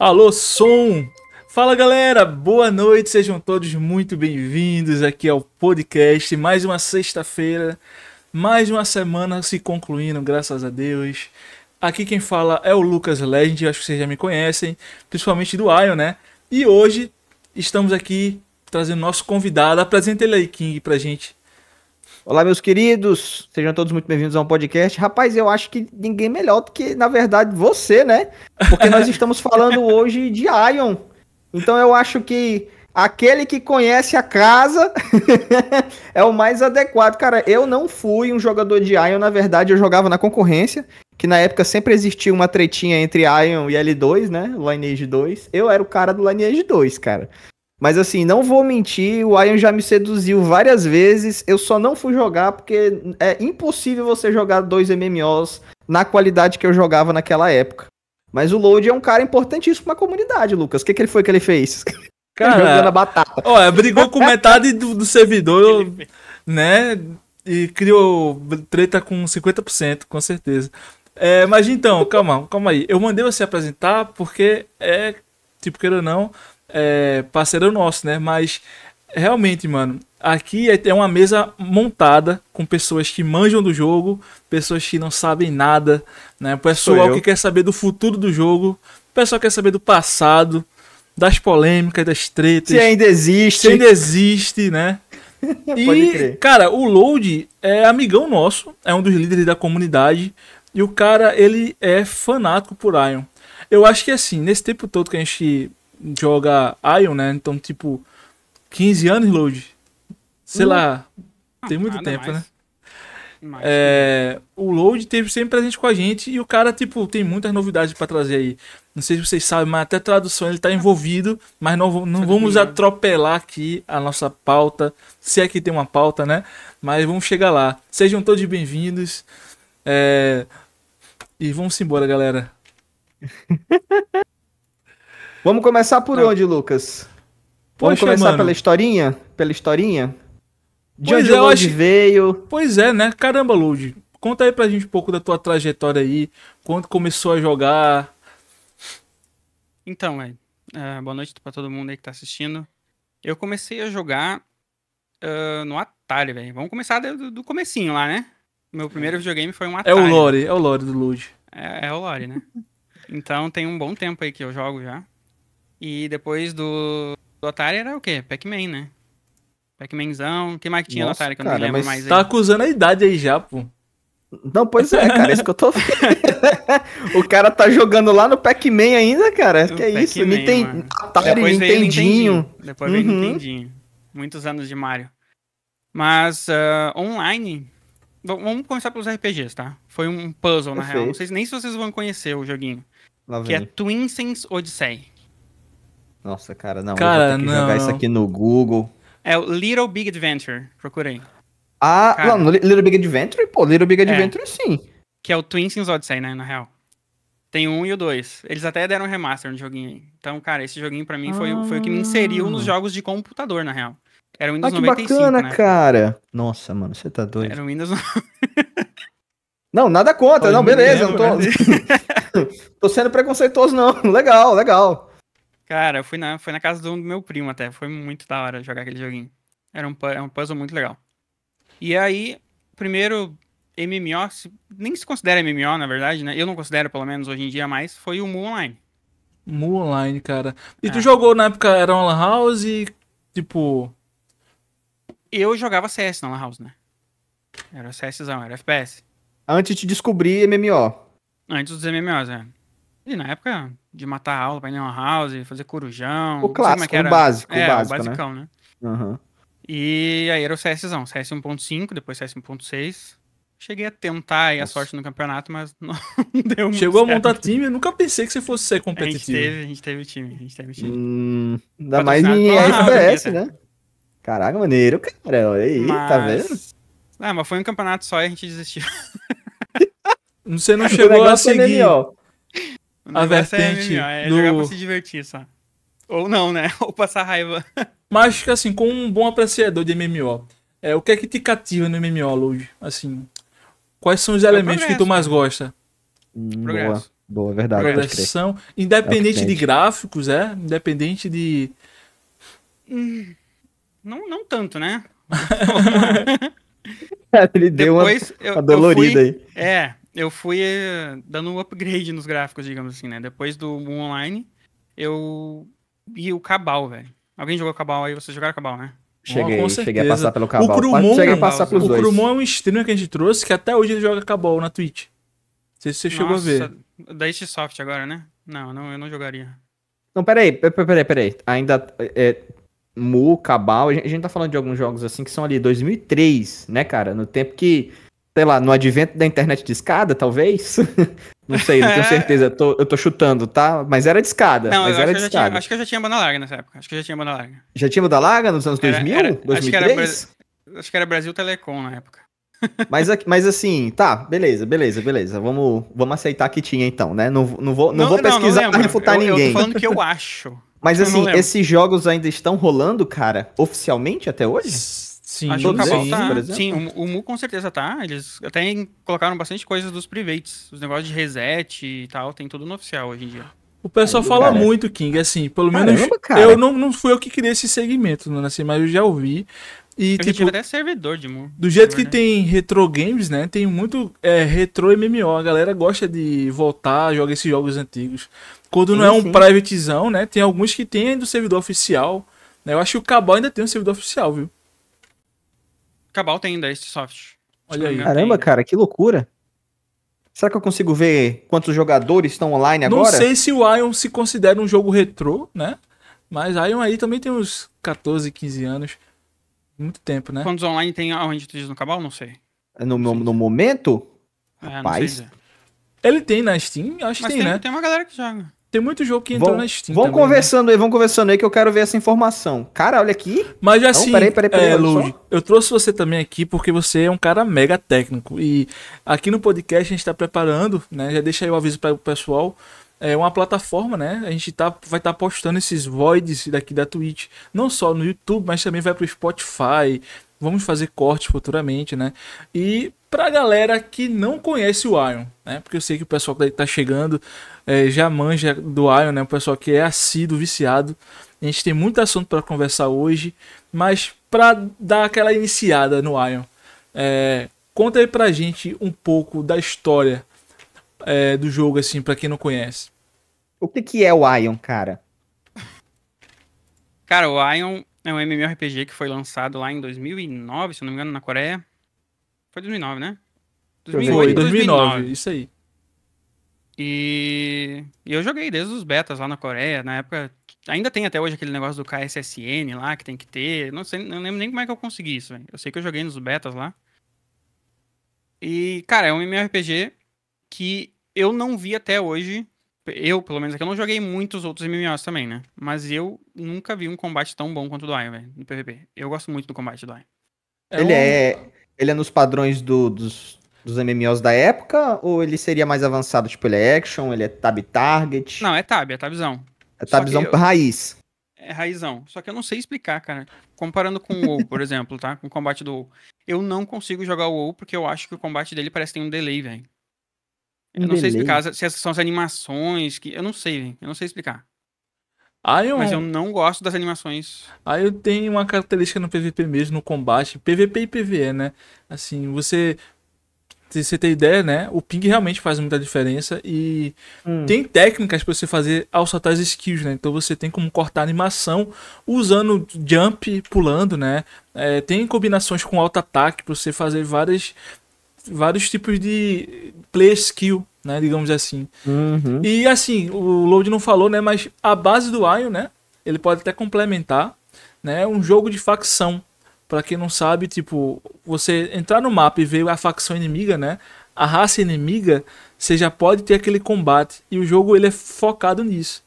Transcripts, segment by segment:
Alô, som! Fala galera, boa noite, sejam todos muito bem-vindos aqui ao podcast. Mais uma sexta-feira, mais uma semana se concluindo, graças a Deus. Aqui quem fala é o Lucas Legend, acho que vocês já me conhecem, principalmente do Ion, né? E hoje estamos aqui trazendo nosso convidado. Apresenta ele aí, King, pra gente. Olá, meus queridos, sejam todos muito bem-vindos a um podcast. Rapaz, eu acho que ninguém melhor do que, na verdade, você, né? Porque nós estamos falando hoje de Ion. Então eu acho que aquele que conhece a casa é o mais adequado. Cara, eu não fui um jogador de Ion, na verdade, eu jogava na concorrência, que na época sempre existia uma tretinha entre Ion e L2, né? Lineage 2. Eu era o cara do Lineage 2, cara. Mas assim, não vou mentir, o Iron já me seduziu várias vezes. Eu só não fui jogar porque é impossível você jogar dois MMOs na qualidade que eu jogava naquela época. Mas o Load é um cara importantíssimo pra comunidade, Lucas. O que, que ele foi que ele fez? Cara, jogando a batata. Olha, é, brigou com metade do, do servidor, né? E criou treta com 50%, com certeza. É, mas então, calma, calma aí. Eu mandei você apresentar porque é, tipo, queira ou não, é, parceiro nosso, né? Mas realmente, mano, aqui é, é uma mesa montada com pessoas que manjam do jogo, pessoas que não sabem nada, né? Pessoal que quer saber do futuro do jogo, pessoal quer saber do passado, das polêmicas, das tretas. Se ainda existe. Se ainda existe, né? e, cara, o Load é amigão nosso, é um dos líderes da comunidade. E o cara, ele é fanático por Ion. Eu acho que assim, nesse tempo todo que a gente joga Ion, né? Então, tipo, 15 anos, Load. Sei hum. lá, tem muito tempo, mais. né? é, o Load teve sempre presente com a gente e o cara, tipo, tem muitas novidades para trazer aí. Não sei se vocês sabem, mas até tradução ele tá envolvido, mas não, não tá vamos atropelar aqui a nossa pauta, se é que tem uma pauta, né? Mas vamos chegar lá. Sejam todos bem-vindos. É... E vamos embora, galera. Vamos começar por Não. onde, Lucas? Poxa, Vamos começar mano. pela historinha? Pela historinha? De pois onde é, o acho... veio? Pois é, né? Caramba, Lude. Conta aí pra gente um pouco da tua trajetória aí. Quando começou a jogar? Então, é, boa noite pra todo mundo aí que tá assistindo. Eu comecei a jogar uh, no Atari, velho. Vamos começar do, do comecinho lá, né? Meu primeiro videogame foi um Atari. É o Lore, é o Lore do Lude. É, é o Lore, né? então tem um bom tempo aí que eu jogo já. E depois do, do Atari era o quê? Pac-Man, né? Pac-Manzão. que mais que tinha Nossa, no Atari que eu não lembro mais? Tá aí. acusando a idade aí já, pô. Não, pois é, cara, é isso que eu tô O cara tá jogando lá no Pac-Man ainda, cara. O que é isso? Ninten... Atari, Depois Nintendinho. Depois veio uhum. Nintendinho. Muitos anos de Mario. Mas uh, online. vamos começar pelos RPGs, tá? Foi um puzzle, na real. Não sei nem se vocês vão conhecer o joguinho. Lá que é Twin Sense Odyssey. Nossa, cara, não. Cara, eu vou não. jogar isso aqui no Google. É o Little Big Adventure. Procurei. Ah, Little Big Adventure? Pô, Little Big é. Adventure é. sim. Que é o Twin Sims Odyssey, né, na real. Tem um e o dois. Eles até deram um remaster no joguinho. Então, cara, esse joguinho para mim foi, ah. foi o que me inseriu nos ah. jogos de computador, na real. Era o Windows ah, que 95, bacana, né? cara. Nossa, mano, você tá doido. Era o Windows... não, nada contra. não, beleza. Lembro, não tô... Né? tô sendo preconceituoso, não. Legal, legal. Cara, eu fui na, foi na casa do meu primo até. Foi muito da hora jogar aquele joguinho. Era um, era um puzzle muito legal. E aí, primeiro MMO, nem se considera MMO, na verdade, né? Eu não considero, pelo menos hoje em dia mais, foi o Mu Online. Mu Online, cara. E é. tu jogou na época, era uma house e, tipo... Eu jogava CS na house, né? Era CSzão, era FPS. Antes de descobrir MMO. Antes dos MMOs, é. E na época, de matar a aula pra ir na house, fazer corujão. O é clássico, o básico, é, o básico, o basicão, né? né? Uhum. E aí era o CSzão, CS 1.5, depois CS 1.6. Cheguei a tentar aí a sorte no campeonato, mas não deu muito Chegou certo. a montar time, eu nunca pensei que você fosse ser competitivo. A gente teve, a gente teve time, a gente teve time. Hum, ainda mais em né, FPS, né? Caraca, maneiro, cara. Olha aí, tá mas... tá vendo? Ah, mas foi um campeonato só e a gente desistiu. Você não chegou a é seguir a é vertente. É, é do... jogar pra se divertir só. Ou não, né? Ou passar raiva. Mas, assim, com um bom apreciador de MMO, é, o que é que te cativa no MMO, Luz? Assim, quais são os é elementos que tu mais né? gosta? Hum, boa, boa, verdade. Progressão, independente é de gráficos, é? Independente de... Hum, não, não tanto, né? Ele deu Depois, uma, eu, uma fui, aí. É, eu fui eh, dando um upgrade nos gráficos, digamos assim, né? Depois do Moon Online, eu vi o Cabal, velho. Alguém jogou Cabal aí? Vocês jogaram Cabal, né? Cheguei, cheguei a passar pelo Cabal. O Krumon, a passar pelos o dois. é um streamer que a gente trouxe que até hoje ele joga Cabal na Twitch. Não sei se você Nossa, chegou a ver. Da East Soft agora, né? Não, não, eu não jogaria. Não, peraí, peraí, peraí. Ainda. É, Mu, Cabal, a gente, a gente tá falando de alguns jogos assim que são ali 2003, né, cara? No tempo que sei lá, no advento da internet de escada, talvez? não sei, não tenho é. certeza, eu tô, eu tô chutando, tá? Mas era de escada. Não, mas era de escada. Tinha, acho que eu já tinha banda larga nessa época. Acho que já tinha banda larga. Já tinha banda larga nos anos era, 2000? Era, 2003? Acho que era, acho que era Brasil Telecom na época. Mas, mas assim, tá, beleza, beleza, beleza. Vamos, vamos aceitar que tinha então, né? Não, não vou, não, não vou pesquisar não pra refutar eu, ninguém. Eu tô falando que eu acho. Mas assim, esses jogos ainda estão rolando, cara, oficialmente até hoje? Sim, acho que o Cabal tá. Sim, o, o, Mu com certeza tá. Eles até colocaram bastante coisas dos privates. Os negócios de reset e tal, tem tudo no oficial hoje em dia. O pessoal Aí, fala cara. muito, King, assim, pelo Caramba, menos cara. eu não, não fui eu que criei esse segmento, não, assim, mas eu já ouvi. E, eu tipo, tive até servidor de Mu. Do jeito que né? tem retro games, né, tem muito é, retro MMO, a galera gosta de voltar, joga esses jogos antigos. Quando não sim, é um sim. privatezão, né, tem alguns que tem ainda o servidor oficial, né, eu acho que o Cabal ainda tem um servidor oficial, viu? Cabal tem ainda né, esse Soft. Olha aí. Caramba, cara, que loucura. Será que eu consigo ver quantos jogadores estão online agora? Não sei se o Ion se considera um jogo retrô, né? Mas Ion aí também tem uns 14, 15 anos. Muito tempo, né? Quantos online tem onde tu diz no Cabal? Não sei. No, no, no momento? É, Rapaz. Ele tem na Steam? Acho que tem, tem, né? Tem uma galera que joga. Tem muito jogo que entrou vão, na Steam. Vamos né? conversando né? aí, vamos conversando aí que eu quero ver essa informação. Cara, olha aqui. Mas assim, Não, peraí, peraí, peraí, é, eu trouxe você também aqui porque você é um cara mega técnico. E aqui no podcast a gente está preparando, né? Já deixa aí o um aviso para o pessoal. É uma plataforma, né? A gente tá, vai estar tá postando esses voids daqui da Twitch. Não só no YouTube, mas também vai pro Spotify. Vamos fazer cortes futuramente, né? E pra galera que não conhece o Ion, né? Porque eu sei que o pessoal que tá chegando é, já manja do Ion, né? O pessoal que é assíduo, viciado. A gente tem muito assunto para conversar hoje, mas para dar aquela iniciada no Ion, é, conta aí pra gente um pouco da história é, do jogo, assim, para quem não conhece. O que, que é o Ion, cara? Cara, o Ion é um MMORPG que foi lançado lá em 2009, se não me engano, na Coreia. Foi 2009, né? 2008, foi, 2009, 2009, isso aí. E... e eu joguei desde os betas lá na Coreia, na época. Ainda tem até hoje aquele negócio do KSSN lá que tem que ter. Não sei, não lembro nem como é que eu consegui isso, velho. Eu sei que eu joguei nos betas lá. E, cara, é um MMORPG que eu não vi até hoje. Eu, pelo menos aqui, é eu não joguei muitos outros MMOs também, né? Mas eu nunca vi um combate tão bom quanto o do Iron, velho, no PVP. Eu gosto muito do combate do Iron. É ele um... é. Ele é nos padrões do, dos, dos MMOs da época? Ou ele seria mais avançado? Tipo, ele é action, ele é tab target? Não, é tab, é tabzão. É tabzão eu... raiz. É raizão. Só que eu não sei explicar, cara. Comparando com o WoW, por exemplo, tá? Com o combate do WoW. Eu não consigo jogar o WoW porque eu acho que o combate dele parece que tem um delay, velho. Eu um não delay. sei explicar se essas são as animações que... Eu não sei, velho. Eu não sei explicar. Aí eu... Mas eu não gosto das animações. Aí eu tenho uma característica no PVP mesmo, no combate, PVP e PVE, né? Assim, você você tem ideia, né? O ping realmente faz muita diferença e hum. tem técnicas para você fazer ao soltar as skills, né? Então você tem como cortar animação usando jump, pulando, né? É, tem combinações com alto ataque para você fazer várias vários tipos de play skill né? Digamos assim. Uhum. E assim, o Load não falou, né? Mas a base do Ion, né? Ele pode até complementar, né? Um jogo de facção. Para quem não sabe, tipo, você entrar no mapa e ver a facção inimiga, né? A raça inimiga, você já pode ter aquele combate. E o jogo ele é focado nisso.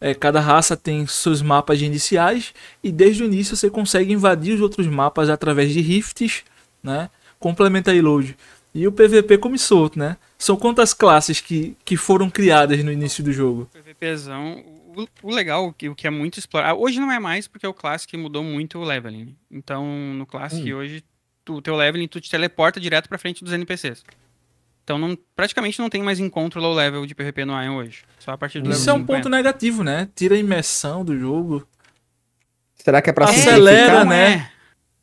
É, cada raça tem seus mapas iniciais e desde o início você consegue invadir os outros mapas através de rifts, né? Complementa aí, Load. E o PVP começou, solto, né? São quantas classes que, que foram criadas no início do jogo? O PVPzão, o, o legal, o que, o que é muito explorado. Ah, hoje não é mais porque é o Classic mudou muito o leveling. Então, no Classic hum. hoje, tu, o teu leveling tu te teleporta direto pra frente dos NPCs. Então não, praticamente não tem mais encontro low level de PVP no Iron hoje. Só a partir do Isso é um ponto negativo, né? Tira a imersão do jogo. Será que é pra ah, Acelera, né?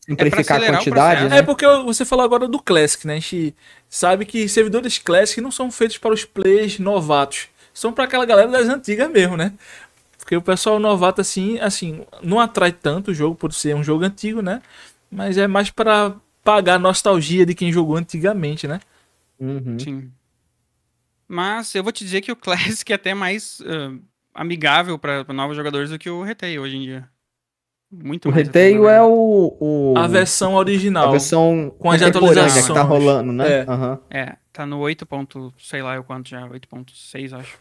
simplificar é a quantidade. Né? É porque você falou agora do Classic, né? A gente sabe que servidores Classic não são feitos para os players novatos. São para aquela galera das antigas mesmo, né? Porque o pessoal novato, assim, assim, não atrai tanto o jogo por ser um jogo antigo, né? Mas é mais para pagar a nostalgia de quem jogou antigamente, né? Uhum. Sim. Mas eu vou te dizer que o Classic é até mais uh, amigável para novos jogadores do que o Retail hoje em dia. Muito o Retail assim, né? é o, o, A versão original. A versão com as atualizações. que tá rolando, né? É. Uhum. é, tá no 8. sei lá eu quanto já, 8.6, acho.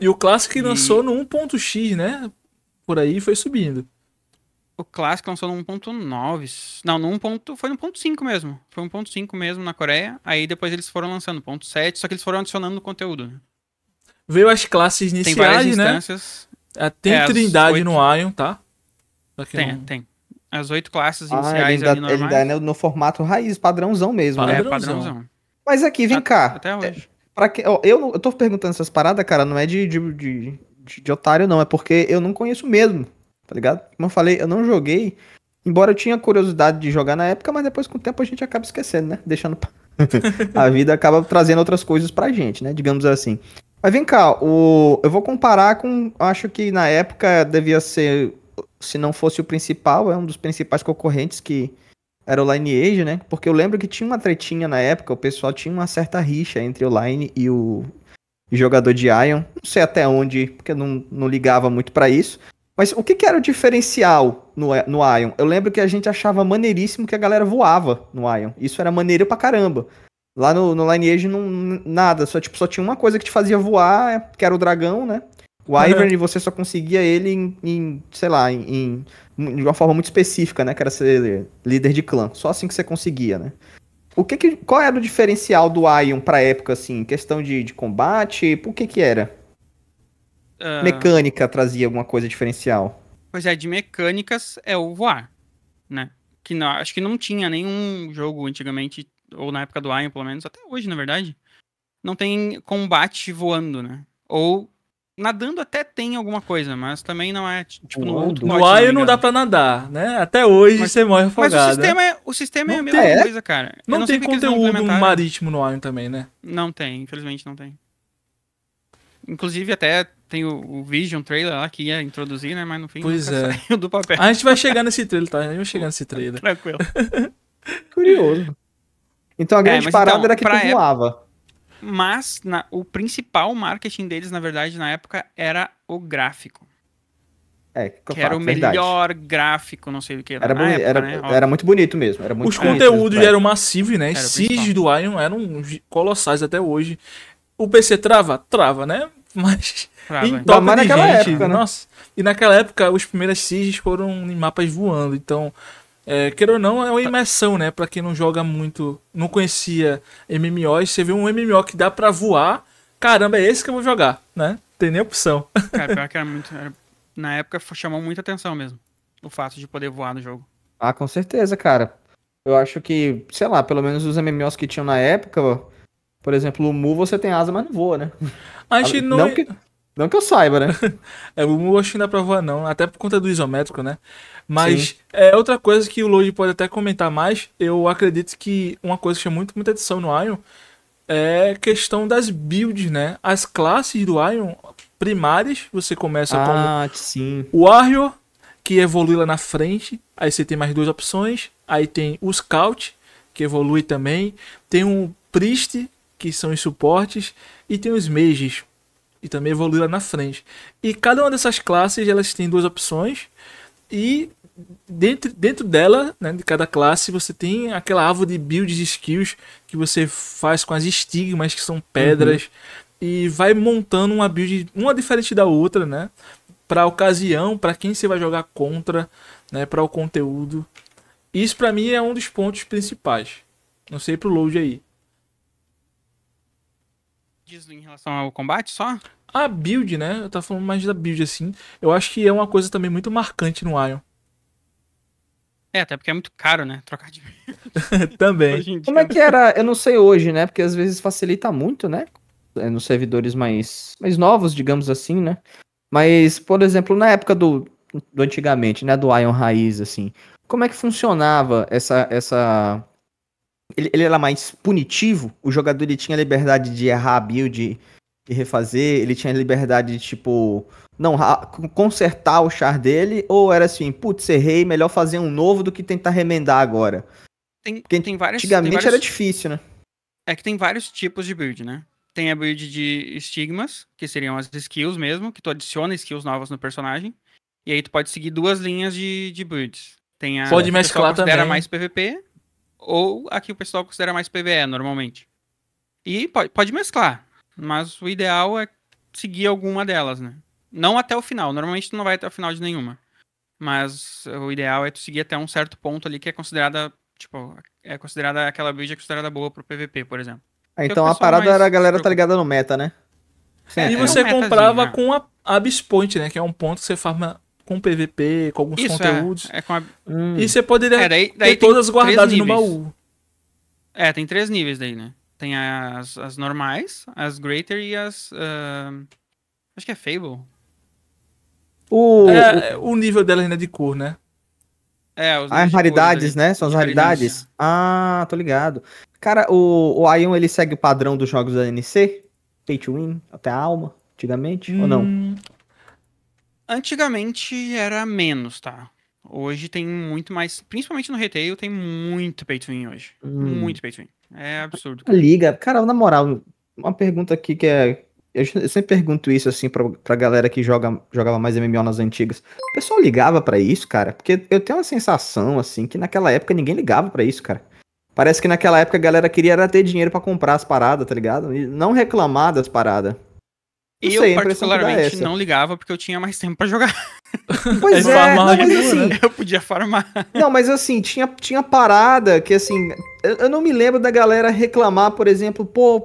E o Classic e... lançou no 1.x, né? Por aí foi subindo. O Classic lançou no 1.9. Não, no 1. Ponto, foi no 1.5 mesmo. Foi 1.5 mesmo na Coreia. Aí depois eles foram lançando 1.7, só que eles foram adicionando conteúdo. Né? Veio as classes iniciais, Tem várias né? Instâncias. É, tem é, Trindade 8... no Ion, tá? Tem, não... tem. As oito classes ah, iniciais ele ainda, ele ainda no, no formato raiz, padrãozão mesmo. Né? É, padrãozão. Mas aqui, vem a, cá. Até é, hoje. É, que, ó, eu, eu tô perguntando essas paradas, cara, não é de, de, de, de, de otário, não. É porque eu não conheço mesmo, tá ligado? Como eu falei, eu não joguei. Embora eu tinha curiosidade de jogar na época, mas depois com o tempo a gente acaba esquecendo, né? Deixando. a vida acaba trazendo outras coisas pra gente, né? Digamos assim. Mas vem cá, o... eu vou comparar com. Acho que na época devia ser se não fosse o principal, é um dos principais concorrentes que era o Lineage, né? Porque eu lembro que tinha uma tretinha na época, o pessoal tinha uma certa rixa entre o Line e o jogador de Ion. Não sei até onde, porque eu não, não ligava muito para isso. Mas o que, que, era o diferencial no, no Ion? Eu lembro que a gente achava maneiríssimo que a galera voava no Ion. Isso era maneiro pra caramba. Lá no, no Lineage, não, nada. Só, tipo, só tinha uma coisa que te fazia voar, que era o dragão, né? O Ivern, você só conseguia ele em, em sei lá, em, em, de uma forma muito específica, né? Que era ser líder de clã. Só assim que você conseguia, né? O que, que qual era o diferencial do Ion pra época, assim? Questão de, de combate, por que que era? Uh... Mecânica trazia alguma coisa diferencial? Pois é, de mecânicas é o voar, né? Que não, acho que não tinha nenhum jogo antigamente, ou na época do Ion, pelo menos, até hoje, na verdade. Não tem combate voando, né? Ou Nadando até tem alguma coisa, mas também não é tipo no, outro. no ar tá não, dá para nadar, né? Até hoje mas, você morre afogado. Mas o né? sistema é, o sistema é a mesma é? coisa, cara. Não, não tem conteúdo não marítimo no ar também, né? Não tem, infelizmente não tem. Inclusive até tem o, o Vision trailer lá que ia introduzir, né? Mas no fim pois é. saiu do papel. A gente vai chegar nesse trailer, tá? A gente vai chegar nesse trailer. Tranquilo. Curioso. Então a é, grande é, parada então, era que tu época... voava. Mas na, o principal marketing deles, na verdade, na época, era o gráfico. É, que, que fato, era o melhor gráfico, não sei o que. Era, época, era, né? era, muito bonito mesmo. Era muito Os conteúdos é. eram massivos, né? Siege do Ion eram colossais até hoje. O PC trava? Trava, né? Mas. Trava. Em top mas naquela gente, época, né? Nossa. E naquela época, os primeiros Sieges foram em mapas voando. Então, é, quer ou não, é uma tá. imersão, né? Pra quem não joga muito, não conhecia MMOs, você vê um MMO que dá pra voar, caramba, é esse que eu vou jogar, né? Tem nem opção. Cara, pior que era é muito. Era, é, na época chamou muita atenção mesmo. O fato de poder voar no jogo. Ah, com certeza, cara. Eu acho que, sei lá, pelo menos os MMOs que tinham na época, por exemplo, o Mu você tem asa, mas não voa, né? A gente não. não que... Não que eu saiba, né? é, o acho que não dá pra voar, não. Até por conta do isométrico, né? Mas Sim. é outra coisa que o Load pode até comentar mais. Eu acredito que uma coisa que chama muito muita atenção no Ion é questão das builds, né? As classes do Ion primárias, você começa ah, o sim. Warrior, que evolui lá na frente. Aí você tem mais duas opções. Aí tem o Scout, que evolui também. Tem um Priest, que são os suportes. E tem os Mages, e também evoluir lá na frente. E cada uma dessas classes elas têm duas opções e dentro, dentro dela, né, de cada classe, você tem aquela árvore de builds e skills que você faz com as estigmas que são pedras uhum. e vai montando uma build uma diferente da outra, né? Para ocasião, para quem você vai jogar contra, né, para o conteúdo. Isso para mim é um dos pontos principais. Não sei pro load aí. Diz em relação ao combate só? A build, né? Eu tava falando mais da build assim. Eu acho que é uma coisa também muito marcante no Ion. É, até porque é muito caro, né? Trocar de Também. Como é que era? Eu não sei hoje, né? Porque às vezes facilita muito, né? É, nos servidores mais, mais novos, digamos assim, né? Mas, por exemplo, na época do, do antigamente, né? Do Ion Raiz, assim. Como é que funcionava essa. essa... Ele, ele era mais punitivo? O jogador ele tinha liberdade de errar a build e refazer, ele tinha liberdade de, tipo, não, consertar o char dele, ou era assim, putz, errei, melhor fazer um novo do que tentar remendar agora. Tem, Porque tem antigamente tem vários, era difícil, né? É que tem vários tipos de build, né? Tem a build de estigmas, que seriam as skills mesmo, que tu adiciona skills novas no personagem. E aí tu pode seguir duas linhas de, de builds. Tem a pode que mesclar o considera também. mais PVP, ou a que o pessoal considera mais PVE normalmente. E pode, pode mesclar. Mas o ideal é seguir alguma delas, né? Não até o final. Normalmente tu não vai até o final de nenhuma. Mas o ideal é tu seguir até um certo ponto ali que é considerada, tipo, é considerada aquela build é considerada boa pro PVP, por exemplo. É, então a parada era a galera tá ligada no meta, né? É, Sim, é, e você é um comprava né? com a abyss point, né? Que é um ponto que você farma com PVP, com alguns Isso, é. conteúdos. É, é com a... hum. E você poderia é, daí, daí ter todas guardadas no baú. É, tem três níveis daí, né? Tem as, as normais, as Greater e as. Uh, acho que é Fable. O, é, o... É, o nível dela ainda é de cor, né? É, os ah, as raridades, né? São as raridades. Ah, tô ligado. Cara, o, o Ion ele segue o padrão dos jogos da NC? Pay to win, até a alma, antigamente, hum... ou não? Hum. Antigamente era menos, tá? Hoje tem muito mais, principalmente no retail, tem muito pay to win hoje. Hum. Muito pay to win. É absurdo. Cara. Liga. Cara, na moral, uma pergunta aqui que é. Eu sempre pergunto isso assim pra, pra galera que joga, jogava mais MMO nas antigas. O pessoal ligava para isso, cara? Porque eu tenho uma sensação, assim, que naquela época ninguém ligava para isso, cara. Parece que naquela época a galera queria era ter dinheiro para comprar as paradas, tá ligado? E não reclamar das paradas eu, sei, é particularmente, não ligava porque eu tinha mais tempo para jogar. Pois é, é não, mas assim, eu podia farmar. Não, mas assim, tinha, tinha parada que assim, eu, eu não me lembro da galera reclamar, por exemplo, pô,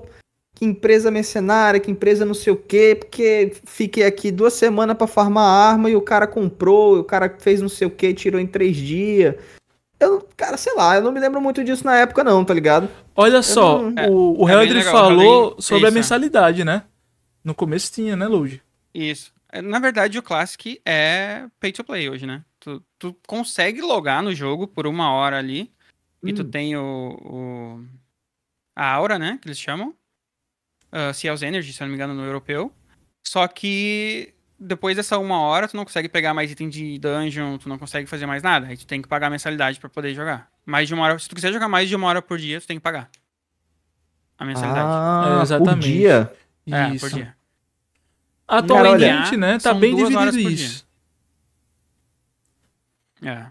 que empresa mercenária, que empresa não sei o quê, porque fiquei aqui duas semanas para farmar arma e o cara comprou, o cara fez não sei o quê, tirou em três dias. Eu, cara, sei lá, eu não me lembro muito disso na época, não, tá ligado? Olha eu só, não... É, o, o é, Helder falou sobre é a mensalidade, né? No começo tinha, né, Load? Isso. É, na verdade, o Classic é pay to play hoje, né? Tu, tu consegue logar no jogo por uma hora ali. Hum. E tu hum. tem o, o, A aura, né? Que eles chamam. Uh, ah, Ciel's Energy, se eu não me engano, no europeu. Só que depois dessa uma hora, tu não consegue pegar mais item de dungeon, tu não consegue fazer mais nada. Aí tu tem que pagar mensalidade para poder jogar. Mais de uma hora. Se tu quiser jogar mais de uma hora por dia, tu tem que pagar. A mensalidade. Ah, é, exatamente. Por dia? É, isso. por dia. Atualmente, né? Tá bem dividido isso. É.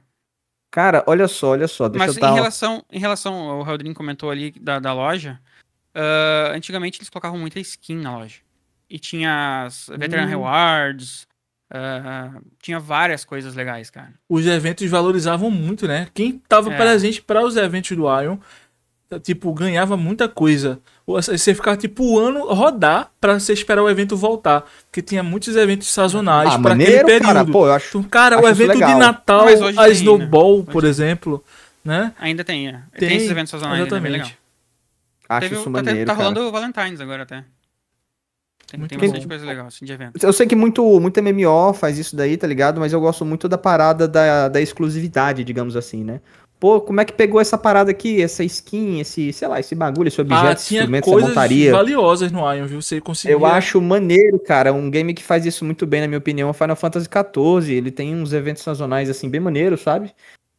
Cara, olha só, olha só. Mas em, dar... relação, em relação ao Heldrin comentou ali da, da loja, uh, antigamente eles colocavam muita skin na loja. E tinha as Veteran hum. Rewards, uh, tinha várias coisas legais, cara. Os eventos valorizavam muito, né? Quem tava é. presente para os eventos do Iron, tipo, ganhava muita coisa. Você ficava tipo o um ano rodar para você esperar o evento voltar. Porque tinha muitos eventos sazonais ah, para aquele período. Cara, pô, eu acho, então, cara acho o evento legal. de Natal, a tem, Snowball, né? por exemplo, né? Ainda tem, é. tem, tem esses eventos sazonais, é exatamente. Ainda, Acho Teve, isso tá maneiro, Tá, rolando o Valentine's agora até. Tem, muito tem bastante coisa legal, assim, de evento. Eu sei que muito, muito MMO faz isso daí, tá ligado? Mas eu gosto muito da parada da, da exclusividade, digamos assim, né? Pô, como é que pegou essa parada aqui, essa skin, esse, sei lá, esse bagulho, esse objeto, ah, esse instrumento, essa montaria? valiosas no Ion, viu? Você conseguiu. Eu acho maneiro, cara. Um game que faz isso muito bem, na minha opinião, é Final Fantasy XIV. Ele tem uns eventos sazonais, assim, bem maneiro, sabe?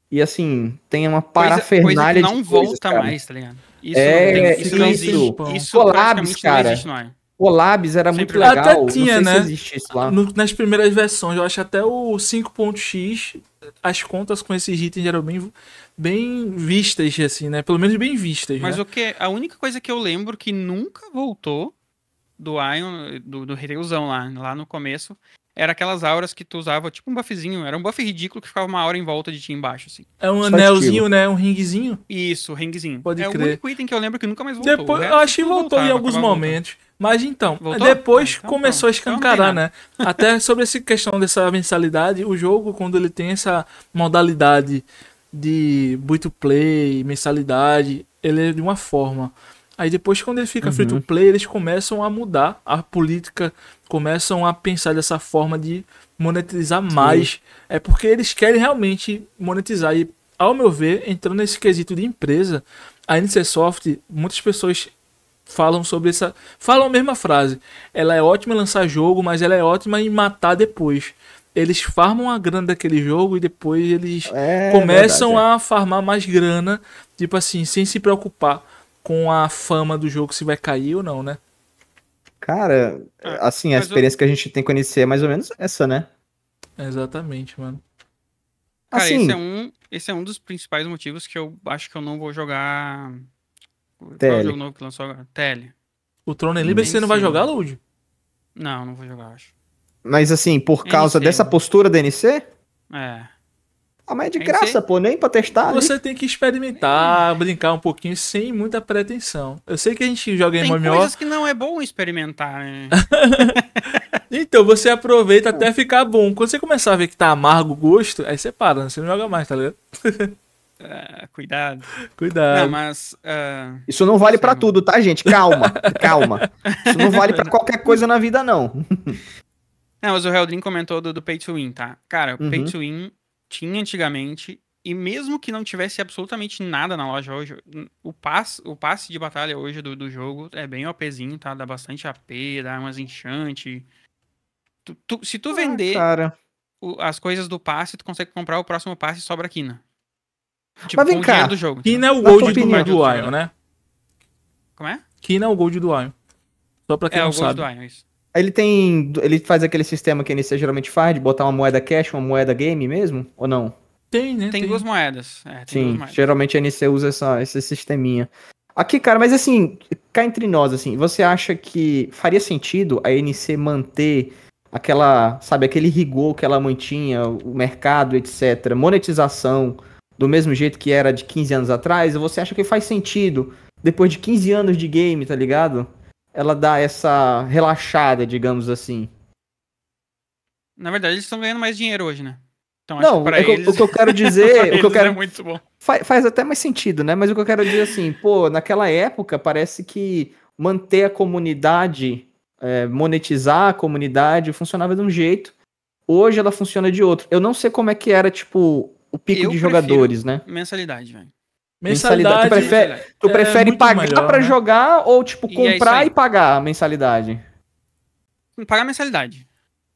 E, assim, tem uma parafernália coisa, coisa não de não volta coisas, mais, tá ligado? Isso é, não tem, isso, não existe. Isso, isso existe cara. O Labs era Sempre. muito legal. Até tinha, né? No, nas primeiras versões, eu acho até o 5.x as contas com esses itens eram bem, bem vistas, assim, né? Pelo menos bem vistas. Mas né? o que. A única coisa que eu lembro que nunca voltou do Ion, do, do Redeusão lá, lá no começo, era aquelas auras que tu usava, tipo um buffzinho. Era um buff ridículo que ficava uma aura em volta de ti embaixo, assim. É um Só anelzinho, né? Um ringuezinho? Isso, ringuezinho. Pode é crer. É o único item que eu lembro que nunca mais voltou. Depois, eu acho que voltou em alguns momentos. Mas então, Voltou? depois ah, então, começou a então escancarar, né? né? Até sobre essa questão dessa mensalidade, o jogo, quando ele tem essa modalidade de free to play, mensalidade, ele é de uma forma. Aí depois, quando ele fica uhum. free to play, eles começam a mudar a política, começam a pensar dessa forma de monetizar mais. É porque eles querem realmente monetizar. E, ao meu ver, entrando nesse quesito de empresa, a Soft muitas pessoas falam sobre essa. Falam a mesma frase. Ela é ótima em lançar jogo, mas ela é ótima em matar depois. Eles farmam a grana daquele jogo e depois eles é, é começam verdade, é. a farmar mais grana, tipo assim, sem se preocupar com a fama do jogo se vai cair ou não, né? Cara, é, assim, a experiência eu... que a gente tem com o NC é mais ou menos essa, né? Exatamente, mano. Cara, assim... esse, é um, esse é um dos principais motivos que eu acho que eu não vou jogar qual é o jogo novo que lançou agora? Tele. O Throne você não vai jogar, Load? Não, não vou jogar, acho. Mas assim, por NC, causa dessa postura da NC? É. Ah, mas é de NC? graça, pô, nem pra testar. Você ali. tem que experimentar, é. brincar um pouquinho sem muita pretensão. Eu sei que a gente joga em MMO. Tem coisas que não é bom experimentar, né? então, você aproveita até ficar bom. Quando você começar a ver que tá amargo o gosto, aí você para, né? você não joga mais, tá ligado? Ah, cuidado. Cuidado. Não, mas, uh, Isso não vale para assim, tudo, tá, gente? Calma, calma. Isso não vale para qualquer coisa na vida, não. não, mas o Heldrin comentou do, do Pay to Win, tá? Cara, o uhum. Pay to Win tinha antigamente, e mesmo que não tivesse absolutamente nada na loja hoje, o, pass, o passe de batalha hoje do, do jogo é bem OPzinho, tá? Dá bastante AP, dá umas enchante. Tu, tu, se tu ah, vender ah, o, as coisas do passe, tu consegue comprar o próximo passe e sobra quina. Né? Tipo, Mas vem cá. Do jogo, Kina então. é o gold do, opinião, do Ion, né? Como é? Kina é o gold do Ion. Só pra quem é, não sabe. Ion, ele tem. Ele faz aquele sistema que a NC geralmente faz, de botar uma moeda cash, uma moeda game mesmo? Ou não? Tem, né? Tem, tem. duas moedas. É, tem Sim, moedas. geralmente a NC usa essa, esse sisteminha. Aqui, cara, mas assim, cá entre nós, assim, você acha que faria sentido a NC manter aquela, sabe, aquele rigor que ela mantinha, o mercado, etc., monetização do mesmo jeito que era de 15 anos atrás, você acha que faz sentido, depois de 15 anos de game, tá ligado? Ela dá essa relaxada, digamos assim. Na verdade, eles estão ganhando mais dinheiro hoje, né? Então, não, é eles... o que eu quero dizer. o que eu quero... É muito bom. Faz, faz até mais sentido, né? Mas o que eu quero dizer assim, pô, naquela época parece que manter a comunidade, é, monetizar a comunidade funcionava de um jeito. Hoje ela funciona de outro. Eu não sei como é que era, tipo, o pico eu de jogadores, né? Mensalidade, velho. Mensalidade. Tu é prefere, tu prefere é pagar melhor, pra né? jogar ou, tipo, e é comprar é e pagar a mensalidade? Pagar a mensalidade.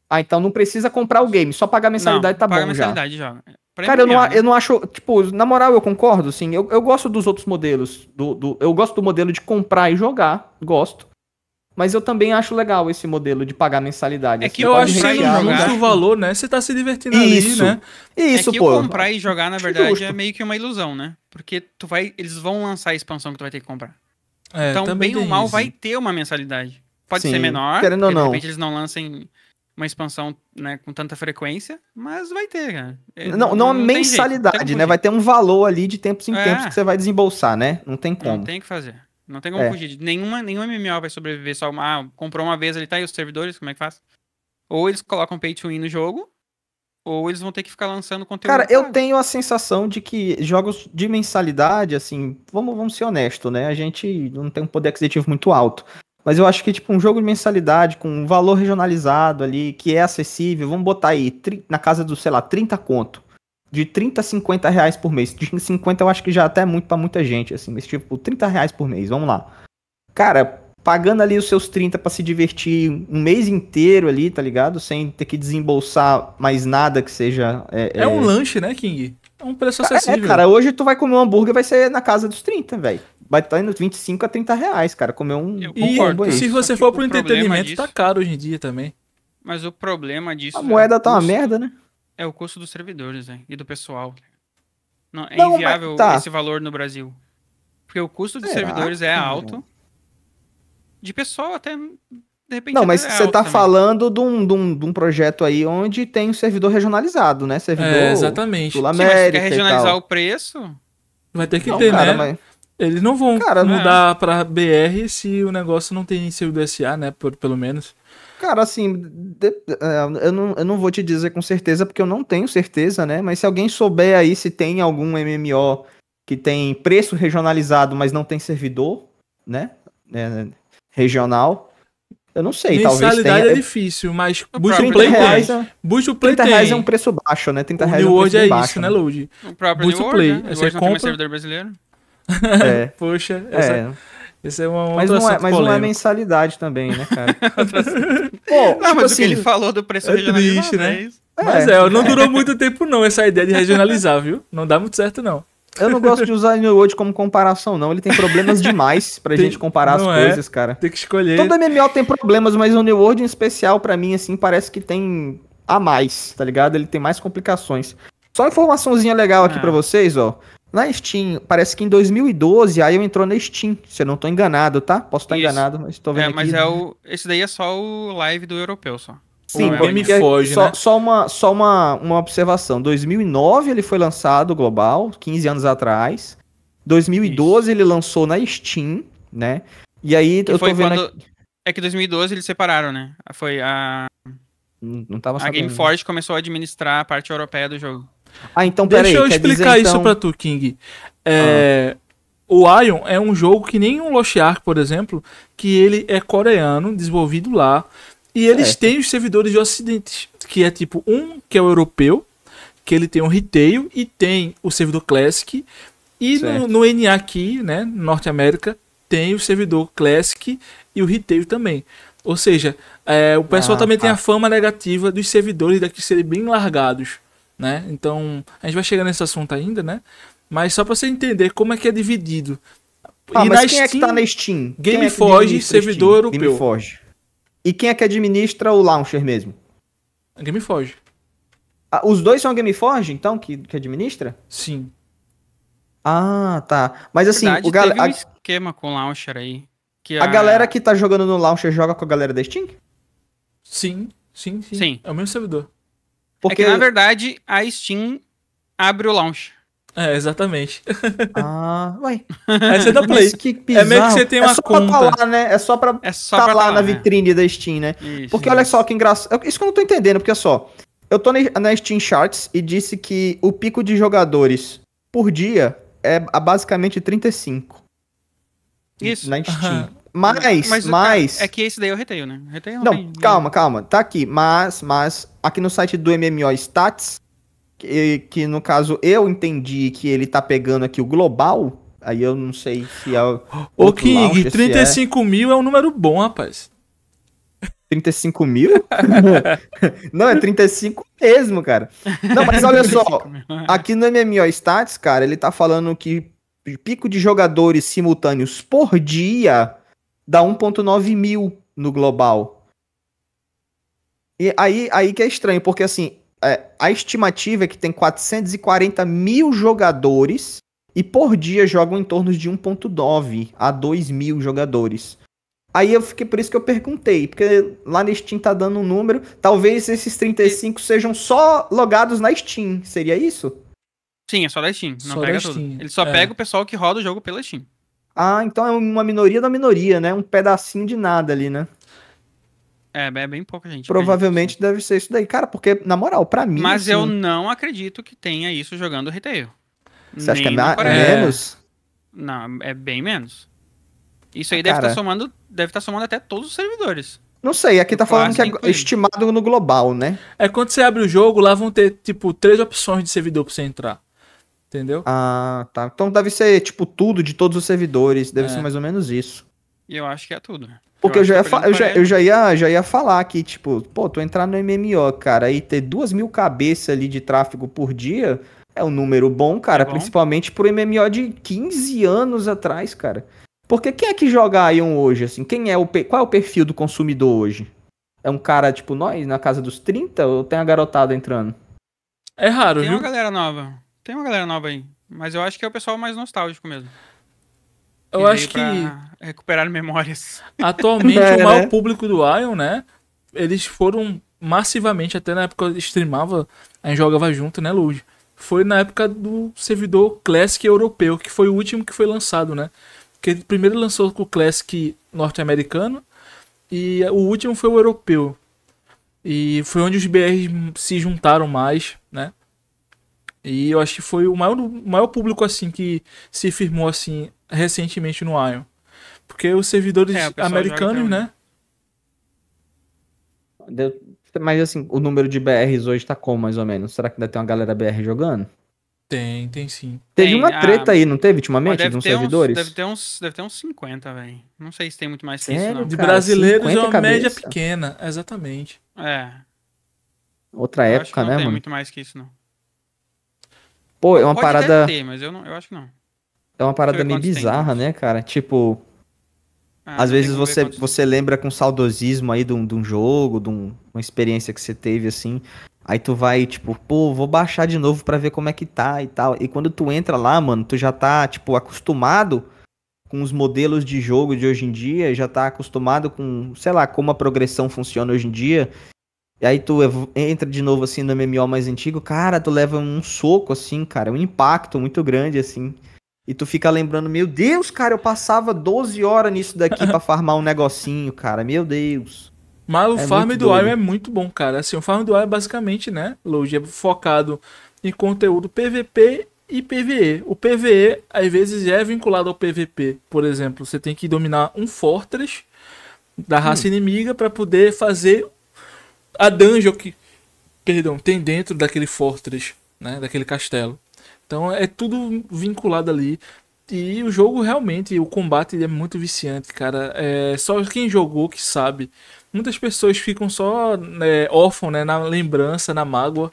Ah, então não precisa comprar o game, só pagar a mensalidade não, tá paga bom mensalidade já. já. É Cara, eu não, né? eu não acho. Tipo, na moral, eu concordo, sim. Eu, eu gosto dos outros modelos. Do, do, eu gosto do modelo de comprar e jogar, gosto. Mas eu também acho legal esse modelo de pagar mensalidade. É assim, que você eu acho que o valor, né? Você tá se divertindo Isso. ali, né? Isso, é que pô. comprar e jogar, na verdade, justo. é meio que uma ilusão, né? Porque tu vai, eles vão lançar a expansão que tu vai ter que comprar. É, então, bem ou mal, isso. vai ter uma mensalidade. Pode Sim, ser menor, querendo ou não. de repente eles não lancem uma expansão né, com tanta frequência, mas vai ter, cara. É, não, não, não mensalidade, jeito, né? Vai ter um valor ali de tempos em é. tempos que você vai desembolsar, né? Não tem como. Não tem que fazer. Não tem como é. fugir. Nenhuma, nenhum MMO vai sobreviver só uma. Ah, comprou uma vez ali, tá aí os servidores, como é que faz? Ou eles colocam pay to win no jogo, ou eles vão ter que ficar lançando conteúdo. Cara, eu tenho a sensação de que jogos de mensalidade, assim, vamos, vamos ser honesto, né? A gente não tem um poder aquisitivo muito alto. Mas eu acho que, tipo, um jogo de mensalidade com um valor regionalizado ali, que é acessível, vamos botar aí na casa do, sei lá, 30 conto de 30 a 50 reais por mês. De 50 eu acho que já até é muito para muita gente, assim, mas tipo, 30 reais por mês, vamos lá. Cara, pagando ali os seus 30 para se divertir um mês inteiro ali, tá ligado? Sem ter que desembolsar mais nada que seja. É, é... é um lanche, né, King? É um preço é, acessível. É, cara, hoje tu vai comer um hambúrguer, vai ser na casa dos 30, velho. Vai estar tá indo 25 a 30 reais, cara, comer um. Eu concordo. E se você for for pro entretenimento, tá disso... tá caro hoje em dia também. Mas o problema disso. A moeda é tá uma merda, né? É o custo dos servidores, né? E do pessoal. Não, é não, inviável tá. esse valor no Brasil. Porque o custo dos Será? servidores é alto. De pessoal até. De repente, não, mas é você tá também. falando de um, de, um, de um projeto aí onde tem um servidor regionalizado, né? Servidor é, exatamente. Sul América. Sim, mas quer regionalizar o preço? Vai ter que não, ter, cara, né? Mas... Eles não vão cara, mudar é. Né? para BR se o negócio não tem servidor SA, né? Por, pelo menos. Cara, assim, de, é, eu, não, eu não vou te dizer com certeza, porque eu não tenho certeza, né? Mas se alguém souber aí se tem algum MMO que tem preço regionalizado, mas não tem servidor, né? É, regional. Eu não sei, talvez tenha. é difícil, mas Busto é né? Play reais, tem. Play 30 reais é um preço baixo, né? 30 o reais é um World é baixo. isso, né, né Load? O próprio Busto Play. né? Você compra... servidor brasileiro. é. Poxa, é. essa... é. Esse é um mas não é, mas não é mensalidade também, né, cara? Pô, não, tipo mas assim, o que assim, ele falou do preço é regionalizado, triste, é né? É mas é, não durou muito tempo não essa ideia de regionalizar, viu? Não dá muito certo não. Eu não gosto de usar New World como comparação, não. Ele tem problemas demais pra tem, gente comparar as é. coisas, cara. Tem que escolher. Todo MMO tem problemas, mas o New World em especial, para mim, assim, parece que tem a mais, tá ligado? Ele tem mais complicações. Só uma informaçãozinha legal aqui ah. para vocês, ó. Na Steam, parece que em 2012 a eu entrou na Steam, se eu não estou enganado, tá? Posso estar enganado, mas estou vendo é, mas aqui. É o, esse daí é só o live do europeu, só. Sim, o é porque me foge, só, né? só, uma, só uma, uma observação. 2009 ele foi lançado global, 15 anos atrás. 2012 Isso. ele lançou na Steam, né? E aí que eu tô vendo... Quando... É que 2012 eles separaram, né? Foi a... Não, não tava sabendo. A Game Forge começou a administrar a parte europeia do jogo. Ah, então peraí. Deixa eu explicar dizer, isso então... pra tu, King. É, ah. O Ion é um jogo que nem o Lost Ark, por exemplo, que ele é coreano, desenvolvido lá. E eles têm os servidores de ocidente, que é tipo um que é o europeu, que ele tem o um retail e tem o servidor Classic. E no, no NA aqui, né, Norte América, tem o servidor Classic e o retail também. Ou seja, é, o pessoal ah, também ah. tem tá. a fama negativa dos servidores daqui serem bem largados né? Então, a gente vai chegar nesse assunto ainda, né? Mas só para você entender como é que é dividido. Ah, e mas quem Steam, é que tá na Steam? GameForge, é servidor Steam? europeu. GameForge. E quem é que administra o launcher mesmo? GameForge. Ah, os dois são a GameForge, então, que, que administra? Sim. Ah, tá. Mas assim, verdade, o galera. um esquema com o launcher aí. Que a... a galera que tá jogando no launcher joga com a galera da Steam? Sim, sim, sim. sim. É o mesmo servidor. Porque... É que, na verdade, a Steam abre o launch. É, exatamente. Ah, ué. Aí você dá play. é meio que você tem é uma é só tá conta. Pra né? É só pra é só tá pra lá tá na né? vitrine da Steam, né? Isso, porque olha só que engraçado. Isso que eu não tô entendendo, porque só. Eu tô na Steam Charts e disse que o pico de jogadores por dia é basicamente 35. Isso. Na Steam. Uhum. Mas, mas, mas... É que esse daí eu retenho, né? não, não calma, calma. Tá aqui, mas, mas... Aqui no site do MMO Stats, que, que no caso eu entendi que ele tá pegando aqui o global... Aí eu não sei se é. Ô, King, 35 é... mil é um número bom, rapaz. 35 mil? não, é 35 mesmo, cara. Não, mas olha só. Né? Aqui no MMO Stats, cara, ele tá falando que pico de jogadores simultâneos por dia dá 1.9 mil no global. E aí, aí que é estranho, porque assim, é, a estimativa é que tem 440 mil jogadores e por dia jogam em torno de 1.9 a 2 mil jogadores. Aí eu fiquei, por isso que eu perguntei, porque lá na Steam tá dando um número, talvez esses 35 sejam só logados na Steam, seria isso? Sim, é só da Steam, não só pega Steam. tudo. Ele só é. pega o pessoal que roda o jogo pela Steam. Ah, então é uma minoria da minoria, né? Um pedacinho de nada ali, né? É, é bem pouca gente. Provavelmente né? deve ser isso daí. Cara, porque, na moral, pra mim. Mas assim, eu não acredito que tenha isso jogando retail. Você acha Nem que é, é, menos? Não, é bem menos. Isso ah, aí ah, deve estar tá somando. Deve estar tá somando até todos os servidores. Não sei, aqui tá falando que é incluído. estimado no global, né? É quando você abre o jogo, lá vão ter, tipo, três opções de servidor pra você entrar. Entendeu? Ah, tá. Então deve ser, tipo, tudo de todos os servidores. Deve é. ser mais ou menos isso. E eu acho que é tudo. Porque eu, eu já, ia, eu, já, eu já, ia, já ia falar aqui, tipo, pô, tu entrar no MMO, cara, e ter duas mil cabeças ali de tráfego por dia é um número bom, cara, é bom. principalmente pro MMO de 15 anos atrás, cara. Porque quem é que joga Ion hoje, assim? Quem é o Qual é o perfil do consumidor hoje? É um cara, tipo, nós, na casa dos 30, ou tem a garotada entrando? É raro, tem viu? Tem uma galera nova. Tem uma galera nova aí. Mas eu acho que é o pessoal mais nostálgico mesmo. Eu acho que. Recuperar memórias. Atualmente, é, o maior né? público do Ion, né? Eles foram massivamente, até na época eu streamava, a gente jogava junto, né, Luz? Foi na época do servidor Classic europeu, que foi o último que foi lançado, né? Porque ele primeiro lançou com o Classic norte-americano e o último foi o europeu. E foi onde os BRs se juntaram mais, né? E eu acho que foi o maior, maior público assim que se firmou assim recentemente no Ion. Porque os servidores é, americanos, né? Deu... Mas assim, o número de BRs hoje tá como, mais ou menos? Será que ainda tem uma galera BR jogando? Tem, tem sim. Teve tem, uma ah, treta ah, aí, não teve ultimamente, de uns servidores? Uns, deve, ter uns, deve ter uns 50, velho. Não sei se tem muito mais que isso, não. De brasileiros é uma cabeça. média pequena, exatamente. É. Outra eu época, né, mano? Não tem muito mais que isso, não. Pô, é uma Pode parada. Ter, mas eu, não, eu acho que não. É uma parada meio bizarra, né, cara? Tipo. Ah, às vezes você, quantos... você lembra com saudosismo aí de um, de um jogo, de um, uma experiência que você teve assim. Aí tu vai, tipo, pô, vou baixar de novo para ver como é que tá e tal. E quando tu entra lá, mano, tu já tá, tipo, acostumado com os modelos de jogo de hoje em dia, já tá acostumado com, sei lá, como a progressão funciona hoje em dia. E aí tu entra de novo assim no MMO mais antigo, cara, tu leva um soco assim, cara, um impacto muito grande assim. E tu fica lembrando, meu Deus, cara, eu passava 12 horas nisso daqui para farmar um negocinho, cara, meu Deus. Mas o é farm do doido. Iron é muito bom, cara. Assim, o farm do Iron é basicamente, né, logia é focado em conteúdo PVP e PVE. O PVE, às vezes, é vinculado ao PVP. Por exemplo, você tem que dominar um Fortress da raça hum. inimiga para poder fazer a dungeon que perdão, tem dentro daquele fortress, né, daquele castelo. Então é tudo vinculado ali. E o jogo realmente, o combate é muito viciante, cara. É, só quem jogou que sabe. Muitas pessoas ficam só né, órfão, né, na lembrança, na mágoa,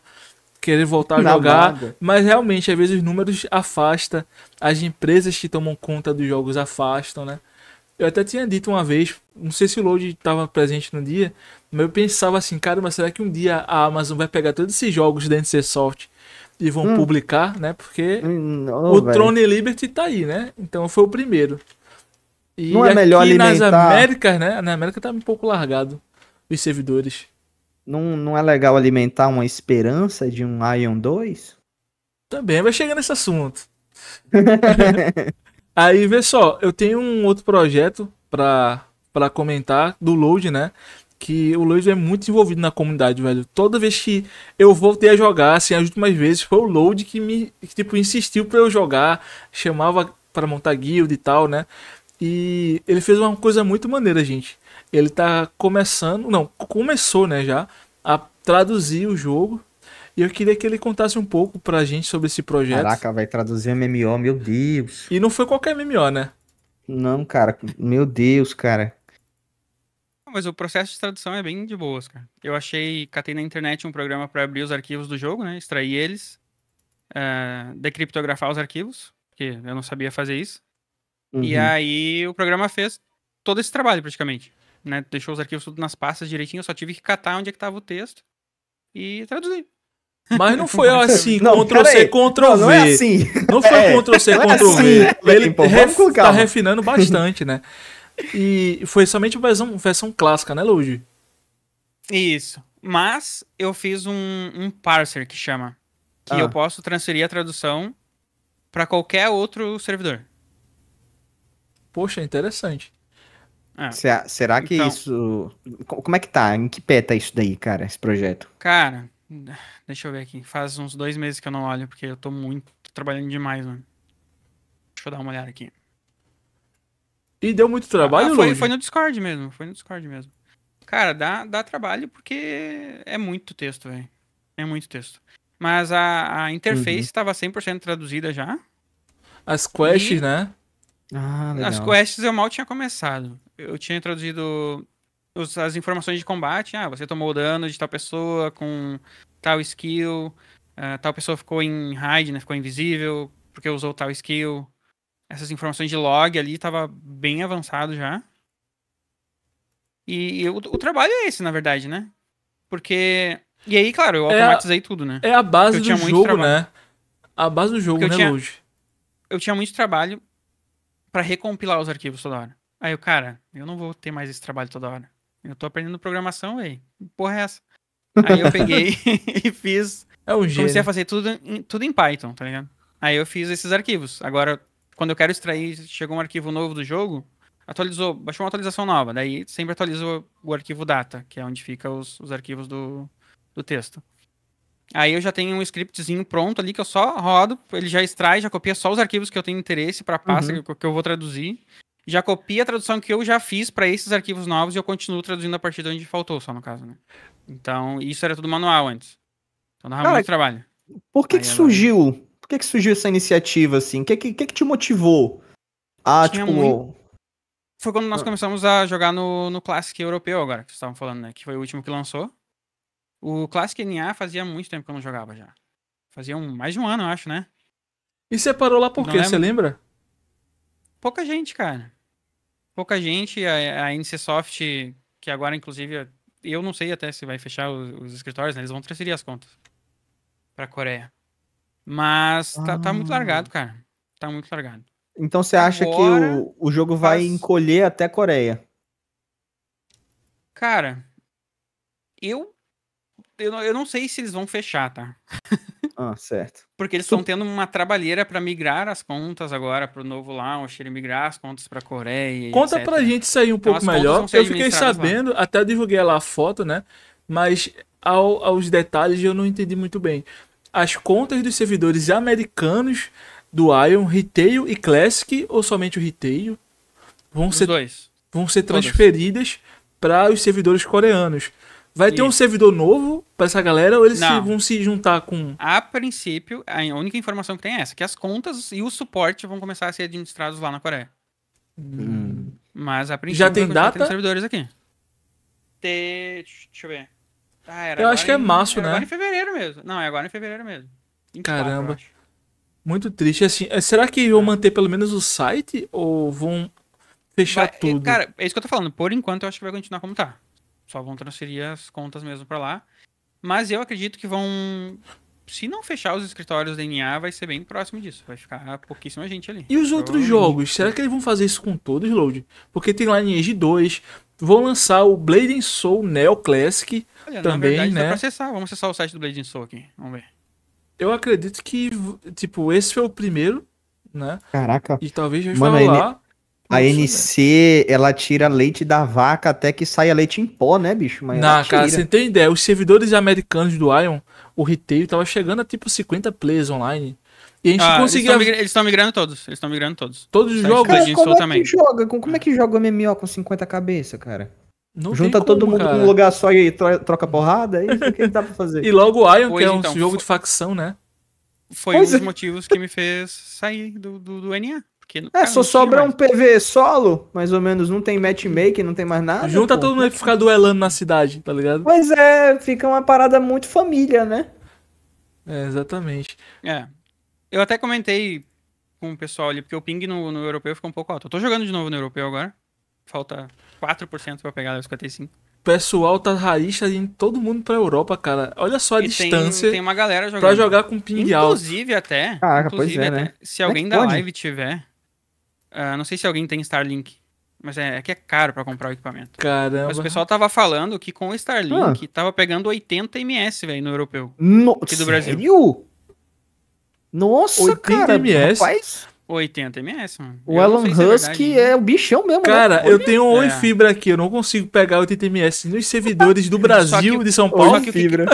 querer voltar a na jogar. Mágoa. Mas realmente, às vezes os números afasta, as empresas que tomam conta dos jogos afastam, né? Eu até tinha dito uma vez, não sei se o Load estava presente no dia, mas eu pensava assim, cara, mas será que um dia a Amazon vai pegar todos esses jogos da NC Soft e vão hum. publicar, né? Porque hum, não, o véio. Throne Liberty tá aí, né? Então foi o primeiro. E não é melhor alimentar... nas Américas, né? Na América tá um pouco largado os servidores. Não, não é legal alimentar uma esperança de um Ion 2? Também vai chegar nesse assunto. Aí, vê só, eu tenho um outro projeto pra, pra comentar do Load, né? Que o Load é muito envolvido na comunidade, velho. Toda vez que eu voltei a jogar, assim, as últimas vezes, foi o Load que me, que, tipo, insistiu pra eu jogar, chamava para montar guild e tal, né? E ele fez uma coisa muito maneira, gente. Ele tá começando, não, começou, né, já, a traduzir o jogo e eu queria que ele contasse um pouco pra gente sobre esse projeto. Caraca, vai traduzir MMO, meu Deus. E não foi qualquer MMO, né? Não, cara, meu Deus, cara. Mas o processo de tradução é bem de boas, cara. Eu achei, catei na internet um programa para abrir os arquivos do jogo, né? Extrair eles, uh, decriptografar os arquivos, porque eu não sabia fazer isso. Uhum. E aí o programa fez todo esse trabalho praticamente. Né? Deixou os arquivos tudo nas pastas direitinho, eu só tive que catar onde é que tava o texto e traduzir. Mas não foi assim, não, Ctrl-C, Ctrl-V. Não, não, é assim. Não foi é, Ctrl-C, Ctrl-V. É assim. Ele ref, tá refinando bastante, né? E foi somente uma versão, versão clássica, né, Luigi? Isso. Mas eu fiz um, um parser que chama. Que ah. eu posso transferir a tradução para qualquer outro servidor. Poxa, interessante. É. Será, será que então, isso. Como é que tá? Em que pé tá isso daí, cara, esse projeto? Cara, Deixa eu ver aqui. Faz uns dois meses que eu não olho, porque eu tô muito. Tô trabalhando demais, mano. Deixa eu dar uma olhada aqui. E deu muito trabalho, ah, foi, foi, no Discord mesmo, foi no Discord mesmo. Cara, dá, dá trabalho porque é muito texto, velho. É muito texto. Mas a, a interface estava uhum. 100% traduzida já. As quests, e... né? Ah, legal. As quests eu mal tinha começado. Eu tinha traduzido os, as informações de combate. Ah, você tomou dano de tal pessoa com tal skill, uh, tal pessoa ficou em hide, né? Ficou invisível porque usou tal skill. Essas informações de log ali estava bem avançado já. E, e o, o, trabalho é esse, na verdade, né? Porque. E aí, claro, eu automatizei é a, tudo, né? É a base do jogo, né? A base do jogo, né, eu tinha, Eu tinha muito trabalho para recompilar os arquivos toda hora. Aí eu, cara, eu não vou ter mais esse trabalho toda hora. Eu tô aprendendo programação, velho. Porra é essa? Aí eu peguei e fiz. É um gênio. Comecei a fazer tudo, em, tudo em Python, tá ligado? Aí eu fiz esses arquivos. Agora, quando eu quero extrair, chegou um arquivo novo do jogo, atualizou, baixou uma atualização nova. Daí sempre atualizo o arquivo data, que é onde fica os, os arquivos do, do texto. Aí eu já tenho um scriptzinho pronto ali que eu só rodo, ele já extrai, já copia só os arquivos que eu tenho interesse para pasta uhum. que, eu vou traduzir já copia a tradução que eu já fiz para esses arquivos novos e eu continuo traduzindo a partir de onde faltou, só no caso, né? Então, isso era tudo manual antes. Então dava Cara, muito trabalho. Por que, que surgiu? Por que, que surgiu essa iniciativa, assim? O que, que, que, te motivou a, tipo... Muito... Foi quando nós ah. começamos a jogar no, no Classic europeu agora, que vocês estavam falando, né? Que foi o último que lançou. O Classic NA fazia muito tempo que eu não jogava já. Fazia um, mais de um ano, eu acho, né? E você parou lá por não quê? Você lembra? Pouca gente, cara pouca gente, a, a NCSoft, que agora, inclusive, eu não sei até se vai fechar os, os escritórios, né? Eles vão transferir as contas pra Coreia. Mas ah. tá, muito ah. largado, cara. Tá muito largado. Então você acha agora, que o, o jogo vai encolher até Coreia? Cara, eu eu não, eu não sei se eles vão fechar, tá? Ah, certo. Porque eles estão tendo uma trabalheira para migrar as contas agora para o novo ele migrar as contas para Coreia. Conta etc. pra gente isso aí um então, pouco melhor. Eu fiquei sabendo, lá. até divulguei lá a foto, né? Mas ao, aos detalhes eu não entendi muito bem. As contas dos servidores americanos do Ion, Retail e Classic, ou somente o Retail, vão os ser, dois. Vão ser transferidas para os servidores coreanos. Vai Isso. ter um servidor novo para essa galera ou eles se, vão se juntar com. A princípio, a única informação que tem é essa: que as contas e o suporte vão começar a ser administrados lá na Coreia. Hum. Mas a princípio. Já tem data? Tem servidores aqui. Deixa eu ver. Ah, eu acho que é em... março, era né? Agora em fevereiro mesmo. Não, é agora em fevereiro mesmo. 24, Caramba. Muito triste. Assim, é, será que vão manter pelo menos o site ou vão fechar vai, é, tudo? Cara, é isso que eu tô falando. Por enquanto, eu acho que vai continuar como tá só vão transferir as contas mesmo para lá. Mas eu acredito que vão. Se não fechar os escritórios da NA, vai ser bem próximo disso. Vai ficar pouquíssima gente ali. E os outros então, jogos? Será que eles vão fazer isso com todos, Load? Porque tem lá Lineage 2, vão lançar o Blade and Soul Neo Classic Olha, também, verdade, né? Dá pra acessar. Vamos acessar o site do Blade and Soul aqui. Vamos ver. Eu acredito que, tipo, esse foi o primeiro, né? Caraca. E talvez vai falar a NC, cara. ela tira leite da vaca até que saia leite em pó, né, bicho? Mas não, cara, você tem ideia. Os servidores americanos do Ion, o retail, tava chegando a tipo 50 players online. E a gente ah, conseguia... Eles estão migrando todos. Eles estão migrando todos. Todos os tá jogos. Cara, como, é também. Joga, como é que joga o MMO com 50 cabeças, cara? Não Junta todo mundo num lugar só e troca porrada? É isso é que dá pra fazer. e logo o Ion, pois que é um então, jogo foi... de facção, né? Foi pois um dos é. motivos que me fez sair do, do, do NA. Porque é, só sobra mais. um PV solo, mais ou menos. Não tem matchmaking, não tem mais nada. Junta pô. todo mundo que fica duelando na cidade, tá ligado? Pois é, fica uma parada muito família, né? É, exatamente. É. Eu até comentei com o pessoal ali, porque o ping no, no europeu ficou um pouco alto. Eu tô jogando de novo no europeu agora. Falta 4% pra pegar os 55. O pessoal tá raiz tá indo todo mundo pra Europa, cara. Olha só a e distância. Tem, tem, uma galera jogando. Pra jogar com ping inclusive, alto. Até, inclusive até. Ah, pois é, até, né? Se alguém é da pode? live tiver Uh, não sei se alguém tem Starlink, mas é, é que é caro para comprar o equipamento. Caramba. Mas o pessoal tava falando que com o Starlink ah. tava pegando 80 ms, velho, no europeu. No... Aqui do Brasil. Sério? Nossa, 80 cara, ms? Rapaz. 80 ms, mano. O eu Elon Musk é, é, né? o bichão mesmo. Né? Cara, né? eu tenho Oi é. Fibra aqui, eu não consigo pegar 80 ms nos servidores do Brasil, que, de São Paulo. Só que, fibra.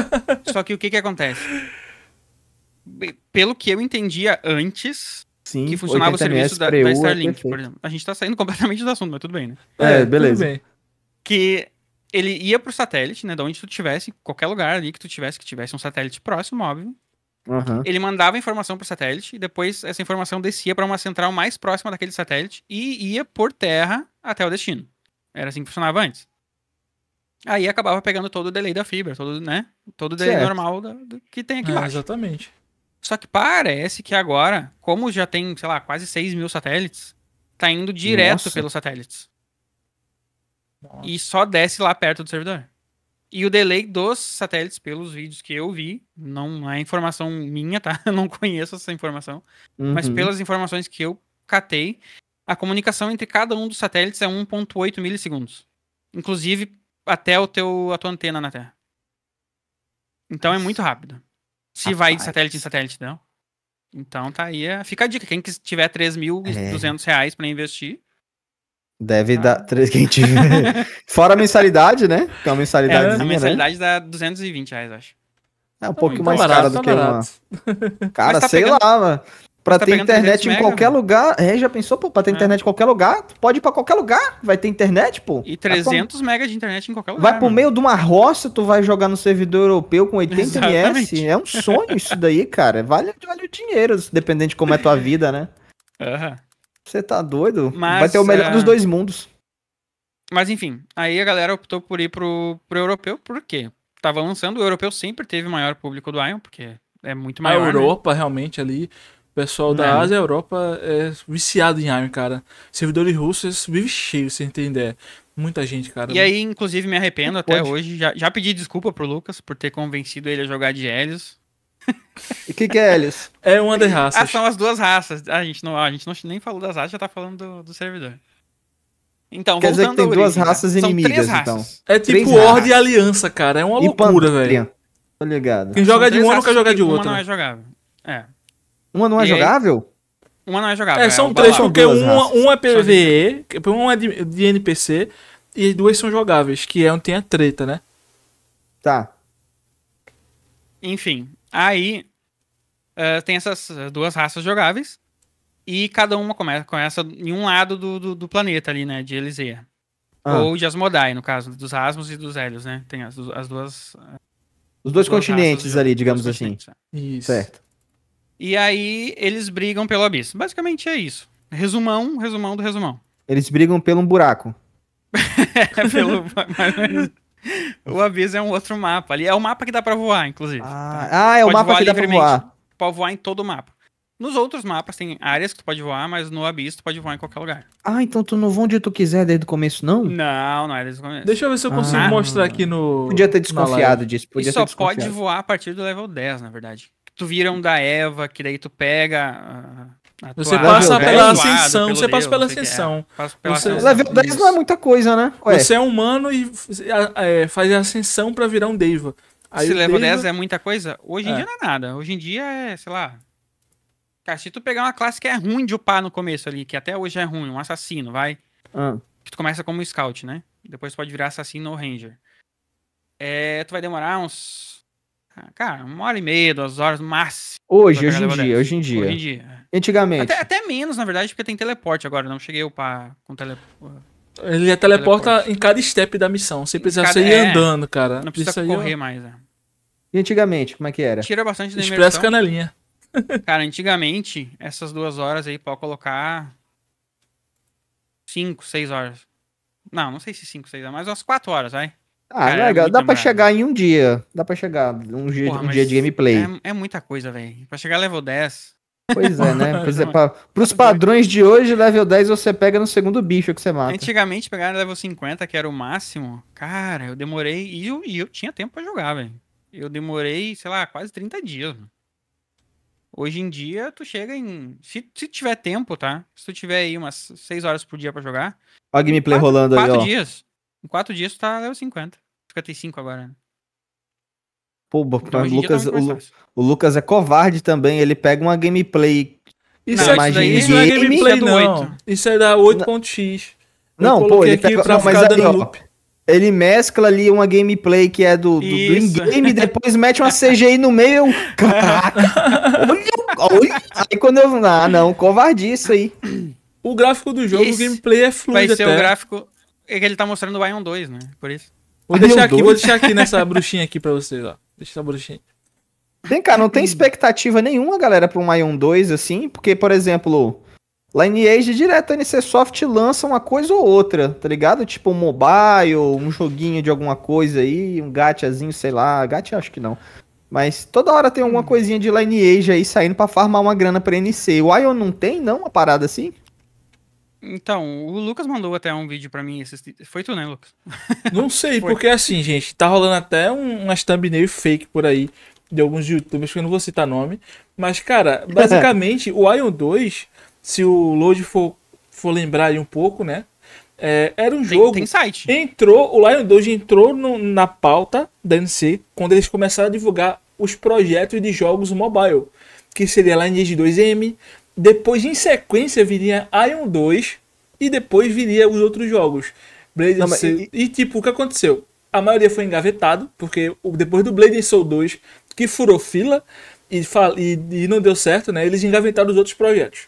Que, só que o que que acontece? Pelo que eu entendia antes, Sim, que funcionava o serviço da, da, é Starlink, é por exemplo. A gente tá saindo completamente do assunto, mas tudo bem, né? É, é beleza. Que ele ia pro satélite, né? De onde tu tivesse, qualquer lugar ali que tu tivesse, que tivesse um satélite próximo, óbvio. Uhum. Ele mandava informação pro satélite e depois essa informação descia para uma central mais próxima daquele satélite e ia por terra até o destino. Era assim que funcionava antes. Aí acabava pegando todo o delay da fibra, todo, né? Todo o delay certo. normal do, que tem aqui ah, embaixo. Exatamente. Só que parece que agora, como já tem, sei lá, quase 6 mil satélites, tá indo direto Nossa. pelos satélites. Nossa. E só desce lá perto do servidor. E o delay dos satélites, pelos vídeos que eu vi, não é informação minha, tá? Eu não conheço essa informação. Uhum. Mas pelas informações que eu catei, a comunicação entre cada um dos satélites é 1.8 milissegundos. Inclusive até o teu, a tua antena na Terra. Então é muito rápido. Se Rapaz. vai de satélite em satélite, não. Então tá aí. É, fica a dica. Quem tiver 3.200 é. reais pra investir. Deve ah. dar. Três, quem tiver. Fora a mensalidade, né? Que é uma mensalidade. É, a né? mensalidade né? dá 220 reais, acho. É um pouco tá mais barato, caro do tá que barato. uma. Cara, tá sei pegando... lá, mano. Pra tá ter internet em mega, qualquer mano. lugar. É, já pensou, pô? Pra ter é. internet em qualquer lugar? pode ir pra qualquer lugar. Vai ter internet, pô. E 300 tá megas mega de internet em qualquer lugar. Vai pro mano. meio de uma roça, tu vai jogar no servidor europeu com 80 ms. É um sonho isso daí, cara. Vale, vale o dinheiro, dependendo de como é tua vida, né? Aham. Você tá doido? Mas, vai ter o melhor uh... dos dois mundos. Mas enfim, aí a galera optou por ir pro, pro europeu, por quê? Tava lançando, o europeu sempre teve maior público do Ion, porque é muito maior. Né? A Europa né? realmente ali pessoal da é. Ásia e Europa é viciado em arm cara. Servidores russos vive cheio, sem entender. Muita gente, cara. E aí, inclusive, me arrependo até Pode. hoje. Já, já pedi desculpa pro Lucas por ter convencido ele a jogar de Helios. E o que, que é Helios? É uma das ah, raças. Ah, são as duas raças. Ah, a gente não, a gente não nem falou das raças, já tá falando do, do servidor. Então, Quer dizer que tem origem, duas raças inimigas, então. É tipo Horde e Aliança, cara. É uma e loucura, velho. ligado. Quem joga de uma nunca joga de outro Uma não né? é jogável. É. Uma não é e jogável? Aí, uma não é jogável. É, é são é, três, porque uma, né? uma é PVE, uma é de, NPC e duas são jogáveis, que é onde tem a treta, né? Tá. Enfim, aí uh, tem essas duas raças jogáveis e cada uma começa, começa em um lado do, do, do planeta ali, né, de Elisea. Ah. Ou de Asmodai, no caso, dos Asmos e dos Hélios, né? Tem as, as duas... Eh, Os dois continentes ali, digamos assim. É. Isso. Certo. E aí eles brigam pelo abismo. Basicamente é isso. Resumão, resumão do resumão. Eles brigam pelo um buraco. é, pelo. o abismo é um outro mapa ali. É o mapa que dá pra voar, inclusive. Ah, ah é o mapa que dá pra voar. Pode voar em todo o mapa. Nos outros mapas tem áreas que tu pode voar, mas no abismo tu pode voar em qualquer lugar. Ah, então tu não voa onde tu quiser desde o começo, não? Não, não é desde o começo. Deixa eu ver se eu consigo ah, mostrar aqui no. Podia ter desconfiado disso. Podia e só pode voar a partir do level 10, na verdade tu vira um da Eva, que daí tu pega. A, a você é. passa pela ascensão, você passa pela ascensão. Level 10 não é muita coisa, né? Ué. Você é humano e é, faz ascensão pra virar um Deva Aí Se level Deiva... 10 é muita coisa, hoje em é. dia não é nada. Hoje em dia é, sei lá. Cara, se tu pegar uma classe que é ruim de upar no começo ali, que até hoje é ruim, um assassino, vai. Ah. Que tu começa como scout, né? Depois tu pode virar assassino ou ranger. É, tu vai demorar uns ah, cara, uma hora e meia, duas horas máximo. Hoje, hoje em dia, hoje em dia. Hoje em dia. Antigamente. Até, até, menos, na verdade, porque tem teleporte agora. Não cheguei a upar com teleporte. Ele é teleporta teleporte. em cada step da missão. Você precisa cada... sair é. andando, cara. Não precisa correr mais, né? E antigamente, como é que era? Tira bastante da Expresso canelinha. cara, antigamente, essas duas horas aí pode colocar cinco, seis horas. Não, não sei se cinco, seis, horas, mas umas quatro horas, vai. Ah, Cara, é legal. É dá pra chegar em um dia. Dá pra chegar um dia, Porra, um dia de gameplay. É, é muita coisa, velho. Pra chegar level 10. Pois é, né? Pois é, pra, pros padrões de hoje, level 10 você pega no segundo bicho que você mata. Antigamente pegar level 50, que era o máximo. Cara, eu demorei. E eu, e eu tinha tempo pra jogar, velho. Eu demorei, sei lá, quase 30 dias. Hoje em dia, tu chega em. Se, se tiver tempo, tá? Se tu tiver aí umas 6 horas por dia para jogar. Olha a gameplay quatro, rolando quatro aí, ó. dias. Em quatro dias tu tá level 50. 55 agora, né? Pô, então, tá o, Lucas, o, o, Lucas é covarde também, ele pega uma gameplay. Isso, não, é, isso não é gameplay, não. Isso é da 8.x. Não, pô, ele tá aqui pega, pra não, ficar mas, dando loop. Ele mescla ali uma gameplay que é do, do, do game depois mete uma CGI no meio. Eu, caraca! olha, olha. Aí quando eu. Ah, não, covardia isso aí. O gráfico do jogo, Esse o gameplay é fluido. Vai ser até. o gráfico. É que ele tá mostrando o Ion 2, né? Por isso. Vou deixar, aqui, vou deixar aqui nessa bruxinha aqui pra vocês, ó. Deixa essa bruxinha. Vem cá, não tem expectativa nenhuma, galera, pra um Ion 2, assim, porque, por exemplo, Lineage direto a NCSoft lança uma coisa ou outra, tá ligado? Tipo um mobile, um joguinho de alguma coisa aí, um gachazinho, sei lá, gacha acho que não. Mas toda hora tem alguma hum. coisinha de Lineage aí saindo para farmar uma grana pra NC. O Ion não tem, não, uma parada assim? Então, o Lucas mandou até um vídeo para mim. Foi tu, né, Lucas? Não sei, porque assim, gente, tá rolando até um, umas thumbnail fake por aí de alguns youtubers que eu não vou citar nome. Mas, cara, basicamente, o Ion 2, se o Load for, for lembrar aí um pouco, né? É, era um jogo. Tem, tem, site. Entrou, o Lion 2 entrou no, na pauta da NC quando eles começaram a divulgar os projetos de jogos mobile. Que seria Lineage 2M, depois, em sequência, viria Iron 2 e depois viria os outros jogos. Blade Não, Soul... e, e, tipo, o que aconteceu? A maioria foi engavetado, porque depois do Blade and Soul 2, que furou fila e, e, e não deu certo, né? Eles engavetaram os outros projetos.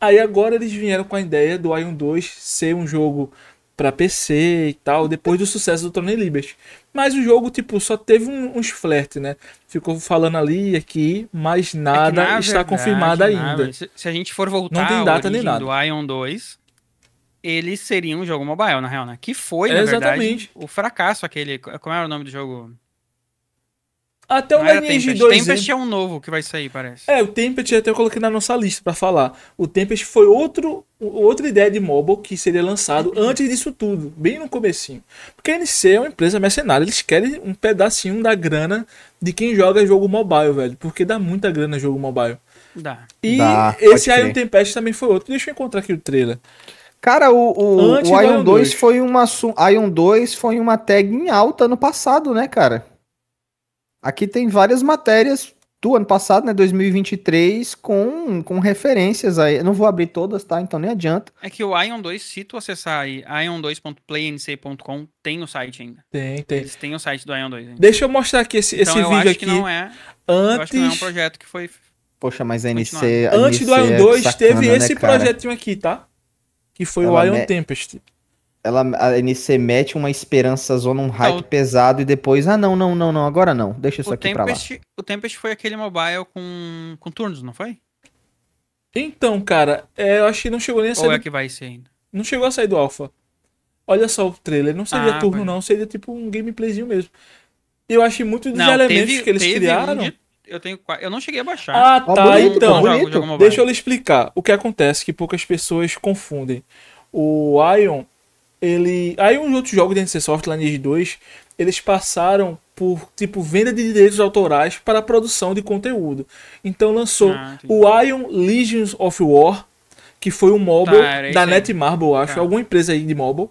Aí agora eles vieram com a ideia do Ion 2 ser um jogo para PC e tal, depois do sucesso do Tony Liberty. Mas o jogo, tipo, só teve um, uns flerte, né? Ficou falando ali e aqui, mas é nada é na está verdade, confirmado ainda. Se, se, a gente for voltar não tem data nem nada. do Ion 2, ele seria um jogo mobile, na real, né? Que foi, é, na verdade, exatamente. o fracasso aquele... Como era o nome do jogo? Até o Lineage 2. Tempest é um novo que vai sair, parece. É, o Tempest até eu coloquei na nossa lista para falar. O Tempest foi outro, outra ideia de mobile que seria lançado antes disso tudo, bem no comecinho. Porque a NC é uma empresa mercenária, eles querem um pedacinho da grana de quem joga jogo mobile, velho. Porque dá muita grana jogo mobile. Dá. E dá, esse Ion Tempest também foi outro. Deixa eu encontrar aqui o trailer. Cara, o, o, o Ion 2 foi uma Ion 2 foi uma tag em alta no passado, né, cara? Aqui tem várias matérias do ano passado, né, 2023, com, com referências aí. Eu não vou abrir todas, tá? Então nem adianta. É que o Ion 2, se tu acessar aí, ion2.plaync.com, tem o site ainda. Tem, tem. Eles têm o site do Ion 2. Ainda. Deixa eu mostrar aqui esse, então, esse vídeo aqui. Que não é, Antes... Eu acho que não é um projeto que foi. Poxa, mas a NC. Antes do Ion 2 é sacana, teve né, esse né, projetinho aqui, tá? Que foi Ela o Ion é... Tempest ela a NC mete uma esperança zona um hype pesado e depois ah não não não não agora não deixa isso aqui para pra lá o Tempest foi aquele mobile com com turnos não foi então cara é, eu acho que não chegou nem a sair ou é do... que vai ser ainda não chegou a sair do alpha olha só o trailer não seria ah, turno não seria tipo um gameplayzinho mesmo eu achei muito dos não, elementos teve, que eles criaram um eu tenho eu não cheguei a baixar ah tá bonito, então bonito. Jogo, jogo deixa eu lhe explicar o que acontece que poucas pessoas confundem o Ion ele. Aí um outros jogos da NC Soft Lineage 2, eles passaram por tipo venda de direitos autorais para a produção de conteúdo. Então lançou ah, o Ion Legions of War, que foi um mobile tá, da Netmarble, acho, tá. alguma empresa aí de mobile.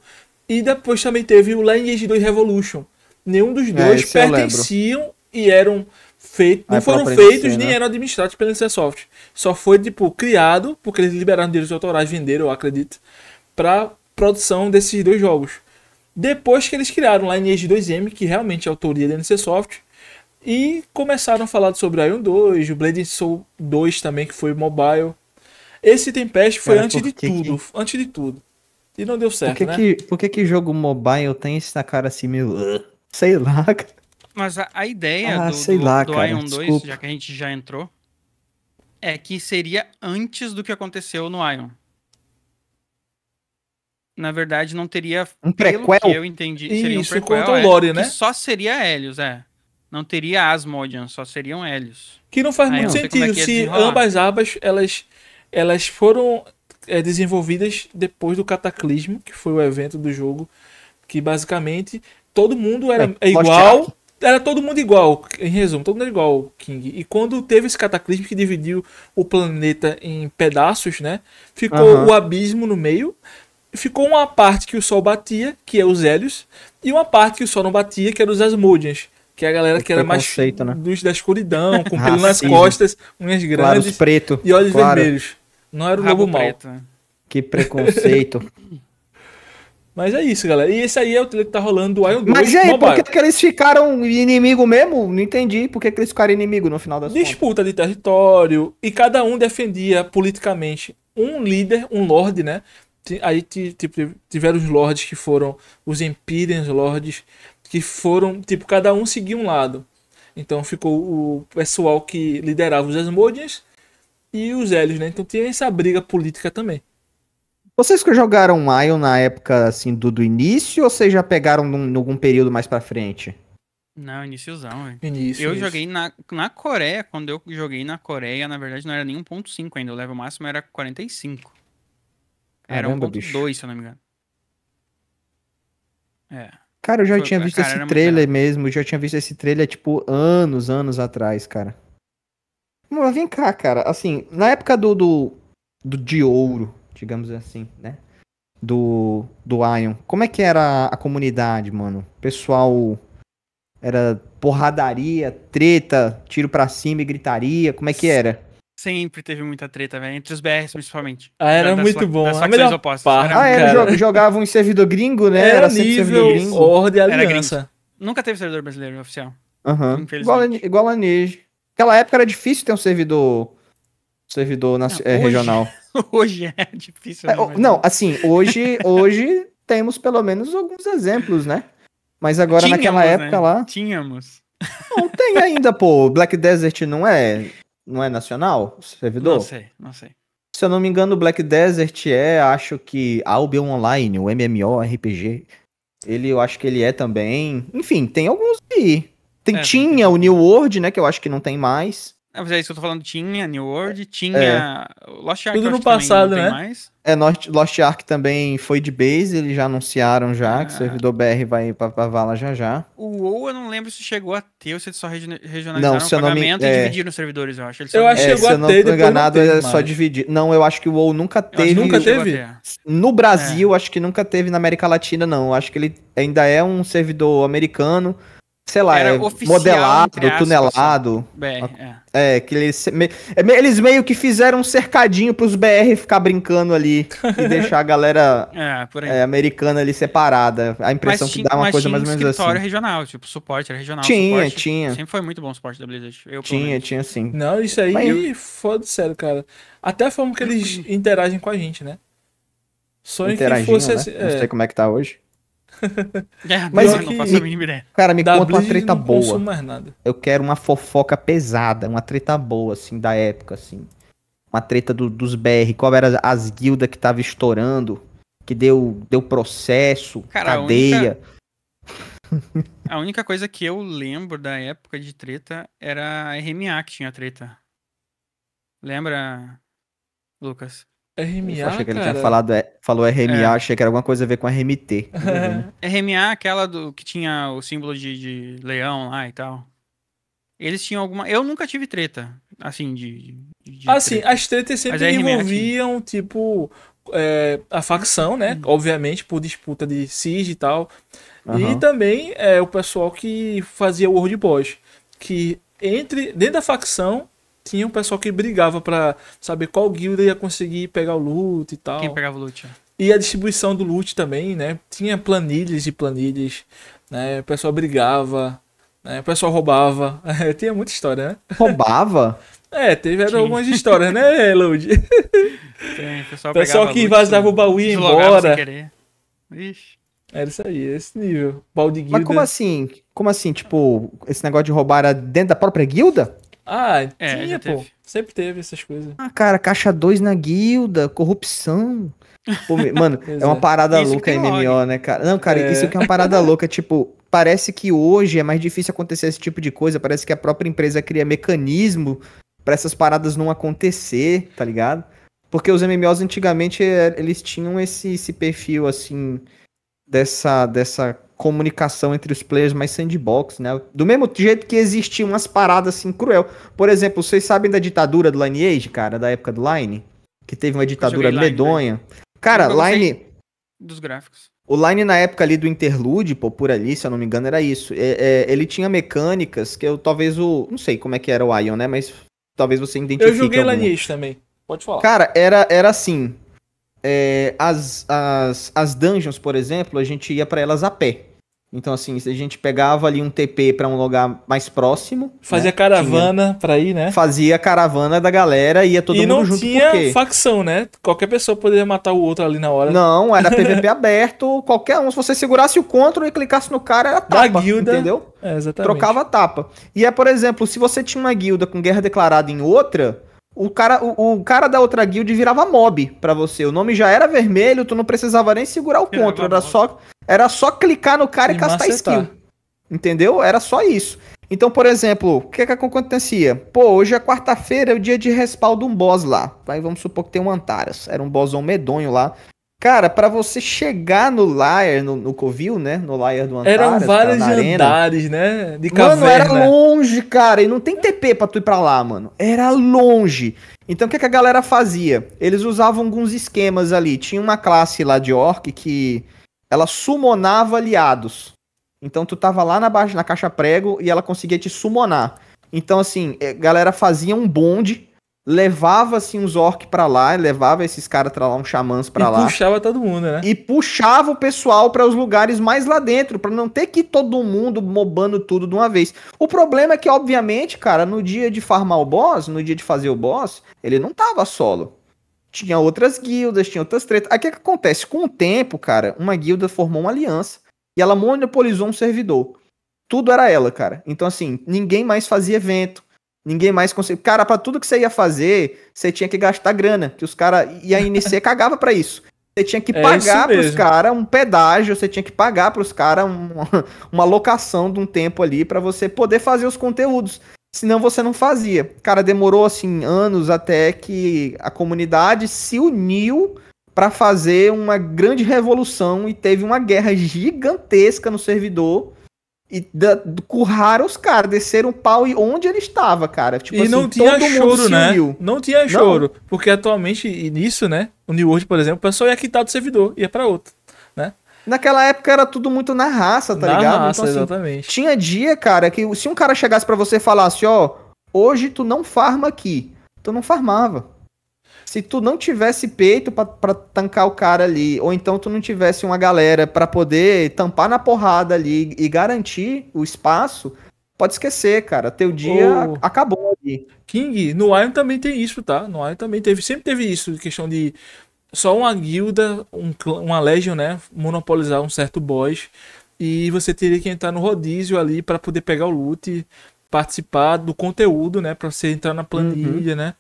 E depois também teve o Lineage 2 Revolution. Nenhum dos é, dois é, pertenciam e eram feitos, não foram feitos nem né? eram administrados pela Soft Só foi tipo criado porque eles liberaram direitos autorais, venderam, eu acredito, para produção desses dois jogos. Depois que eles criaram o Lineage 2M, que realmente é a autoria da NC Soft, e começaram a falar sobre Iron 2, o Blade Soul 2 também, que foi mobile. Esse Tempest foi Cara, antes de tudo, que... antes de tudo. E não deu certo, por que né? Que, por que que jogo mobile tem essa cara assim meu Sei lá, cara. Mas a, a ideia ah, do, sei do, lá, do cara, Ion 2, já que a gente já entrou, é que seria antes do que aconteceu no Ion na verdade, não teria. Um prequel? eu entendi, seria Isso, um prequel. Conta o é, lore, é, né? só seria Helios, é. Não teria Asmodian, só seriam Helios. Que não faz Aí muito é sentido é se ambas abas elas, elas foram é, desenvolvidas depois do Cataclismo, que foi o evento do jogo, que basicamente todo mundo era é, é igual. Era todo mundo igual, em resumo, todo mundo era igual, King. E quando teve esse cataclismo que dividiu o planeta em pedaços, né? Ficou uhum. o abismo no meio ficou uma parte que o sol batia, que é os Hélios, e uma parte que o sol não batia, que era os Asmodians, que é a galera que era mais né? dos da escuridão, com pelo nas costas, unhas grandes claro, preto, e olhos claro. vermelhos. Não era o Rabo lobo preto, mal. Né? Que preconceito. Mas é isso, galera. E esse aí é o trailer que tá rolando do Iron Mas e aí, por que, que, eles ficaram inimigo mesmo? Não entendi por que, que eles ficaram inimigo no final da Disputa contas. de território. E cada um defendia politicamente um líder, um lord, né? aí tipo, tiveram os lords que foram os Empyrean lords que foram tipo cada um seguia um lado então ficou o pessoal que liderava os Asmodians e os Helios né então tinha essa briga política também vocês que jogaram Maio na época assim do, do início ou vocês já pegaram num, num período mais para frente não, iníciozão, Início, eu início. joguei na, na Coreia, quando eu joguei na Coreia, na verdade não era nem 1.5 ainda, o level máximo era 45. Era 1.2, se eu não me engano. É. Cara, eu já Foi, tinha visto cara, esse trailer mesmo, eu já tinha visto esse trailer, tipo, anos, anos atrás, cara. Mas vem cá, cara, assim, na época do, do, do de ouro, digamos assim, né? Do, do Ion, como é que era a comunidade, mano? Pessoal era porradaria, treta, tiro pra cima e gritaria, como é que era? Sempre teve muita treta, velho. Entre os BRs, principalmente. Ah, era muito bom. Das a melhor opostas. ah, era, cara. jogava um servidor gringo, né? Era, era nível, gringo. ordem e aliança. Nunca teve servidor brasileiro oficial. Uhum. Igual, a, igual a Naquela época era difícil ter um servidor servidor na, não, é, hoje, regional. Hoje é difícil. É, não, né, não, assim, hoje, hoje temos pelo menos alguns exemplos, né? Mas agora Tínhamos, naquela época né? lá... Tínhamos. Não tem ainda, pô. Black Desert não é não é nacional? Servidor? Não sei, não sei. Se eu não me engano, o Black Desert é, acho que Albion Online, o MMO RPG, Ele, eu acho que ele é também. Enfim, tem alguns aí. Tem, é, tinha tem. o New World, né? Que eu acho que não tem mais. É, mas é isso que eu tô falando. Tinha New World, é, tinha é. Lost Ark. Tudo no passado, né? É, Lost Ark também foi de base, eles já anunciaram já ah. que o servidor BR vai pra, pra vala já já. O WoW eu não lembro se chegou a ter ou se eles só regionalizaram não, o pagamento me... é... e dividiram os servidores, eu acho. Eles eu acho que é, chegou se a não ter, enganado, não é só dividir. Não, eu acho que o WoW nunca teve. Nunca teve? No Brasil, é. acho que nunca teve na América Latina, não. Eu acho que ele ainda é um servidor americano sei lá, é oficial, modelado, tunelado. É, é. é, que eles, é eles meio que fizeram um cercadinho pros BR ficar brincando ali e deixar a galera é, é, americana ali separada. A impressão mas, que dá uma coisa mais ou menos assim. escritório regional, tipo, suporte regional. Tinha, suporte, tinha. Sempre foi muito bom o suporte da Blizzard. Eu, tinha, tinha sim. Não, isso aí, eu... foda-se, sério, cara. Até a forma que eles interagem com a gente, né? Só em que fosse... Né? Não sei como é que tá hoje. É, mas não, que... não faço a mínima ideia. Cara, me da conta uma treta não boa. Mais nada. Eu quero uma fofoca pesada, uma treta boa, assim, da época, assim. Uma treta do, dos BR, qual era as guildas que tava estourando, que deu, deu processo, Cara, cadeia. A única... a única coisa que eu lembro da época de treta era a RMA que tinha treta. Lembra, Lucas? RMA, achei que ele cara. tinha falado, é, falou RMA, é. achei que era alguma coisa a ver com RMT. RMA, aquela do que tinha o símbolo de, de, leão lá e tal. Eles tinham alguma. Eu nunca tive treta, assim, de. de assim, treta. as tretas sempre é assim. envolviam, tinha. tipo, é, a facção, né? Uhum. Obviamente, por disputa de sig e tal. Uhum. E também é, o pessoal que fazia o World Boss. Que entre dentro da facção tinha um pessoal que brigava para saber qual guilda ia conseguir pegar o loot e tal. Quem pegava o loot? É. E a distribuição do loot também, né? Tinha planilhas e planilhas, né? O pessoal brigava, né? o pessoal roubava. tinha muita história, né? Roubava? É, teve algumas histórias, né, Load? Tem, o pessoal, pessoal que vazava o baú e ia embora. Era isso aí, esse nível. Balde guilda. Mas como assim? Como assim? Tipo, esse negócio de roubar era dentro da própria guilda? Ah, é, tinha, pô. Teve. Sempre teve essas coisas. Ah, cara, caixa 2 na guilda, corrupção. Pô, mano, é uma é. parada louca louca MMO, log. né, cara? Não, cara, é. isso aqui é uma parada louca. Tipo, parece que hoje é mais difícil acontecer esse tipo de coisa. Parece que a própria empresa cria mecanismo para essas paradas não acontecer, tá ligado? Porque os MMOs antigamente é, eles tinham esse, esse perfil assim dessa dessa comunicação entre os players mais sandbox, né? Do mesmo jeito que existiam umas paradas assim cruel. Por exemplo, vocês sabem da ditadura do Lineage, cara, da época do Line, que teve uma ditadura medonha. Cara, Line dos gráficos. O Line na época ali do Interlude, pô, por ali, se eu não me engano, era isso. É, é, ele tinha mecânicas que eu talvez o, não sei como é que era o Ion, né, mas talvez você identifique Eu joguei alguma. Lineage também. Pode falar. Cara, era era assim, é, as, as, as dungeons, por exemplo, a gente ia para elas a pé. Então, assim, a gente pegava ali um TP para um lugar mais próximo. Fazia né? caravana tinha... pra ir, né? Fazia caravana da galera, ia todo e mundo junto. E não tinha facção, né? Qualquer pessoa poderia matar o outro ali na hora. Não, era PVP aberto, qualquer um. Se você segurasse o controle e clicasse no cara, era tapa, da guilda, entendeu? É, exatamente. Trocava tapa. E é, por exemplo, se você tinha uma guilda com guerra declarada em outra o cara, o, o, cara da outra guild virava mob para você. O nome já era vermelho, tu não precisava nem segurar o controle Era só, era só clicar no cara e, e castar macetar. skill. Entendeu? Era só isso. Então, por exemplo, o que, que acontecia? Pô, hoje é quarta-feira, é o dia de respaldo um boss lá. Aí vamos supor que tem um Antaras. Era um bossão medonho lá. Cara, para você chegar no Lair, no, no, covil, né? No Lair do Antares. Eram vários andares, né? De caverna. Mano, era longe, cara. E não tem TP pra tu ir pra lá, mano. Era longe. Então, o que, é que a galera fazia? Eles usavam alguns esquemas ali. Tinha uma classe lá de orc que ela sumonava aliados. Então, tu tava lá na, baixa, na caixa prego e ela conseguia te summonar. Então, assim, a é, galera fazia um bonde levava assim os orcs para lá, levava esses caras para lá, uns xamãs para lá. puxava todo mundo, né? E puxava o pessoal para os lugares mais lá dentro, para não ter que ir todo mundo mobando tudo de uma vez. O problema é que obviamente, cara, no dia de farmar o boss, no dia de fazer o boss, ele não tava solo. Tinha outras guildas, tinha outras tretas. Aí o que, que acontece? Com o tempo, cara, uma guilda formou uma aliança e ela monopolizou um servidor. Tudo era ela, cara. Então, assim, ninguém mais fazia evento Ninguém mais conseguiu. Cara, para tudo que você ia fazer, você tinha que gastar grana, que os caras e a NC cagava para isso. Você tinha que é pagar para os caras um pedágio, você tinha que pagar para os caras uma, uma locação de um tempo ali para você poder fazer os conteúdos. Senão você não fazia. Cara, demorou assim anos até que a comunidade se uniu para fazer uma grande revolução e teve uma guerra gigantesca no servidor e da, curraram os caras, desceram o pau e onde ele estava, cara. Tipo e assim, não tinha choro, né? Não tinha não. choro. Porque atualmente, nisso, né? O New World, por exemplo, o pessoal ia quitar do servidor, ia para outro, né? Naquela época era tudo muito na raça, tá na ligado? Então, raça, então, assim, exatamente. Tinha dia, cara, que se um cara chegasse para você e falasse, ó, hoje tu não farma aqui, tu não farmava se tu não tivesse peito para tancar o cara ali, ou então tu não tivesse uma galera para poder tampar na porrada ali e garantir o espaço, pode esquecer, cara. Teu dia oh. acabou ali. King, no Iron também tem isso, tá? No Iron também teve, sempre teve isso, questão de só uma guilda, um, uma legion, né, monopolizar um certo boss e você teria que entrar no rodízio ali para poder pegar o loot, participar do conteúdo, né, para você entrar na uhum. planilha, uhum. né?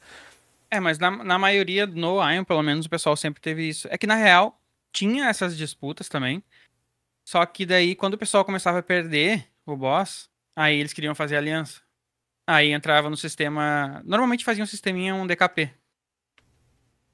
É, mas na, na maioria, no Iron, pelo menos, o pessoal sempre teve isso. É que, na real, tinha essas disputas também. Só que daí, quando o pessoal começava a perder o boss, aí eles queriam fazer aliança. Aí entrava no sistema. Normalmente fazia um sisteminha, um DKP.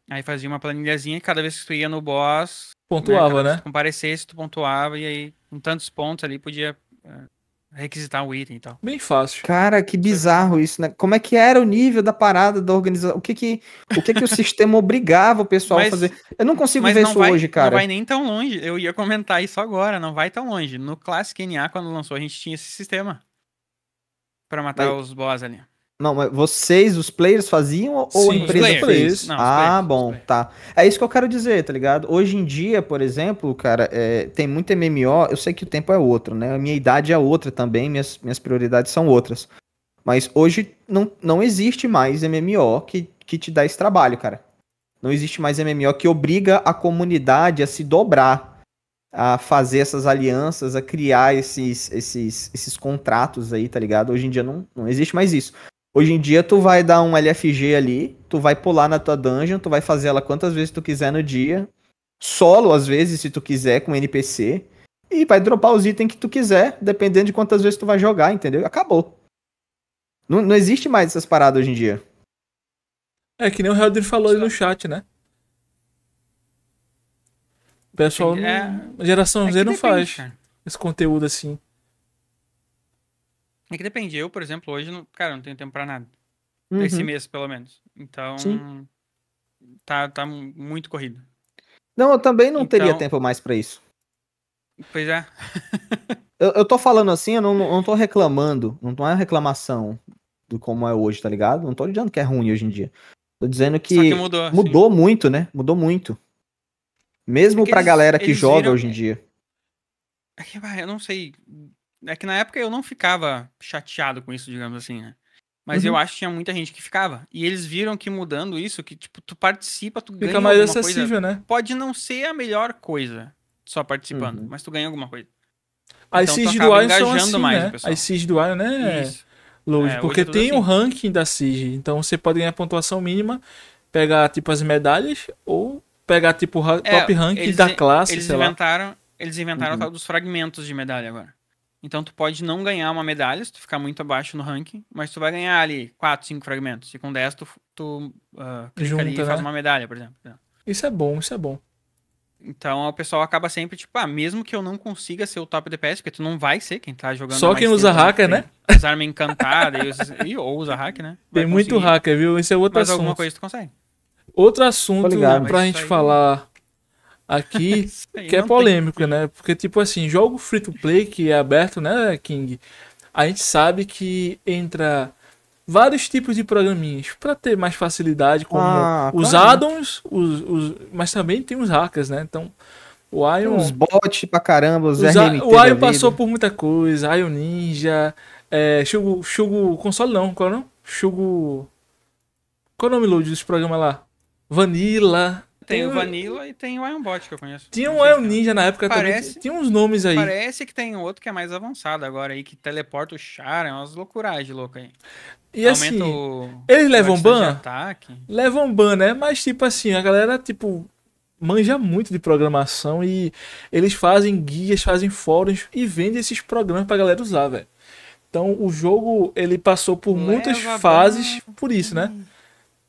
Aí fazia uma planilhazinha e cada vez que tu ia no boss. Pontuava, né? né? Comparecesse, tu pontuava e aí, com tantos pontos ali, podia eh, requisitar um item e tal. Bem fácil. Cara, que bizarro isso, né? Como é que era o nível da parada da organização? O que que o, que que o sistema obrigava o pessoal mas, a fazer? Eu não consigo ver não isso vai, hoje, cara. Não vai nem tão longe. Eu ia comentar isso agora, não vai tão longe. No Classic NA, quando lançou, a gente tinha esse sistema para matar os boss ali. Não, mas vocês, os players, faziam ou Sim, a empresa os players. Não, ah, players, bom, tá. É isso que eu quero dizer, tá ligado? Hoje em dia, por exemplo, cara, é, tem muito MMO, eu sei que o tempo é outro, né? A minha idade é outra também, minhas, minhas prioridades são outras. Mas hoje não, não existe mais MMO que, que te dá esse trabalho, cara. Não existe mais MMO que obriga a comunidade a se dobrar, a fazer essas alianças, a criar esses, esses, esses contratos aí, tá ligado? Hoje em dia não, não existe mais isso. Hoje em dia tu vai dar um LFG ali, tu vai pular na tua dungeon, tu vai fazer ela quantas vezes tu quiser no dia, solo às vezes se tu quiser com NPC, e vai dropar os itens que tu quiser, dependendo de quantas vezes tu vai jogar, entendeu? Acabou. Não, não existe mais essas paradas hoje em dia. É que nem o Helder falou ali no chat, né? O pessoal, é, geração é Z não depende, faz cara. esse conteúdo assim. É que depende. Eu, por exemplo, hoje, não, cara, não tenho tempo pra nada. Uhum. Esse mês, pelo menos. Então, Sim. tá, tá muito corrido. Não, eu também não então... teria tempo mais para isso. Pois é. eu, eu tô falando assim, eu não, não tô reclamando. Não é reclamação do como é hoje, tá ligado? Não tô dizendo que é ruim hoje em dia. Tô dizendo que, que mudou, assim. mudou muito, né? Mudou muito. Mesmo é pra eles, galera que joga viram... hoje em dia. É eu não sei é que na época eu não ficava chateado com isso, digamos assim, né? Mas uhum. eu acho que tinha muita gente que ficava. E eles viram que mudando isso, que tipo, tu participa, tu Fica ganha mais alguma acessível, coisa. né? Pode não ser a melhor coisa só participando, uhum. mas tu ganha alguma coisa. As então, CIS do Iron são assim, mais, né? As CIS do Iron, né? Isso. Load, é, porque é tem assim. o ranking da CIS, então você pode ganhar pontuação mínima, pegar tipo as medalhas ou pegar tipo é, top rank da classe, eles sei inventaram, lá. Eles inventaram uhum. o tal dos fragmentos de medalha agora. Então tu pode não ganhar uma medalha se tu ficar muito abaixo no ranking, mas tu vai ganhar ali 4, 5 fragmentos. E com 10 tu, tu uh, Junta, ali e faz né? uma medalha, por exemplo. Né? Isso é bom, isso é bom. Então o pessoal acaba sempre, tipo, ah, mesmo que eu não consiga ser o top DPS, porque tu não vai ser quem tá jogando. Só quem usa né? hacker, né? Usar armas encantada e, os, ou usa hacker, né? Vai Tem conseguir. muito hacker, viu? Isso é outro mas assunto. Mas alguma coisa tu consegue. Outro assunto ligado, pra gente aí... falar aqui que é polêmico, tem... né? Porque, tipo assim, jogo free to play que é aberto, né, King? A gente sabe que entra vários tipos de programinhas para ter mais facilidade, como ah, os addons, os, os, mas também tem os hackers, né? Então. O Ion. Uns bots pra caramba, os, os O Ion passou por muita coisa. Ion Ninja. É, Shugo, Shugo. Console não, qual é Shugo. Qual é o nome, Lud, dos programas lá? Vanilla. Tem, tem o Vanilla e tem o Iron Bot que eu conheço. Tinha um Iron Ninja na época parece, também. Tinha uns nomes aí. Parece que tem outro que é mais avançado agora aí, que teleporta o Char, é umas loucuragens loucas aí. E assim, Aumenta assim, o... eles levam ban? Levam ban, né? Mas tipo assim, a galera, tipo, manja muito de programação e eles fazem guias, fazem fóruns e vendem esses programas pra galera usar, velho. Então o jogo, ele passou por Leva muitas fases ban. por isso, né?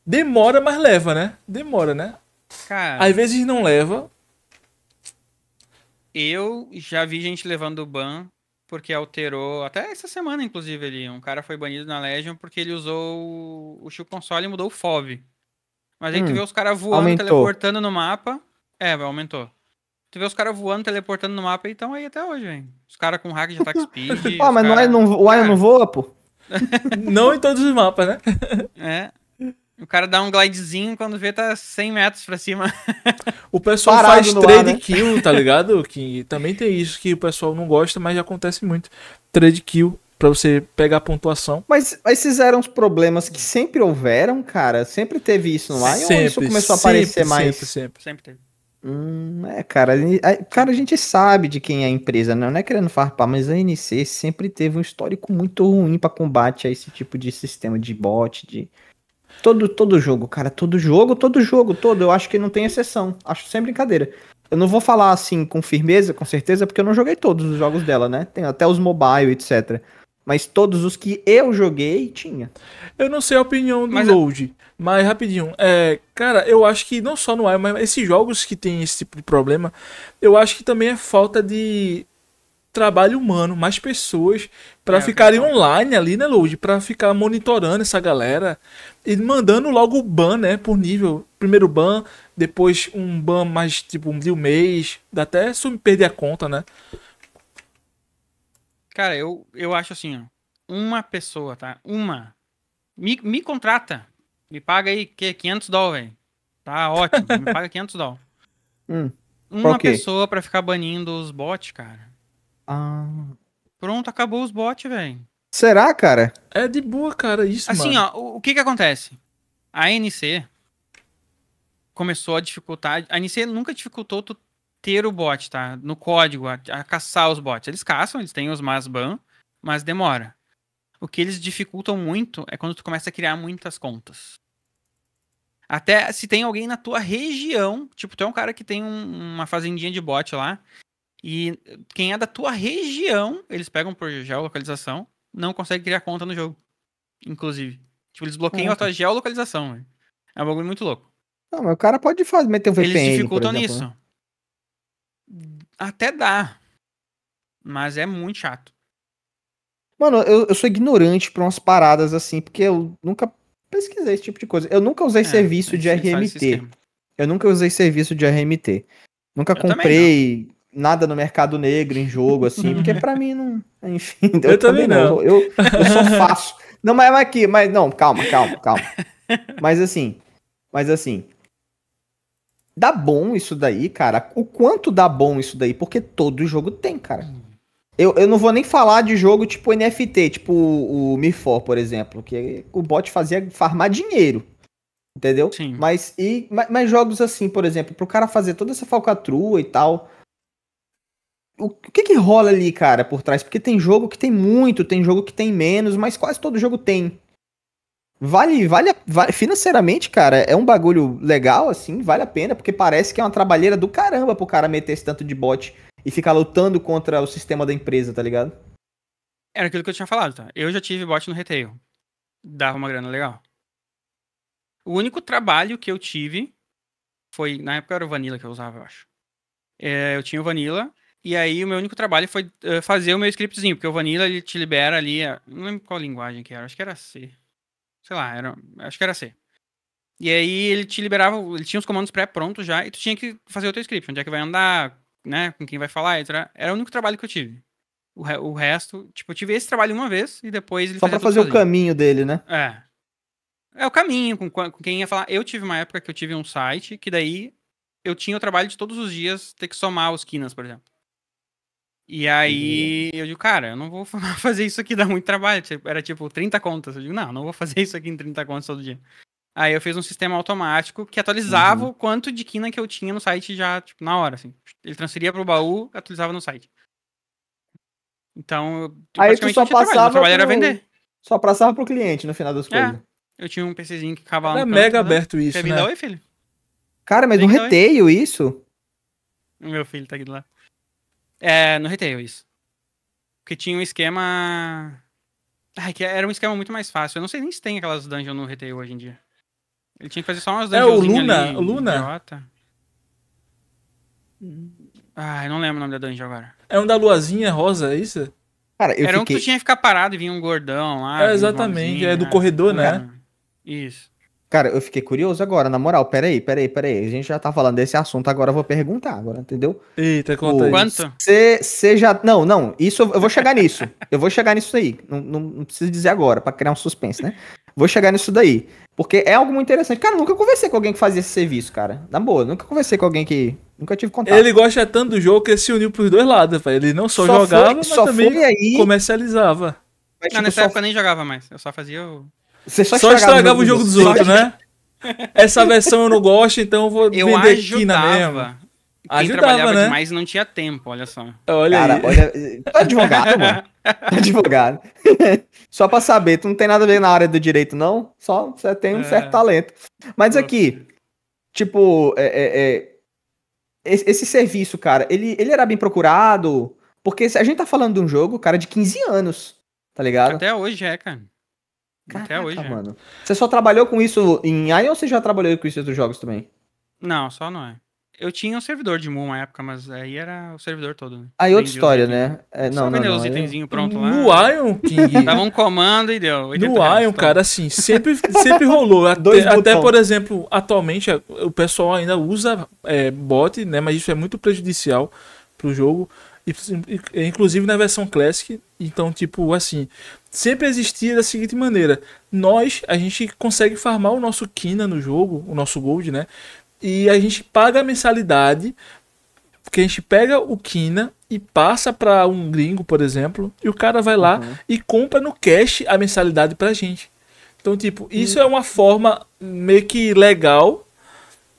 Demora, mas leva, né? Demora, né? Cara, Às vezes não leva. Eu já vi gente levando ban porque alterou, até essa semana inclusive ali, um cara foi banido na Legion porque ele usou o Shield Console e mudou o FOV. Mas aí hum, tu vê os caras voando, aumentou. teleportando no mapa. É, aumentou. Tu vê os caras voando, teleportando no mapa e estão aí até hoje, hein? Os caras com hack de attack speed. Ah, mas é- cara... não, o Ion não voa, pô? não em todos os mapas, né? É. O cara dá um glidezinho quando vê tá 100 metros pra cima. O pessoal Parado faz trade ar, né? kill, tá ligado? Que também tem isso que o pessoal não gosta, mas acontece muito. Trade kill para você pegar a pontuação. Mas esses eram os problemas que sempre houveram, cara? Sempre teve isso no Lion sempre, ou isso começou a aparecer sempre, mais? Sempre, sempre. Sempre teve. Hum, é, cara, a, cara, a gente sabe de quem é a empresa, não, né? não é querendo farpar, mas a NC sempre teve um histórico muito ruim para combate a esse tipo de sistema de bot, de, Todo, todo jogo, cara, todo jogo, todo jogo, todo. Eu acho que não tem exceção. Acho sem brincadeira. Eu não vou falar assim com firmeza, com certeza, porque eu não joguei todos os jogos dela, né? Tem até os mobile, etc. Mas todos os que eu joguei tinha. Eu não sei a opinião do mas é- Load, mas rapidinho. É, cara, eu acho que não só no Wild, mas esses jogos que tem esse tipo de problema, eu acho que também é falta de trabalho humano, mais pessoas para é, ficarem é online ali, né, Load? Para ficar monitorando essa galera e mandando logo o ban, né, por nível. Primeiro ban, depois um ban mais tipo um de um mês, dá até me perder a conta, né? Cara, eu, eu acho assim, uma pessoa, tá? Uma. Me, me contrata. Me paga aí que 500 dólares, Tá ótimo, me paga 500 dólares. Hum, uma okay. pessoa para ficar banindo os bots, cara. Ah. Pronto, acabou os bots, velho. Será, cara? É de boa, cara, isso, Assim, mano. ó, o, o que que acontece? A ANC começou a dificultar... A ANC nunca dificultou tu ter o bot, tá? No código, a, a caçar os bots. Eles caçam, eles têm os ban, mas demora. O que eles dificultam muito é quando tu começa a criar muitas contas. Até se tem alguém na tua região, tipo, tu é um cara que tem um, uma fazendinha de bot lá, e quem é da tua região, eles pegam por geolocalização, não consegue criar conta no jogo. Inclusive. Tipo, eles bloqueiam a tua geolocalização. É um bagulho muito louco. Não, mas o cara pode fazer, meter um VPN. Eles dificultam nisso. Né? Até dá. Mas é muito chato. Mano, eu, eu sou ignorante pra umas paradas assim, porque eu nunca pesquisei esse tipo de coisa. Eu nunca usei é, serviço é de RMT. Eu nunca usei serviço de RMT. Nunca eu comprei nada no mercado negro em jogo, assim, porque para mim não. Enfim, eu, eu também, não. não. Eu, eu só faço. Não, mas aqui, mas não, calma, calma, calma. Mas assim, mas assim. Dá bom isso daí, cara. O quanto dá bom isso daí? Porque todo jogo tem, cara. Eu, eu não vou nem falar de jogo tipo NFT, tipo o, o Mifor, por exemplo, que o bot fazia farmar dinheiro. Entendeu? Sim. Mas, e, mas, mas jogos assim, por exemplo, pro cara fazer toda essa falcatrua e tal o que que rola ali, cara, por trás? Porque tem jogo que tem muito, tem jogo que tem menos, mas quase todo jogo tem. Vale, vale, vale, financeiramente, cara, é um bagulho legal, assim, vale a pena, porque parece que é uma trabalheira do caramba pro cara meter esse tanto de bot e ficar lutando contra o sistema da empresa, tá ligado? Era aquilo que eu tinha falado, tá? Eu já tive bot no retail. Dava uma grana legal. O único trabalho que eu tive foi. Na época era o Vanilla que eu usava, eu acho. É, eu tinha o Vanilla, e aí o meu único trabalho foi uh, fazer o meu scriptzinho, porque o Vanilla ele te libera ali, a... Eh, não lembro qual linguagem que era, acho que era C. Sei lá, era, acho que era C. E aí ele te liberava, ele tinha os comandos pré-prontos já, e tu tinha que fazer o teu script, onde é que vai andar, né, com quem vai falar, etc. Era o único trabalho que eu tive. O, re... o resto, tipo, eu tive esse trabalho uma vez e depois ele Só pra fazer o caminho dele, né? É. É o caminho com, com quem ia falar. Eu tive uma época que eu tive um site que daí eu tinha o trabalho de todos os dias ter que somar os quinas, por exemplo. E aí eu digo, cara, eu não vou fazer isso aqui, dá muito trabalho. Tipo, era tipo 30 contas. Eu digo, não, não vou fazer isso aqui em 30 contas todo dia. Aí eu fiz um sistema automático que atualizava uhum. o quanto de quina que eu tinha no site já, tipo, na hora, assim. Ele transferia pro baú, atualizava no site. Então, eu, aí tu só passava trabalho, pro... era vender. Só passava pro cliente no final das é, coisas. É, eu tinha um PCzinho que cavava no É mega né? aberto isso, Quer né? Oi, filho? Cara, mas um reteio isso? O meu filho tá aqui do lado. É, no retail, isso. Porque tinha um esquema. Ai, que era um esquema muito mais fácil. Eu não sei nem se tem aquelas dungeons no retail hoje em dia. Ele tinha que fazer só umas dungeons. É, o Luna. Ali, o Luna. Ah, eu não lembro o nome da dungeon agora. É um da luazinha rosa, é isso? Cara, eu Era fiquei... um que tu tinha que ficar parado e vinha um gordão lá. É, exatamente, um é do né? corredor, né? Isso. Cara, eu fiquei curioso agora, na moral. Peraí, peraí, peraí. A gente já tá falando desse assunto, agora eu vou perguntar, agora, entendeu? Eita, conta aí. Quanto? Você já. Não, não, isso eu vou chegar nisso. Eu vou chegar nisso aí. Não, não, não preciso dizer agora, para criar um suspense, né? Vou chegar nisso daí. Porque é algo muito interessante. Cara, nunca conversei com alguém que fazia esse serviço, cara. Na boa, nunca conversei com alguém que. Nunca tive contato. Ele gosta tanto do jogo que ele se uniu pros dois lados, velho. Ele não só, só jogava, foi, mas só também aí... comercializava. Mas, não, tipo, nessa só... época eu nem jogava mais. Eu só fazia o. Você só, só estragava, o jogo, dos outros, né? Essa versão eu não gosto, então eu vou eu vender ajudava. aqui na mesma. Quem ajudava, trabalhava né? demais não tinha tempo, olha só. Olha Cara, aí. olha. Tá advogado, mano. Tá advogado. só pra saber, tu não tem nada a ver na área do direito, não? Só você tem um é. certo talento. Mas aqui, tipo, é, é, é esse, esse serviço, cara, ele, ele era bem procurado. Porque a gente tá falando de um jogo, cara, de 15 anos, tá ligado? Até hoje é, cara. Caraca, Até hoje. É. mano. É. Você só trabalhou com isso em AI ou você já trabalhou com isso em outros jogos também? Não, só não é. Eu tinha um servidor de Moon uma época, mas aí era o servidor todo. Né? Aí outra história, né? É, não, Só não, não, os é itenzinhos pronto lá. No Iron King. Dava um comando e deu. No reais, cara, assim, sempre, sempre rolou. até, até, por exemplo, atualmente o pessoal ainda usa é, bot, né? Mas isso é muito prejudicial pro jogo inclusive na versão Classic. Então, tipo, assim, sempre existia da seguinte maneira: nós, a gente consegue farmar o nosso Kina no jogo, o nosso Gold, né? E a gente paga a mensalidade, porque a gente pega o Kina e passa para um gringo, por exemplo, e o cara vai lá uhum. e compra no cash a mensalidade pra gente. Então, tipo, isso é uma forma meio que legal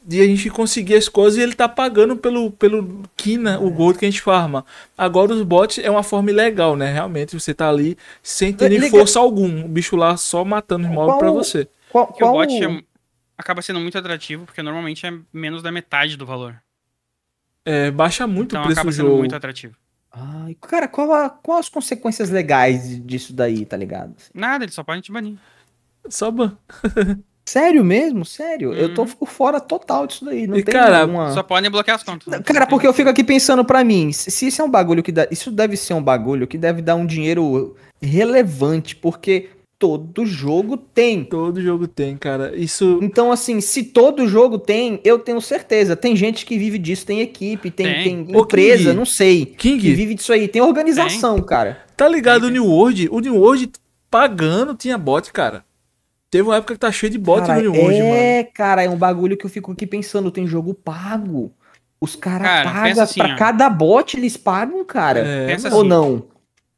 de a gente conseguir as coisas e ele tá pagando pelo, pelo quina, né, o gold que a gente farma. Agora os bots é uma forma legal, né? Realmente, você tá ali sem ter nem força algum. O bicho lá só matando os mobs pra você. Qual, qual... O bot é, acaba sendo muito atrativo, porque normalmente é menos da metade do valor. É, baixa muito então, o preço do jogo. sendo muito atrativo. Ai, cara, qual, a, qual as consequências legais disso daí, tá ligado? Nada, ele só pode te banir. Só ban. Sério mesmo? Sério? Eu tô fico uhum. fora total disso daí. Não e tem cara, nenhuma... só podem bloquear as contas. Né? Cara, porque eu fico aqui pensando para mim, se isso é um bagulho que dá, isso deve ser um bagulho que deve dar um dinheiro relevante, porque todo jogo tem. Todo jogo tem, cara. Isso. Então, assim, se todo jogo tem, eu tenho certeza. Tem gente que vive disso, tem equipe, tem, tem. tem empresa, King. não sei. King. Que vive disso aí. Tem organização, tem. cara. Tá ligado tem. o New World? O New World pagando tinha bot, cara. Teve uma época que tá cheio de bot cara, no Gold é, mano. É, cara, é um bagulho que eu fico aqui pensando, tem jogo pago. Os caras cara, pagam assim, pra ó. cada bot, eles pagam, cara. É, ou assim, não?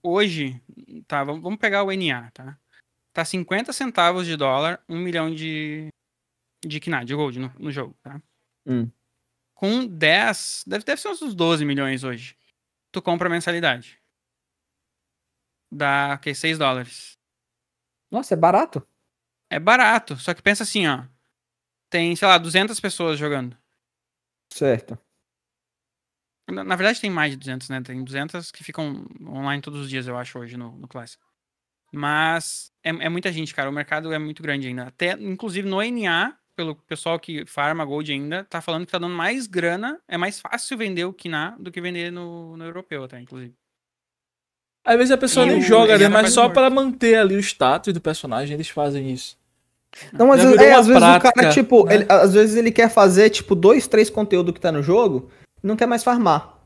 Hoje, tá, vamos pegar o NA, tá? Tá 50 centavos de dólar, um milhão de de Kna, de gold no, no jogo, tá? Hum. Com 10, deve, deve ser uns 12 milhões hoje. Tu compra a mensalidade. Dá, ok, 6 dólares. Nossa, é barato? É barato. Só que pensa assim, ó. Tem, sei lá, 200 pessoas jogando. Certo. Na, na verdade tem mais de 200, né? Tem 200 que ficam online todos os dias, eu acho, hoje no, no clássico. Mas é, é, muita gente, cara. O mercado é muito grande ainda. Até, inclusive, no NA, pelo pessoal que farma Gold ainda, tá falando que tá dando mais grana. É mais fácil vender o Kina do que vender no, no europeu, até, inclusive. Às vezes a pessoa e nem o, joga, né? Mas só para manter ali o status do personagem, eles fazem isso. Não, mas é, às vezes prática, o cara, tipo, né? ele, às vezes ele quer fazer, tipo, dois, três conteúdos que tá no jogo e não quer mais farmar.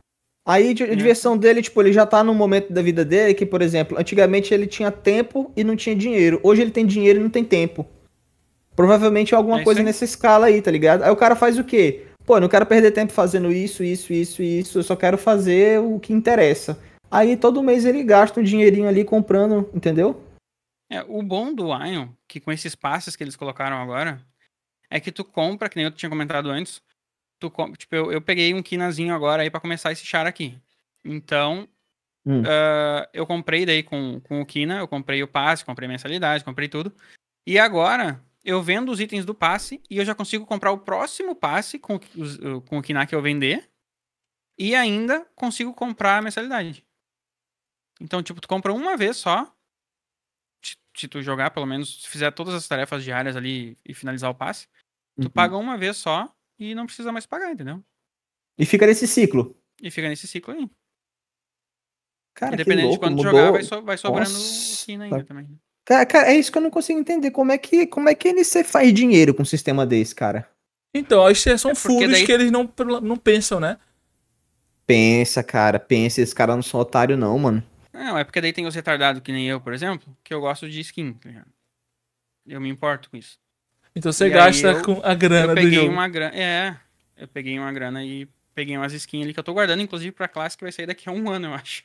Aí a é. diversão dele, tipo, ele já tá num momento da vida dele que, por exemplo, antigamente ele tinha tempo e não tinha dinheiro. Hoje ele tem dinheiro e não tem tempo. Provavelmente é alguma é coisa aí. nessa escala aí, tá ligado? Aí o cara faz o quê? Pô, não quero perder tempo fazendo isso, isso, isso e isso. Eu só quero fazer o que interessa. Aí todo mês ele gasta um dinheirinho ali comprando, entendeu? É, o bom do Ion, que com esses passes que eles colocaram agora, é que tu compra, que nem eu tinha comentado antes, tu compra, tipo, eu, eu peguei um Kinazinho agora aí para começar esse char aqui. Então, hum. uh, eu comprei daí com, com o Kina, eu comprei o passe, comprei mensalidade, comprei tudo. E agora, eu vendo os itens do passe e eu já consigo comprar o próximo passe com, com o Kina que eu vender. E ainda consigo comprar a mensalidade. Então, tipo, tu compra uma vez só se tu jogar, pelo menos, se fizer todas as tarefas diárias ali e finalizar o passe, tu uhum. paga uma vez só e não precisa mais pagar, entendeu? E fica nesse ciclo. E fica nesse ciclo aí. Cara, Independente louco, de quando mudou. jogar, vai, so, vai sobrando esquina ainda também. Né? Cara, cara, é isso que eu não consigo entender. Como é que, como é que se faz dinheiro com um sistema desse, cara? Então, acho que são é furos daí... que eles não, não pensam, né? Pensa, cara. Pensa, esses caras não são otários não, mano. Não, é porque daí tem os retardados que nem eu, por exemplo, que eu gosto de skin. Tá eu me importo com isso. Então você e gasta eu, com a grana eu peguei do jogo. Uma grana, é, eu peguei uma grana e peguei umas skins ali que eu tô guardando, inclusive, pra classe que vai sair daqui a um ano, eu acho.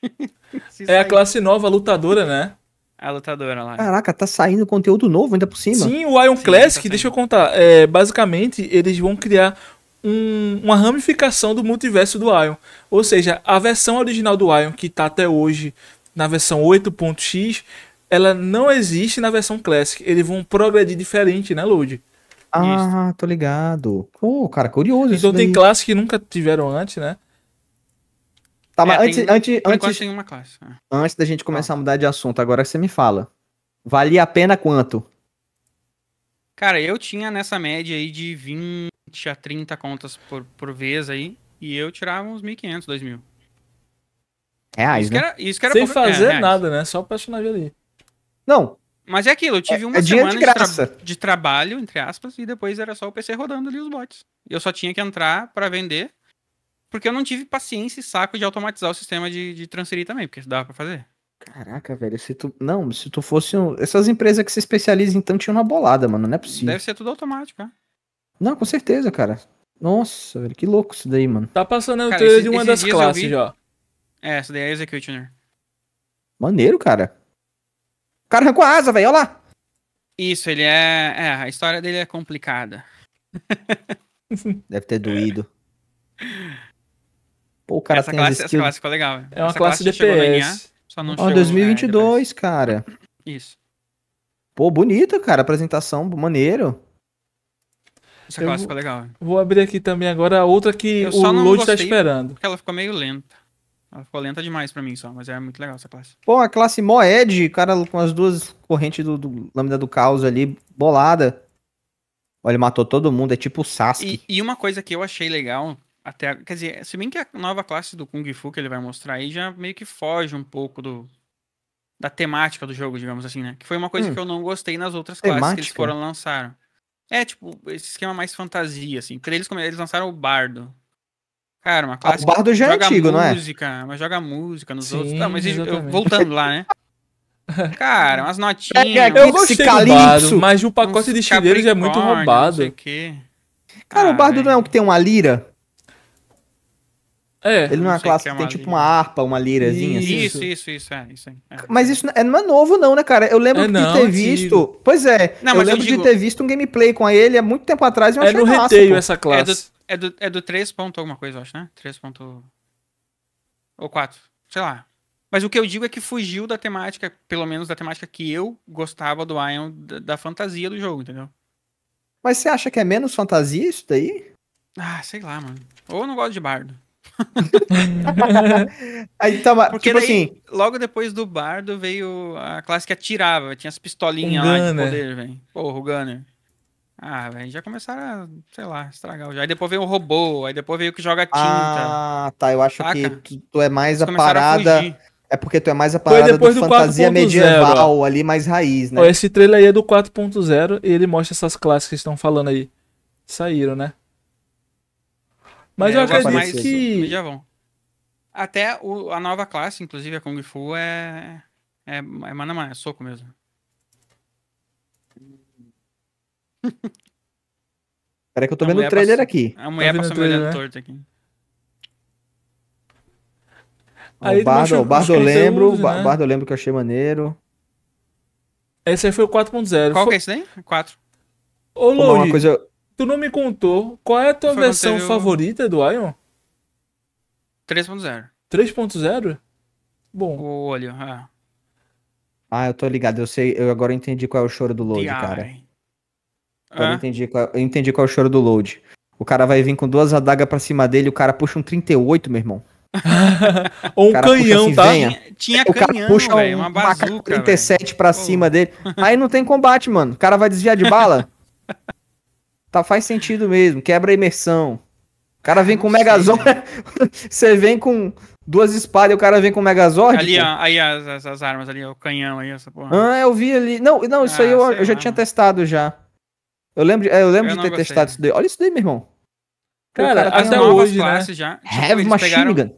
é a classe nova, a lutadora, né? A lutadora lá. Caraca, tá saindo conteúdo novo ainda por cima. Sim, o Ion Sim, Classic, tá deixa eu contar. É, basicamente, eles vão criar um, uma ramificação do multiverso do Ion. Ou seja, a versão original do Ion, que tá até hoje na versão 8.x, ela não existe na versão Classic. Eles vão progredir diferente, né, Load? Ah, isso. tô ligado. Pô, cara, curioso Então tem classes que nunca tiveram antes, né? Tá, mas é, antes, tem, antes, antes, tem uma classe. É. antes da gente começar ah. a mudar de assunto, agora você me fala. Valia a pena quanto? Cara, eu tinha nessa média aí de 20 a 30 contas por, por vez aí, e eu tirava uns 1.500, 2.000. Reais, isso né? Era, isso era Sem é, fazer é, nada, né? Só o personagem ali. Não. Mas é aquilo, eu tive é, uma é semana de, graça. De, tra... de trabalho, entre aspas, e depois era só o PC rodando ali os bots. Eu só tinha que entrar para vender, porque eu não tive paciência e saco de automatizar o sistema de, de transferir também, porque isso dava pra fazer. Caraca, velho, se tu. Não, se tu fosse. Um... Essas empresas que se especializam então tinha uma bolada, mano, não é possível. Deve ser tudo automático, cara. É. Não, com certeza, cara. Nossa, velho, que louco isso daí, mano. Tá passando o teoria de uma das classes vi... já. É, essa daí é Executioner. Maneiro, cara. O cara arrancou a asa, velho, olha lá. Isso, ele é. É, a história dele é complicada. Deve ter doído. Pô, o cara essa tem classe, essa classe ficou legal. Véio. É uma essa classe, classe DPS. Só não Ó, 2022, né, cara. Isso. Pô, bonito, cara. Apresentação, maneiro. Essa eu classe ficou legal. Vou abrir aqui também agora a outra que eu o Load tá esperando. Porque ela ficou meio lenta. Ela ficou lenta demais pra mim só, mas é muito legal essa classe. Bom, a classe Moed, cara, com as duas correntes do, do Lâmina do Caos ali, bolada. Olha, matou todo mundo, é tipo o Sasuke. E, e, uma coisa que eu achei legal, até, quer dizer, se bem que a nova classe do Kung Fu que ele vai mostrar aí já meio que foge um pouco do da temática do jogo, digamos assim, né? Que foi uma coisa hum. que eu não gostei nas outras temática? classes que eles foram lançaram. É, tipo, esse esquema mais fantasia, assim. Porque eles, eles lançaram o Bardo, Cara, uma clássica. O Bardo já é antigo, música, não é? Música, né? mas joga música nos Sim, outros. Não, mas eu, voltando lá, né? Cara, umas notinhas. É, eu gostei Calypso, do bardo, mas o pacote de chileiros é muito roubado. Não sei o quê. Cara, o Bardo não é o que tem uma lira? É, ele não é uma classe que, é que tem tipo uma harpa, uma lirazinha assim? isso, assim. Isso, isso, isso, é, isso é. Mas isso é, não é novo, não, né, cara? Eu lembro é, não, de ter é visto. Digo. Pois é, não, eu lembro eu digo... de ter visto um gameplay com ele há muito tempo atrás e eu é achei É no massa, reteio essa classe. É do, é do, é do 3 ponto alguma coisa, eu acho, né? 3 ponto... Ou 4, sei lá. Mas o que eu digo é que fugiu da temática, pelo menos da temática que eu gostava do Ion, da, da fantasia do jogo, entendeu? Mas você acha que é menos fantasia isso daí? Ah, sei lá, mano. Ou eu não gosto de bardo. aí tava, Porque tipo daí, assim, logo depois do Bardo veio a classe que atirava, tinha as pistolinhas lá de poder, velho. Porra, o Gunner. Ah, velho, já começaram a, sei lá, estragar. Aí depois veio o robô, aí depois veio o que joga tinta. Ah, tá, eu acho saca? que tu, tu, é mais Eles a parada... A é porque tu é mais a parada do, do fantasia medieval ali, mais raiz, né? Ó, esse trailer aí é do 4.0 e ele mostra essas classes que estão falando aí. Saíram, né? Mas é, eu acredito mais que. Já vão. Até o, a nova classe, inclusive a Kung Fu, é. É, é manamá, é soco mesmo. Peraí que eu tô a vendo o trailer passou, aqui. A mulher tá passou me olhando né? torto aqui. Aí o Bardo, o Bardo eu lembro, O né? Bardo eu lembro que eu achei maneiro. Esse aí foi o 4.0. Qual foi... que é esse daí? 4. Ô, Lourdes, uma coisa... Tu não me contou qual é a tua versão favorita do Ion? 3.0. 3.0? Bom. O olho, é. Ah, eu tô ligado. Eu sei, eu agora entendi qual é o choro do load, cara. Agora eu, entendi qual, é, eu entendi qual é o choro do load. O cara vai vir com duas adagas pra cima dele, o cara puxa um 38, meu irmão. Ou um canhão, assim, tá? Tinha, tinha o canhão, cara puxa véio, um, uma bazuca, 37 véio. pra Pô. cima dele. Aí não tem combate, mano. O cara vai desviar de bala. Tá, faz sentido mesmo, quebra a imersão. O cara vem com o Megazord, você vem com duas espadas e o cara vem com o Megazord. Ali, ó, aí as, as, as, armas ali, o canhão aí, essa porra. Ah, eu vi ali. Não, não isso ah, aí eu, eu já tinha né? testado já. Eu lembro, é, eu lembro eu de ter gostei. testado né? isso daí. Olha isso daí, meu irmão. Cara, cara até hoje, né? Já, tipo, eles pegaram,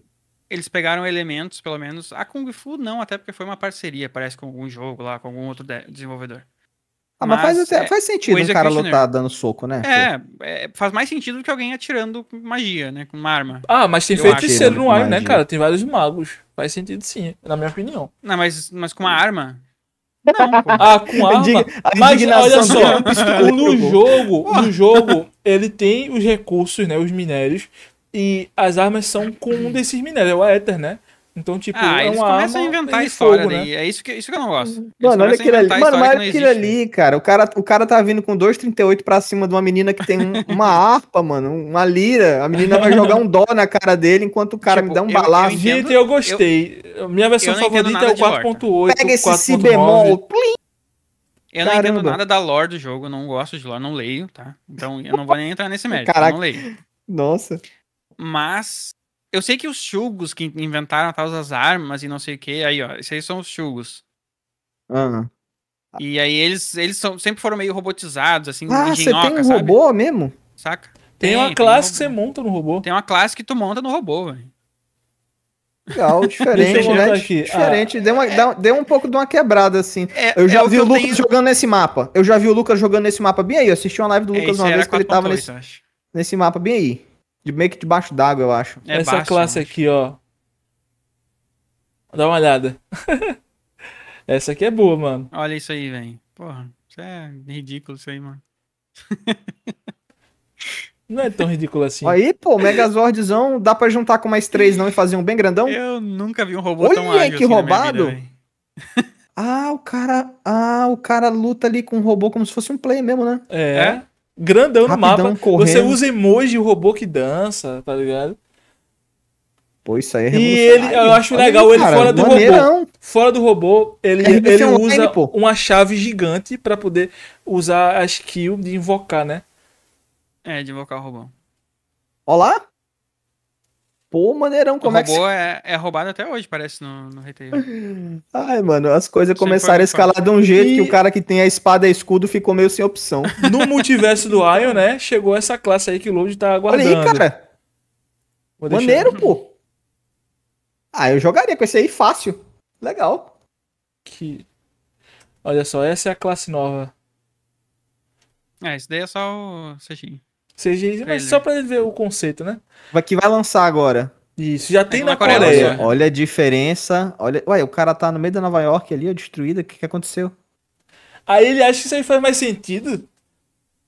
Eles pegaram elementos, pelo menos. A Kung Fu não, até porque foi uma parceria, parece, com algum jogo lá, com algum outro desenvolvedor. Ah, mas, mas faz, é, faz sentido o um cara lutar dando soco, né? É, é, faz mais sentido do que alguém atirando magia, né? Com uma arma. Ah, mas tem feiticeiro no ar, né, cara? Tem vários magos. Faz sentido sim, na minha opinião. Não, mas, mas com uma arma. Não, Ah, com arma. mas olha só, no jogo, no jogo, ele tem os recursos, né? Os minérios. E as armas são com um desses minérios, é o éter, né? Então, tipo, ah, é eles começam a inventar história fogo, né? É isso que, é isso que eu não gosto. mano, olha aquilo ali. Mano, mas aquilo ali, cara. O cara, o cara tá vindo com 2,38 pra cima de uma menina que tem uma harpa, mano. Uma lira. A menina vai jogar um dó na cara dele enquanto o cara tipo, me dá um balaço. Eu, eu, entendo, eu gostei. Eu, Minha versão favorita é o 4.8. Pega esse si bemol. Plim. Eu Caramba. não entendo nada da lore do jogo, não gosto de lore, não leio, tá? Então eu não vou nem entrar nesse mérito, Caraca. não leio. Nossa. Mas eu sei que os chugos que inventaram todas as armas e não sei o que, aí, ó, esses aí são os chugos. Ah. E aí eles, eles são, sempre foram meio robotizados, assim, ah, você tem um sabe? robô mesmo? Saca? Tem, tem uma classe tem um que você monta no robô. Tem uma classe que tu monta no robô, velho. Legal, diferente, né? Aqui. Ah. Diferente, ah. deu, uma, deu, deu, um pouco de uma quebrada, assim. É, eu já é vi o Lucas tenho... jogando nesse mapa. Eu já vi o Lucas jogando nesse mapa bem aí. Eu assisti uma live do é, Lucas é, uma vez que ele tava 8, nesse, nesse mapa bem aí. De meio que debaixo d'água, eu acho. É Essa baixo, classe aqui, ó. Dá uma olhada. Essa aqui é boa, mano. Olha isso aí, velho. Porra, isso é ridículo isso aí, mano. Não é tão ridículo assim. Aí, pô, Megazordzão, dá pra juntar com mais três não e fazer um bem grandão? Eu nunca vi um robô Olha tão ágil que assim roubado! Vida, ah, o cara, ah, o cara luta ali com um robô como se fosse um play mesmo, né? É. é? grandão Rapidão, no mapa. Correndo. Você usa emoji, o robô que dança, tá ligado? Pô, isso aí é E ele, eu acho Olha legal aí, ele cara, fora do maneirão. robô. Fora do robô, ele, ele online, usa pô. uma chave gigante para poder usar a skill de invocar, né? É, de invocar o robô. Olá? Pô, maneirão, como o é que. é, é roubado até hoje, parece, no, no Ai, mano, as coisas começaram a escalar de um jeito e... que o cara que tem a espada e escudo ficou meio sem opção. No multiverso do Ion, né? Chegou essa classe aí que o Load tá aguardando. Olha aí, cara. Vou Maneiro, deixar. pô. Ah, eu jogaria com esse aí fácil. Legal. Que. Olha só, essa é a classe nova. É, esse daí é só o Sejinho. CGI, mas só pra ver o conceito, né? Que vai lançar agora. Isso, já tem é, na, na Coreia. Coreia. Olha, a diferença. Olha, ué, o cara tá no meio da Nova York ali, ó, destruída. O que, que aconteceu? Aí ele acha que isso aí faz mais sentido.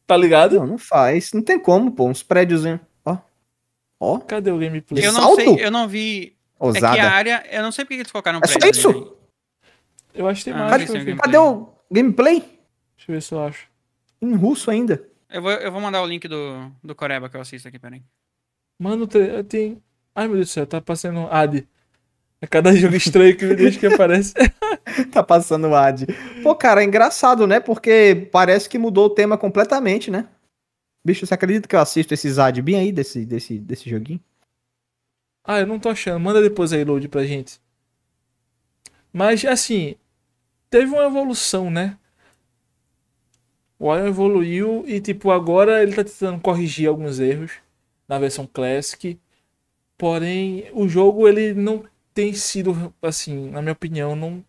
Tá ligado? Não, não faz. Não tem como, pô. Uns prédios, Ó. Ó. Cadê o gameplay? Eu não sei, eu não vi. Ousada. É que a área. Eu não sei porque eles colocaram um É isso? Eu acho que tem ah, mais. Cadê, cadê o gameplay? Deixa eu ver se eu acho. Em russo ainda. Eu vou, eu vou mandar o link do, do Coreba que eu assisto aqui, peraí. Mano, tem. Ai meu Deus do céu, tá passando AD. A é cada jogo estranho que me deixa que aparece. tá passando AD. Pô, cara, é engraçado, né? Porque parece que mudou o tema completamente, né? Bicho, você acredita que eu assisto esses ad bem aí desse, desse, desse joguinho? Ah, eu não tô achando. Manda depois aí, load, pra gente. Mas, assim, teve uma evolução, né? O Ion evoluiu e, tipo, agora ele tá tentando corrigir alguns erros na versão Classic. Porém, o jogo, ele não tem sido, assim, na minha opinião, não,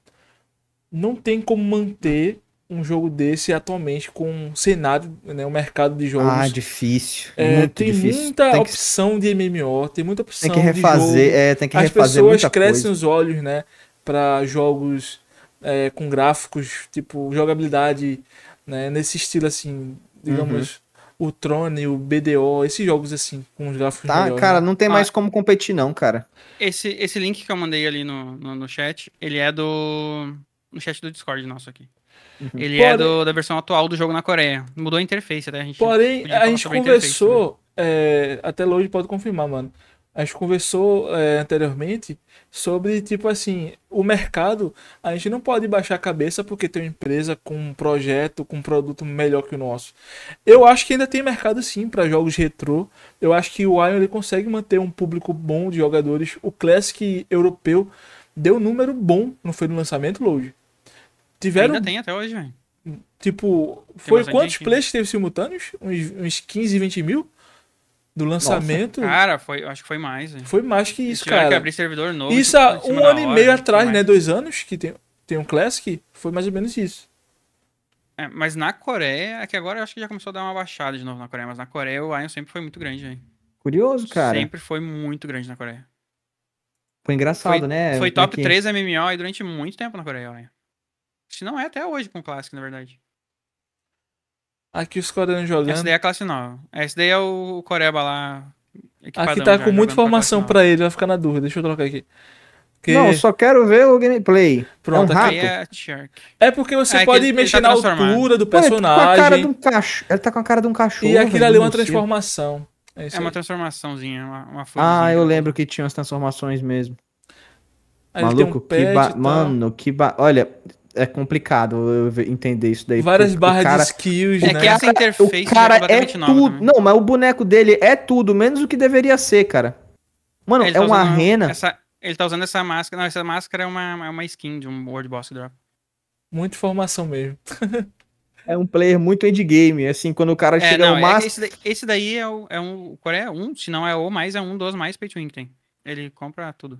não tem como manter um jogo desse atualmente com um cenário, né, um mercado de jogos. Ah, difícil. É, tem difícil. muita tem opção que... de MMO, tem muita opção tem que refazer, É, tem que As refazer pessoas muita crescem coisa. os olhos, né, para jogos é, com gráficos, tipo jogabilidade né? Nesse estilo assim, digamos, uhum. o Trone, o BDO, esses jogos assim, com os gráficos. Tá, melhores, cara, né? não tem ah. mais ah, como competir, não, cara. Esse, esse link que eu mandei ali no, no, no chat, ele é do. No chat do Discord nosso aqui. Uhum. Ele Porém, é do, da versão atual do jogo na Coreia. Mudou a interface até a gente. Porém, a gente né? conversou, a né? é, até hoje pode confirmar, mano. A gente conversou é, anteriormente sobre, tipo assim, o mercado, a gente não pode baixar a cabeça porque tem uma empresa com um projeto, com um produto melhor que o nosso. Eu acho que ainda tem mercado sim para jogos retrô. Eu acho que o Ion ele consegue manter um público bom de jogadores. O Classic europeu deu um número bom, não foi no lançamento, Load? Tiveram... Ainda tem até hoje, velho. Tipo, tem foi quantos plays que teve simultâneos? Uns, uns 15, 20 mil? do lançamento. Nossa, cara, foi, acho que foi mais. Hein? Foi mais que isso, cara. que abrir servidor novo. Isso tipo, há um ano e meio atrás, né? Dois anos que tem, tem um Classic, foi mais ou menos isso. É, mas na Coreia, é que agora eu acho que já começou a dar uma baixada de novo na Coreia, mas na Coreia o Ion sempre foi muito grande, hein? Curioso, cara. Sempre foi muito grande na Coreia. Foi engraçado, foi, né? Foi é top 3 MMO aí durante muito tempo na Coreia, Ion. Se não é até hoje com o Classic, na verdade. Aqui os coreanos jogando. Esse daí é a classe nova. Esse daí é o Coreba lá. Aqui tá com muita informação pra, pra, ele, vai ficar na dúvida. Deixa eu trocar aqui. Porque... Não, só quero ver o gameplay. Pronto, é um rato. É, é, porque você ah, é, pode tá mexer tá na altura do personagem. Ué, ele, tá um cacho... ele, tá com a cara de um cachorro. E aquilo ali é uma transformação. É, é uma transformaçãozinha, uma, uma Ah, eu lembro que tinha as transformações mesmo. Aí Maluco, um que ba... Mano, que ba... Olha, é complicado entender isso daí. Várias barras cara, de skills, é né? É que essa interface o cara é, é tudo. Né? Não, mas o boneco dele é tudo, menos o que deveria ser, cara. Mano, é, é tá uma arena. Essa, ele tá usando essa máscara. Não, essa máscara é uma, é uma skin de um World Boss Drop. Muita informação mesmo. é um player muito endgame, assim, quando o cara é, chega não, ao é máximo. Esse, esse, daí é, o, é um. Qual é? Um, se não é o mais, é um dos mais pay to win que tem. Ele compra tudo.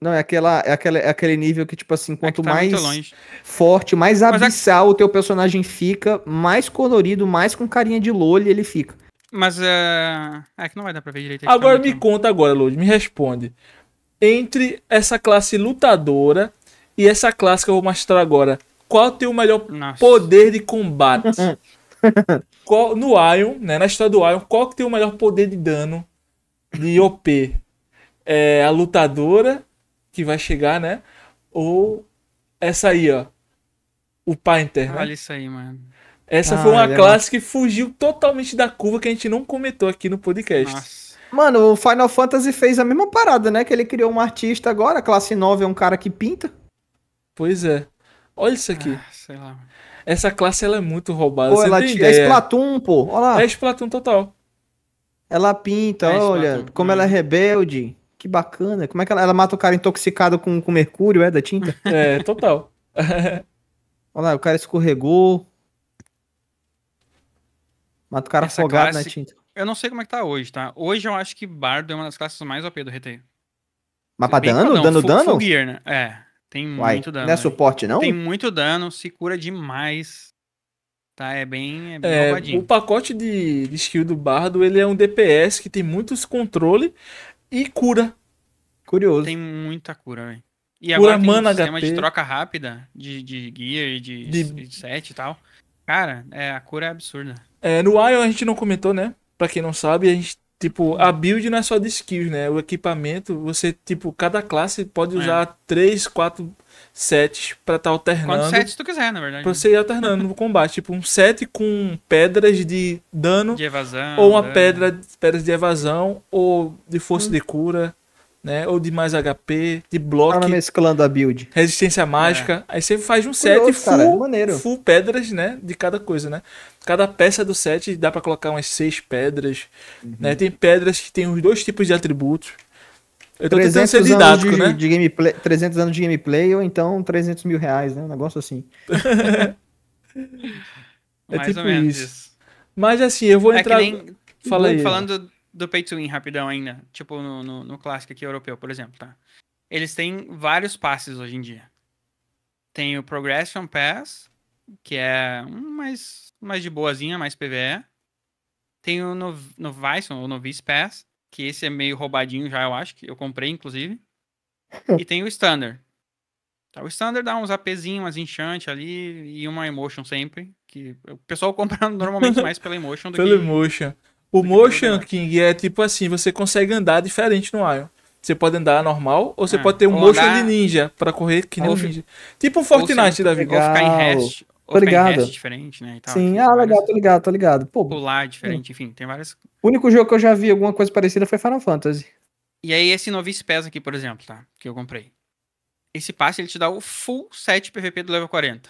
Não, é, aquela, é, aquela, é aquele nível que, tipo assim, é quanto é tá mais forte, mais Mas é abissal o teu personagem fica, mais colorido, mais com carinha de lolho ele fica. Mas é. É que não vai dar pra ver direito. É tá agora me conta agora, Lodi, me responde. Entre essa classe lutadora e essa classe que eu vou mostrar agora, qual tem o melhor Nossa. poder de combate? qual, no Ion, né? Na história do Ion, qual que tem o melhor poder de dano de OP? É a lutadora que vai chegar, né? Ou essa aí, ó. O Painter. Né? Olha isso aí, mano. Essa ah, foi uma é classe que fugiu totalmente da curva que a gente não comentou aqui no podcast. Nossa. Mano, o Final Fantasy fez a mesma parada, né? Que ele criou um artista agora, classe 9 é um cara que pinta. Pois é. Olha isso aqui. Ah, Essa classe ela é muito roubada. Pô, ela é Splatoon, pô. Olha lá. É Splatoon total. Ela pinta, é olha, Splatoon. como ela é hum. rebelde. Que bacana. Como é que ela, ela mata o cara intoxicado com, com mercúrio, é, da tinta? É, total. Olha lá, o cara escorregou. Mata o cara Essa afogado classe... na tinta. Eu não sei como é que tá hoje, tá? Hoje eu acho que Bardo é uma das classes mais OP do RT. Mas pra dano? Padrão. Dano, dano? gear, né? É, tem Uai, muito dano. Não é suporte, não? Tem muito dano, se cura demais. Tá, é bem, é bem é, O pacote de, de skill do Bardo, ele é um DPS que tem muitos controle e cura. Curioso. Tem muita cura, velho. E cura agora tem um sistema HP. de troca rápida de, de gear e de, de... de set e tal. Cara, é, a cura é absurda. É, no Ion a gente não comentou, né? Pra quem não sabe, a gente, tipo, a build não é só de skills, né? O equipamento, você, tipo, cada classe pode é. usar é. 3, 4 sets pra estar tá alternando. Quantos sets tu quiser, na verdade. Pra você ir alternando no combate. Tipo, um set com pedras de dano. De evasão. Ou uma dano. Né? pedra pedras de evasão, ou de força hum. de cura. Né? Ou de mais HP, de bloco. Tá mesclando a build. Resistência é. mágica. É. Aí você faz um set Curioso, full, cara, full pedras, né? De cada coisa, né? Cada peça do set dá para colocar umas seis pedras. Uhum. Né? Tem pedras que tem os dois tipos de atributos. Então, eu tô 300 ser didático, anos de, né? de gameplay, 300 anos de gameplay ou então 300 mil reais, né? Um negócio assim. é Mais tipo isso. isso. Mas assim, eu vou é entrar. Nem... Fala aí. Falando do, pay to win rapidão ainda, tipo no, no, no clássico aqui europeu, por exemplo, tá? Eles têm vários passes hoje em dia. Tem o Progression Pass, que é mais, mais de boazinha, mais PVE. Tem o no, ou Novice Pass, que esse é meio roubadinho já, eu acho, que eu comprei, inclusive. E tem o Standard. Tá, o Standard dá uns APzinho, umas enchantes ali e uma Emotion sempre, que o pessoal compra normalmente mais pela Emotion do pelo que... Emotion. O Motion King é tipo assim, você consegue andar diferente no Ion. Você pode andar normal ou você é, pode ter um motion andar... de ninja para correr que nem um ninja. Tipo um Fortnite da vida. Ou ficar em rest, Tá ligado. diferente, né? Tal, Sim, ah, legal, tô ligado, tô ligado. Pô, Pular diferente, hum. enfim, tem várias. O único jogo que eu já vi alguma coisa parecida foi Final Fantasy. E aí, esse Novice Pass aqui, por exemplo, tá? Que eu comprei. Esse passe ele te dá o full set PVP do level 40.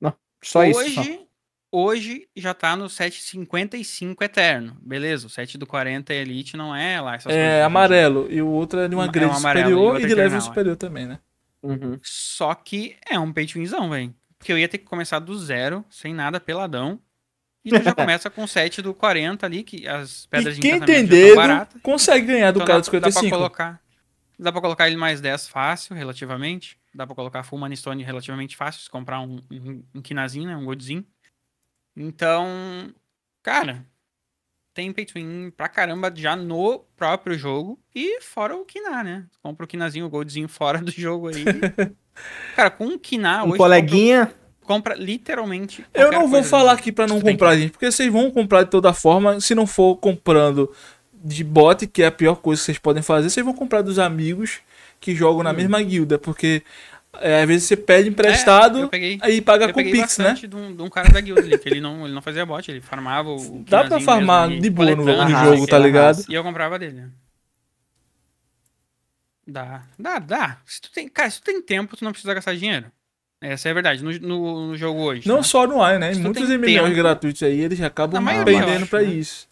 Não, só hoje, isso. Só. Hoje já tá no set 55 eterno. Beleza, o set do 40 Elite não é lá essas É né? amarelo. E o outro é de uma é grande é um superior e, e de level superior também, né? Uhum. Só que é um peitinhozão, velho que eu ia ter que começar do zero, sem nada, peladão. E tu já começa com o set do 40 ali, que as pedras e quem de quem tem consegue ganhar do então cara dos 45. Dá pra, colocar, dá pra colocar ele mais 10 fácil, relativamente. Dá pra colocar full stone relativamente fácil, se comprar um, um, um quinazinho, né, um godzinho. Então, cara, tem pay to win pra caramba já no próprio jogo. E fora o quiná né? Compra o quinazinho o Goldzinho fora do jogo aí. Cara, com um Kiná um hoje. coleguinha. Compra, compra literalmente. Eu não vou falar aqui para não comprar, que... gente, porque vocês vão comprar de toda forma. Se não for comprando de bot, que é a pior coisa que vocês podem fazer, vocês vão comprar dos amigos que jogam na hum. mesma guilda, porque é, às vezes você pede emprestado é, aí paga com Pix, né? De um, de um cara da guilda ali, que ele não, ele não fazia bot, ele farmava o. Dá pra farmar mesmo, de boa no, no, jogo, tá ligado? E eu comprava dele. Dá, dá, dá. Se tu tem, cara, se tu tem tempo, tu não precisa gastar dinheiro. Essa é a verdade, no, no, no jogo hoje. Não né? só no ar, né? Se Muitos MMOs gratuitos aí, eles acabam vendendo para né? isso.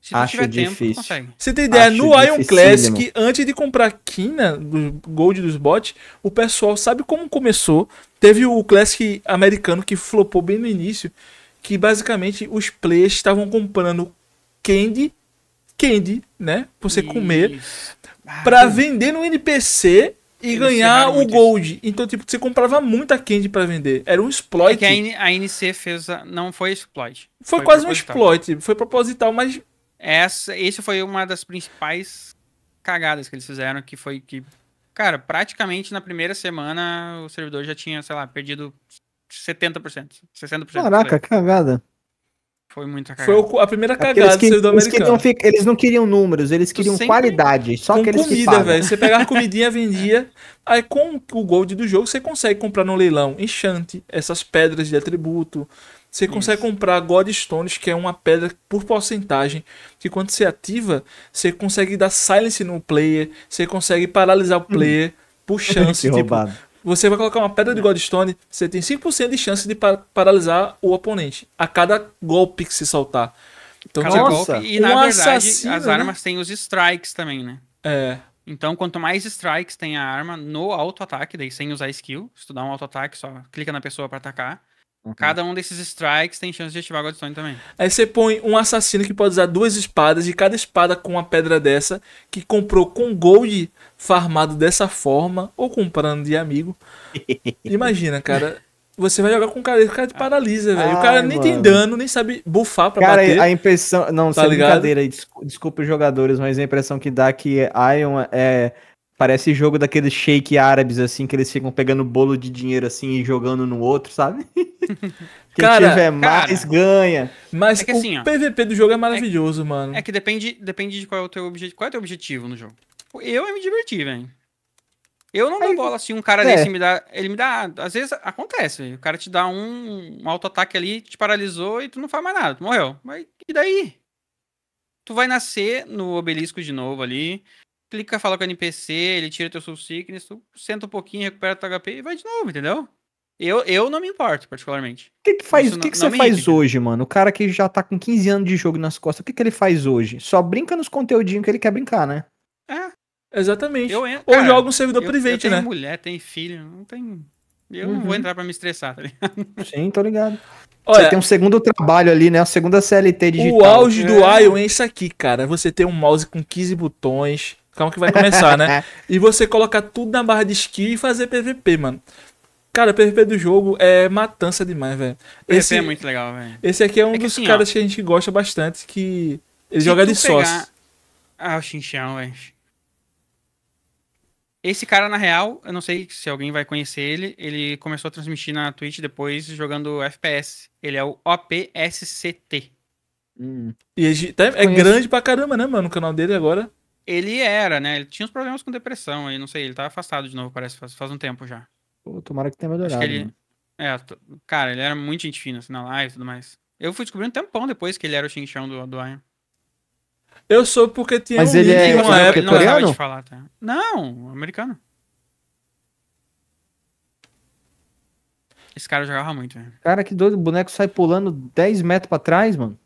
Se tu Acho difícil. Tempo, Você tem ideia, Acho no Ion Classic, antes de comprar quina do Gold dos bots, o pessoal sabe como começou. Teve o Classic americano que flopou bem no início, que basicamente os players estavam comprando candy, candy, né? Pra você isso. comer ah, para vender no NPC e Eles ganhar o Gold. Isso. Então, tipo, você comprava muita Candy para vender. Era um exploit. É que a, NC fez. A... Não foi exploit. Foi, foi quase um exploit. Foi proposital, mas. Essa, esse foi uma das principais cagadas que eles fizeram, que foi que. Cara, praticamente na primeira semana o servidor já tinha, sei lá, perdido 70%, 60%. Caraca, cagada. Foi muita cagada. Foi a primeira cagada que, do eles queriam, eles não queriam números, eles queriam qualidade. Só com que eles comida, velho. Você pegava comidinha, vendia. Aí com o gold do jogo, você consegue comprar no leilão enxante, essas pedras de atributo. Você consegue comprar Godstones, que é uma pedra por porcentagem, que quando você ativa, você consegue dar silence no player, você consegue paralisar o hum. player. Hum. Puxando, tipo, roubado. Você vai colocar uma pedra de Godstone, você tem 5% de chance de paralisar o oponente a cada golpe que se soltar. Então, cada nossa, golpe. E um na verdade, assassino, as né? armas têm os strikes também, né? É. Então, quanto mais strikes tem a arma no auto-ataque, daí sem usar skill, se tu dá um auto-ataque, só clica na pessoa para atacar. Uhum. Cada um desses strikes tem chance de ativar Godstone também. Aí você põe um assassino que pode usar duas espadas, e cada espada com uma pedra dessa, que comprou com gold, farmado dessa forma, ou comprando de amigo. Imagina, cara. Você vai jogar com um cara, o cara te paralisa, velho. O cara nem mano. tem dano, nem sabe bufar pra cara, bater. Cara, a impressão... Não, tá sem ligado? brincadeira aí, desculpa os jogadores, mas a impressão que dá é que Ion é... Parece jogo daqueles shake árabes, assim, que eles ficam pegando bolo de dinheiro, assim, e jogando no outro, sabe? Quem cara, tiver mais cara, ganha. Mas é que, assim, o ó, PVP do jogo é, é maravilhoso, é mano. É que depende, depende de qual é o teu objetivo. Qual é o teu objetivo no jogo? Eu me diverti, velho. Eu não dou Aí, bola assim, um cara é. desse me dá. Ele me dá. Às vezes acontece, véio. o cara te dá um, um auto-ataque ali, te paralisou e tu não faz mais nada, tu morreu. Mas e daí? Tu vai nascer no obelisco de novo ali, clica, fala com o NPC, ele tira teu soul sickness, tu senta um pouquinho, recupera teu HP e vai de novo, entendeu? Eu, eu não me importo, particularmente. O que, que, faz, que, que não, você não faz hoje, mano? O cara que já tá com 15 anos de jogo nas costas, o que, que ele faz hoje? Só brinca nos conteúdinhos que ele quer brincar, né? É, Exatamente. Eu entro, Ou cara, joga um servidor eu, private, eu né? Tem mulher, tem filho, não tem. Eu uhum. não vou uhum. entrar pra me estressar, tá ligado? Sim, tô ligado. Olha, você tem um segundo trabalho ali, né? A segunda CLT digital. O auge do é. Ion é isso aqui, cara. Você tem um mouse com 15 botões. Calma que vai começar, né? E você colocar tudo na barra de skill e fazer PVP, mano. Cara, o PVP do jogo é matança demais, velho. É esse é muito legal, velho. Esse aqui é um é dos assim, caras ó, que a gente gosta bastante, que ele joga de pegar... sócio. Ah, o Xinchão, velho. Esse cara, na real, eu não sei se alguém vai conhecer ele, ele começou a transmitir na Twitch depois jogando FPS. Ele é o OPSCT. Hum. E tá, é grande pra caramba, né, mano, o canal dele agora. Ele era, né? Ele tinha uns problemas com depressão aí, não sei, ele tá afastado de novo, parece, faz, faz um tempo já. Pô, tomara que tenha melhorado. Que ele... Né? É, cara, ele era muito gente fina, assim, na live e tudo mais. Eu fui descobrindo um tempão depois que ele era o Xing do, do Iron. Eu sou porque tinha Mas um ele é, uma é época, não coreano? Falar, tá? Não, americano. Esse cara jogava muito, velho. Cara, que doido, o boneco sai pulando 10 metros pra trás, mano.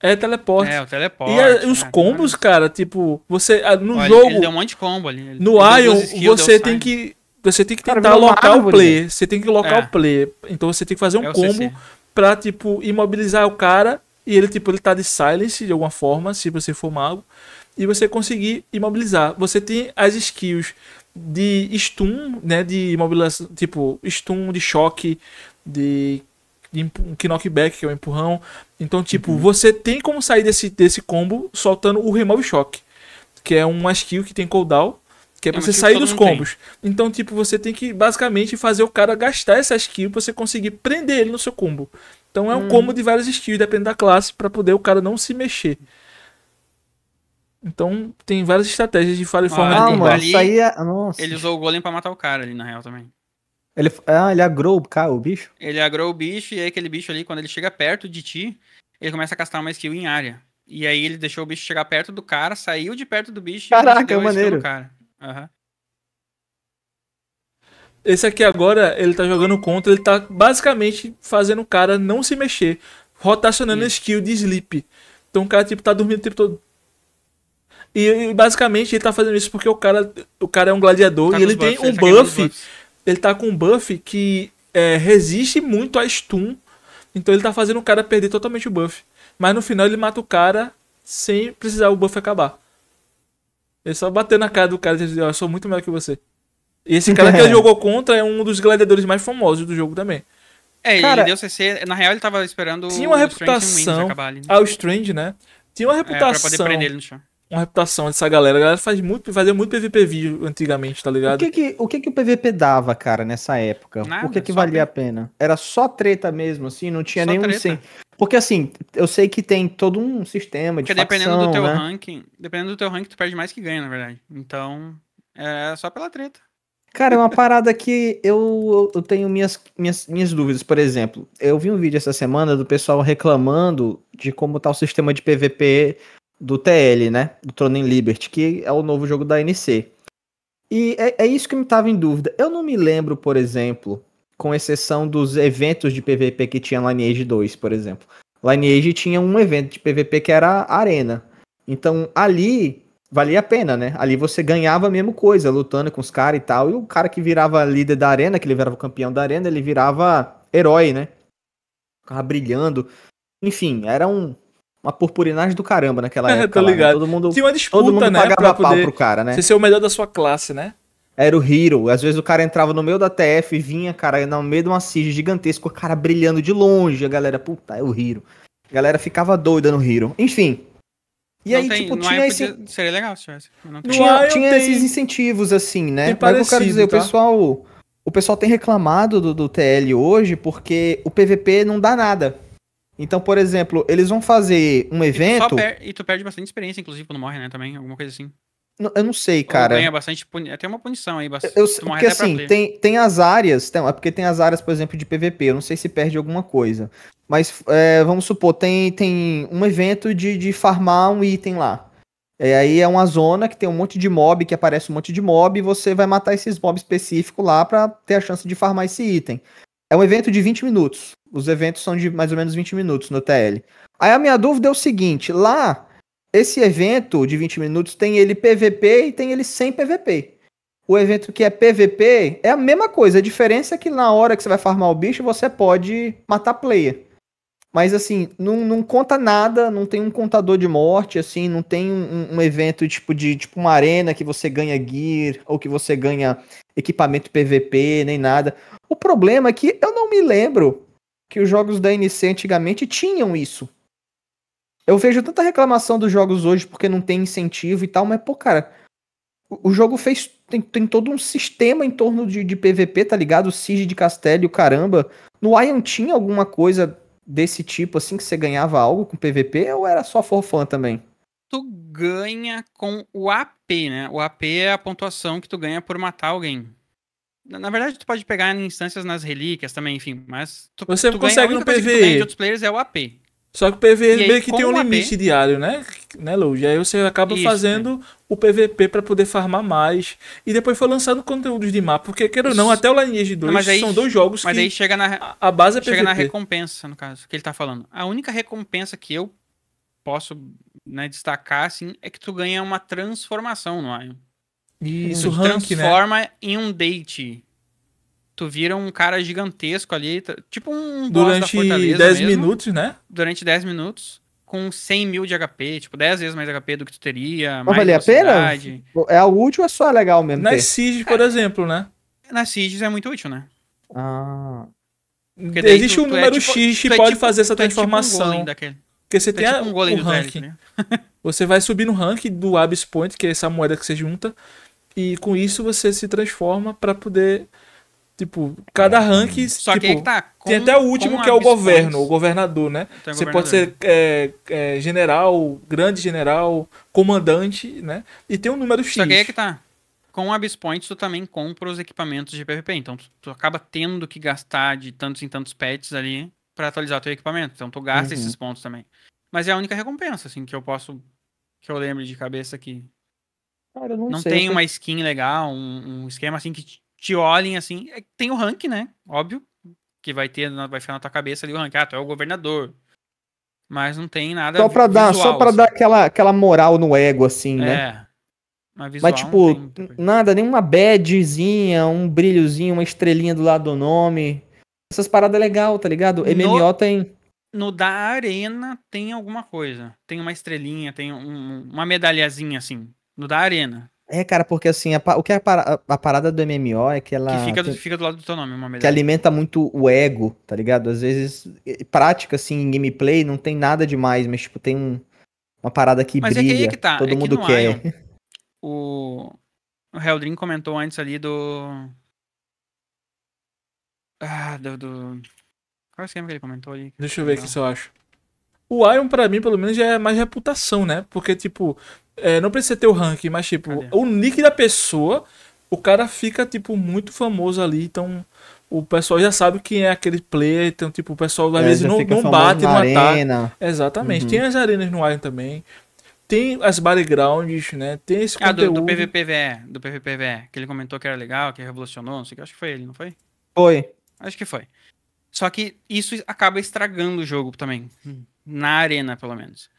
É teleporte. É, o teleporte. E a, é, os né, combos, cara, tipo, você. no Olha, jogo. Ele deu um monte de combo ali. no Ion, você tem sign. que. Você tem que tentar local o player. Você tem que local é. player. Então você tem que fazer um é combo pra, tipo, imobilizar o cara e ele, tipo, ele tá de silence de alguma forma, se você for mago. E você conseguir imobilizar. Você tem as skills de stun, né? De imobilização, tipo, stun, de choque, de, de knockback, que é o empurrão. Então, tipo, uhum. você tem como sair desse, desse combo soltando o remove choque. Que é uma skill que tem cooldown. Que é, é pra é você sair dos combos. Tem. Então, tipo, você tem que basicamente fazer o cara gastar essa skill pra você conseguir prender ele no seu combo. Então é um hum. combo de vários estilos, dependendo da classe, para poder o cara não se mexer. Então tem várias estratégias de fire e ah, forma ah, de mano, ali, é- Nossa. Ele usou o golem pra matar o cara ali, na real, também. Ele, ah, ele agrou o, cara, o bicho? Ele agrou o bicho, e aí aquele bicho ali, quando ele chega perto de ti, ele começa a castar uma skill em área. E aí ele deixou o bicho chegar perto do cara, saiu de perto do bicho Caraca, e deu é maneiro. cara. Uhum. Esse aqui agora, ele tá jogando contra, ele tá basicamente fazendo o cara não se mexer, rotacionando Sim. skill de sleep. Então o cara, tipo, tá dormindo o tempo todo. E, e, basicamente ele tá fazendo isso porque o cara, o cara é um gladiador tá e ele tem um ele tá buff. Tá ele tá com um buff que é, resiste muito a stun. Então ele tá fazendo o cara perder totalmente o buff. Mas no final ele mata o cara sem precisar o buff acabar. Ele é só bateu na cara do cara e dizer, oh, eu sou muito melhor que você e Esse cara que ele é. jogou contra é um dos gladiadores mais famosos do jogo também. É, cara, ele deu CC. Na real, ele tava esperando tinha uma o reputação, acabar ali. Né? Ah, o Strange, né? Tinha uma reputação. É, pra poder prender ele no chão. Uma reputação dessa galera. A galera faz muito, fazia muito PVP antigamente, tá ligado? O que que, o, que que o PVP dava, cara, nessa época? Nada, o que que valia treta. a pena? Era só treta mesmo, assim? Não tinha só nenhum sim. Porque assim, eu sei que tem todo um sistema de Porque facção, dependendo do teu né? ranking, dependendo do teu ranking, tu perde mais que ganha, na verdade. Então, é só pela treta. Cara, é uma parada que eu, eu tenho minhas, minhas, minhas dúvidas. Por exemplo, eu vi um vídeo essa semana do pessoal reclamando de como tá o sistema de PVP do TL, né? Do Tronin Liberty, que é o novo jogo da NC. E é, é isso que me tava em dúvida. Eu não me lembro, por exemplo, com exceção dos eventos de PVP que tinha Lineage 2, por exemplo. Lineage tinha um evento de PVP que era Arena. Então ali valia a pena, né? Ali você ganhava a mesma coisa, lutando com os caras e tal. E o cara que virava líder da arena, que ele virava campeão da arena, ele virava herói, né? Ficava brilhando. Enfim, era um, uma purpurinagem do caramba naquela é, tá época. Lá, né? Todo mundo, Tinha uma disputa, todo mundo né? pagava pra pau pro cara, né? Você ser o melhor da sua classe, né? Era o hero. Às vezes o cara entrava no meio da TF e vinha, cara, no meio de uma siege gigantesca, o cara brilhando de longe. A galera, puta, é o hero. A galera ficava doida no hero. Enfim, e não aí, tem, tipo, é tinha esse... Podia... Seria legal se tivesse. Tinha, tinha tenho... esses incentivos, assim, né? Tem Mas eu quero dizer, tá? o pessoal... O pessoal tem reclamado do, do TL hoje porque o PVP não dá nada. Então, por exemplo, eles vão fazer um evento... E tu, per... e tu perde bastante experiência, inclusive, quando morre, né? Também, alguma coisa assim. Eu não sei, cara. ganha bastante puni... É, tem uma punição aí, bastante. Eu, porque assim, tem, tem as áreas, tem, é porque tem as áreas, por exemplo, de PVP. Eu não sei se perde alguma coisa. Mas é, vamos supor, tem, tem um evento de, de farmar um item lá. E é, aí é uma zona que tem um monte de mob, que aparece um monte de mob, e você vai matar esses mobs específicos lá para ter a chance de farmar esse item. É um evento de 20 minutos. Os eventos são de mais ou menos 20 minutos no TL. Aí a minha dúvida é o seguinte: lá, esse evento de 20 minutos tem ele PVP e tem ele sem PVP. O evento que é PVP é a mesma coisa. A diferença é que na hora que você vai farmar o bicho, você pode matar player. Mas assim, não, não conta nada, não tem um contador de morte, assim, não tem um, um evento tipo de tipo uma arena que você ganha gear ou que você ganha equipamento PVP, nem nada. O problema é que eu não me lembro que os jogos da NC antigamente tinham isso. Eu vejo tanta reclamação dos jogos hoje porque não tem incentivo e tal, mas pô, cara, o, o jogo fez. Tem, tem, todo um sistema em torno de, de PVP, tá ligado? O Siege de Castelo, caramba. No Ion tinha alguma coisa desse tipo, assim, que você ganhava algo com PVP ou era só forfã também? Tu ganha com o AP, né? O AP é a pontuação que tu ganha por matar alguém. Na verdade, tu pode pegar em instâncias nas relíquias também, enfim, mas tu, você tu consegue ganha, no PVE. de é outros players é o AP. Só que o PVE meio que tem um limite AP, diário, né? né, Load? Aí você acaba Isso, fazendo né? o PVP para poder farmar mais. E depois foi lançado conteúdos de mapa, porque queira ou não, até o Lineage 2 mas aí, são dois jogos mas que aí chega na, a base é chega PVP. na recompensa, no caso, que ele tá falando. A única recompensa que eu posso né, destacar, assim, é que tu ganha uma transformação no Ion. Isso, rank, né? transforma né? em um date. Tu vira um cara gigantesco ali, tipo um Durante 10 mesmo, minutos, né? Durante 10 minutos com 100 mil de HP, tipo, 10 vezes mais HP do que tu teria. Mas vale a pena? É útil ou é só legal mesmo? Nas Siege, por é. exemplo, né? Nas Siege é muito útil, né? Ah. Existe tu, um tu é número é, tipo, X que é pode tipo, fazer essa transformação. É tipo um porque você é tem tipo um o do ranking. Né? você vai subir no ranking do Abyss Point, que é essa moeda que você junta, e com isso você se transforma para poder Tipo, cada é, rank Só tipo, que que tá com, tem até o último que é o governo, o governador, né? Então, é você governador. pode ser é, é, general, grande general, comandante, né? E tem um número X. Só que aí é que tá. Com abyss points tu também compra os equipamentos de PVP. Então, tu, tu, acaba tendo que gastar de tantos em tantos pets ali para atualizar teu equipamento. Então, tu gasta uhum. esses pontos também. Mas é a única recompensa, assim, que eu posso. que eu lembro de cabeça que Cara, não, não sei, tem eu... uma skin legal, um, um esquema assim que te olhem assim. É tem o rank, né? Óbvio. Que vai ter, vai ficar na tua cabeça ali o rank. Ah, tu é o governador. Mas não tem nada. Só pra visual, dar, só pra assim. dar aquela, aquela moral no ego, assim, né? É. Mas, tipo, nada, nenhuma badzinha, um brilhozinho, uma estrelinha do lado do nome. Essas paradas é legal, tá ligado? MMO no, tem. No da Arena tem alguma coisa. Tem uma estrelinha, tem um, uma medalhazinha, assim. No da Arena. É, cara, porque assim, a, o que é a, parada, a parada do MMO é que ela. Que fica, tem, fica do lado do teu nome, uma medalha. Que alimenta muito o ego, tá ligado? Às vezes, prática, assim, em gameplay, não tem nada demais, mas, tipo, tem um, uma parada que mas brilha. É que é que tá. Todo é mundo que quer. Iron, o, o Heldrin comentou antes ali do. Ah, do. do... Qual é o esquema que ele comentou ali? Deixa eu ver aqui se eu acho. O Iron, pra mim, pelo menos, já é mais reputação, né? Porque, tipo, é, não precisa ter o ranking, mas tipo, Cadê? o nick da pessoa, o cara fica, tipo, muito famoso ali, então o pessoal já sabe quem é aquele player, então, tipo, o pessoal às é, vezes não, não bate, não ataca. Exatamente. Uhum. Tem as arenas no ar também. Tem as battlegrounds, né? Tem esse ah, do, do PVPVE, do PVPVE, que ele comentou que era legal, que revolucionou, não sei o que. Acho que foi ele, não foi? Foi. Acho que foi. Só que isso acaba estragando o jogo também. Hum. Na arena, pelo menos.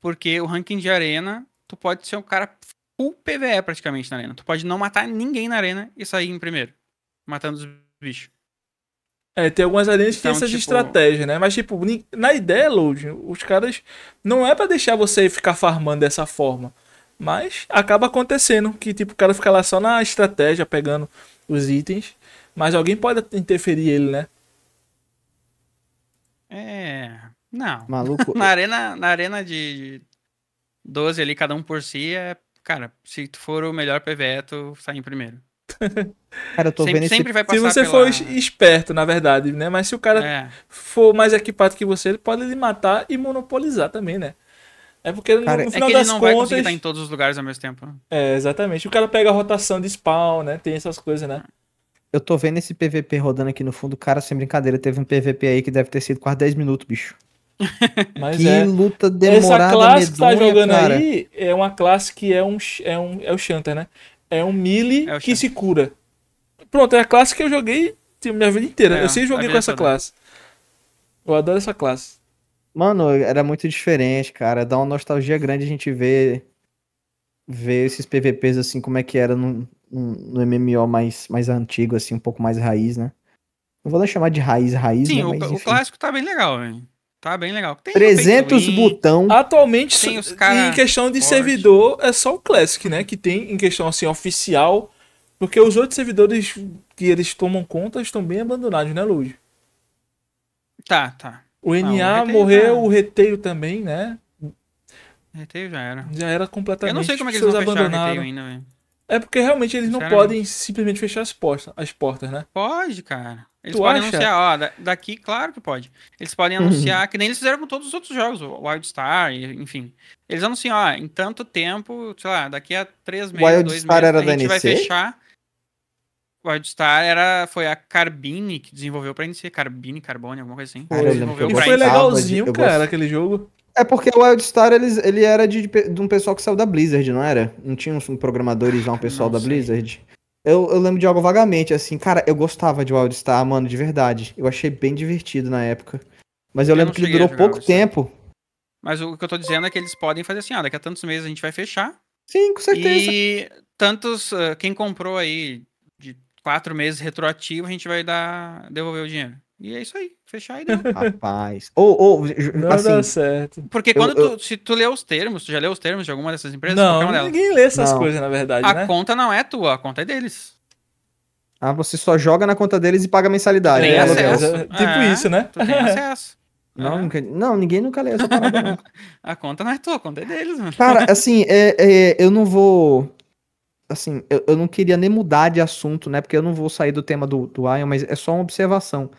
Porque o ranking de arena tu pode ser um cara full PVE praticamente na arena. Tu pode não matar ninguém na arena e sair em primeiro, matando os bichos. É, tem algumas arenas que então, tem essas tipo... estratégias, né? Mas, tipo, na ideia, Load, os caras. Não é para deixar você ficar farmando dessa forma. Mas acaba acontecendo que, tipo, o cara fica lá só na estratégia, pegando os itens. Mas alguém pode interferir ele, né? É. Não. Maluco. na arena, na arena de, 12 ali, cada um por si, é. Cara, se tu for o melhor PVE, tu sai em primeiro. Cara, eu tô sempre, vendo sempre esse... vai passar Se você pela... for esperto, na verdade, né? Mas se o cara é. for mais equipado que você, ele pode lhe matar e monopolizar também, né? É porque cara, no é final é que ele das não contas... vai conseguir estar em todos os lugares ao mesmo tempo. Né? É, exatamente. O cara pega a rotação de spawn, né? Tem essas coisas, né? Eu tô vendo esse PVP rodando aqui no fundo. Cara, sem brincadeira, teve um PVP aí que deve ter sido quase 10 minutos, bicho. Mas que é. luta demorada, Essa classe medonha, que tá jogando cara. aí é uma classe que é um, é um é o Shanta, né? É um melee é que se cura. Pronto, é a classe que eu joguei tipo, minha vida inteira. É, eu sempre joguei com essa toda. classe. Eu adoro essa classe. Mano, era muito diferente, cara. Dá uma nostalgia grande a gente ver ver esses PVPs assim, como é que era no, no MMO mais, mais antigo, assim, um pouco mais raiz, né? Não vou nem chamar de raiz, raiz, Sim, né? Mas, o, o, clássico tá bem legal, velho. Tá bem legal. Tem 300 botão. Atualmente, tem os cara em questão de forte. servidor, é só o Classic, né? Que tem em questão assim oficial. Porque os outros servidores que eles tomam conta estão bem abandonados, né, Luiz? Tá, tá. O Não, ah, NA o morreu, o Reteio também, né? Reteio já era. Já era completamente. Eu não sei como é que eles vão abandonaram. fechar o Reteio ainda, velho. É porque realmente eles não podem simplesmente fechar as portas, as portas, né? Pode, cara. Eles tu podem acha? anunciar, ó, daqui, claro que pode. Eles podem uhum. anunciar, que nem eles fizeram com todos os outros jogos, o Wildstar, enfim. Eles anunciam, ó, em tanto tempo, sei lá, daqui a três meses, Wild dois Star meses, era a gente NC? vai fechar. Wildstar era, foi a Carbine que desenvolveu pra NC, Carbine, Carbone, alguma coisa assim. Cara, e foi legalzinho, cara, aquele jogo. É porque o Wildstar eles, ele era de, de um pessoal que saiu da Blizzard, não era? Não tinha um programador e um pessoal não da Blizzard? Eu, eu lembro de algo vagamente, assim. Cara, eu gostava de Wildstar, mano, de verdade. Eu achei bem divertido na época. Mas eu, eu lembro que ele durou pouco tempo. Mas o que eu tô dizendo é que eles podem fazer assim, ó, daqui a tantos meses a gente vai fechar. Sim, com certeza. E tantos, eh, quem comprou aí de quatro meses retroativo, a gente vai dar, devolver o dinheiro. E é isso aí. Fechar e deu. Rapaz. Ou, ou não assim, dá certo. Porque quando eu, eu... Tu, se tu lê os termos, tu já leu os termos de alguma dessas empresas? Não, é ninguém lê essas não. coisas, na verdade, A né? conta não é tua, a conta é deles. Ah, você só joga na conta deles e paga mensalidade. Tem né? acesso. É, é, tipo é, isso, né? Tu tem acesso. Não, é. nunca, não, ninguém nunca lê essa parada. a conta não é tua, a conta é deles, mano. Cara, assim, é, eu não vou assim, eu, eu, não queria nem mudar de assunto, né? Porque eu não vou sair do tema do, do Ion, mas é só uma observação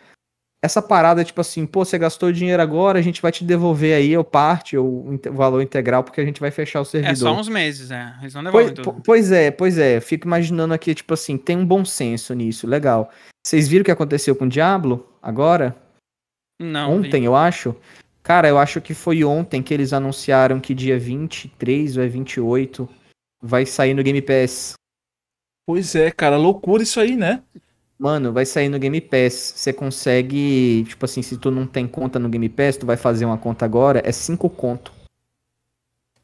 essa parada, tipo assim, pô, você gastou dinheiro agora, a gente vai te devolver aí ou parte ou o valor integral, porque a gente vai fechar o servidor. É só uns meses, né? Eles não devolvem pois, tudo. Pois é, pois é. Fico imaginando aqui, tipo assim, tem um bom senso nisso, legal. Vocês viram o que aconteceu com o Diablo agora? Não. Ontem, vi. eu acho. Cara, eu acho que foi ontem que eles anunciaram que dia 23 ou é 28 vai sair no Game Pass. Pois é, cara, loucura isso aí, né? Mano, vai sair no Game Pass. Você consegue, tipo assim, se tu não tem conta no Game Pass, tu vai fazer uma conta agora, é 5 conto.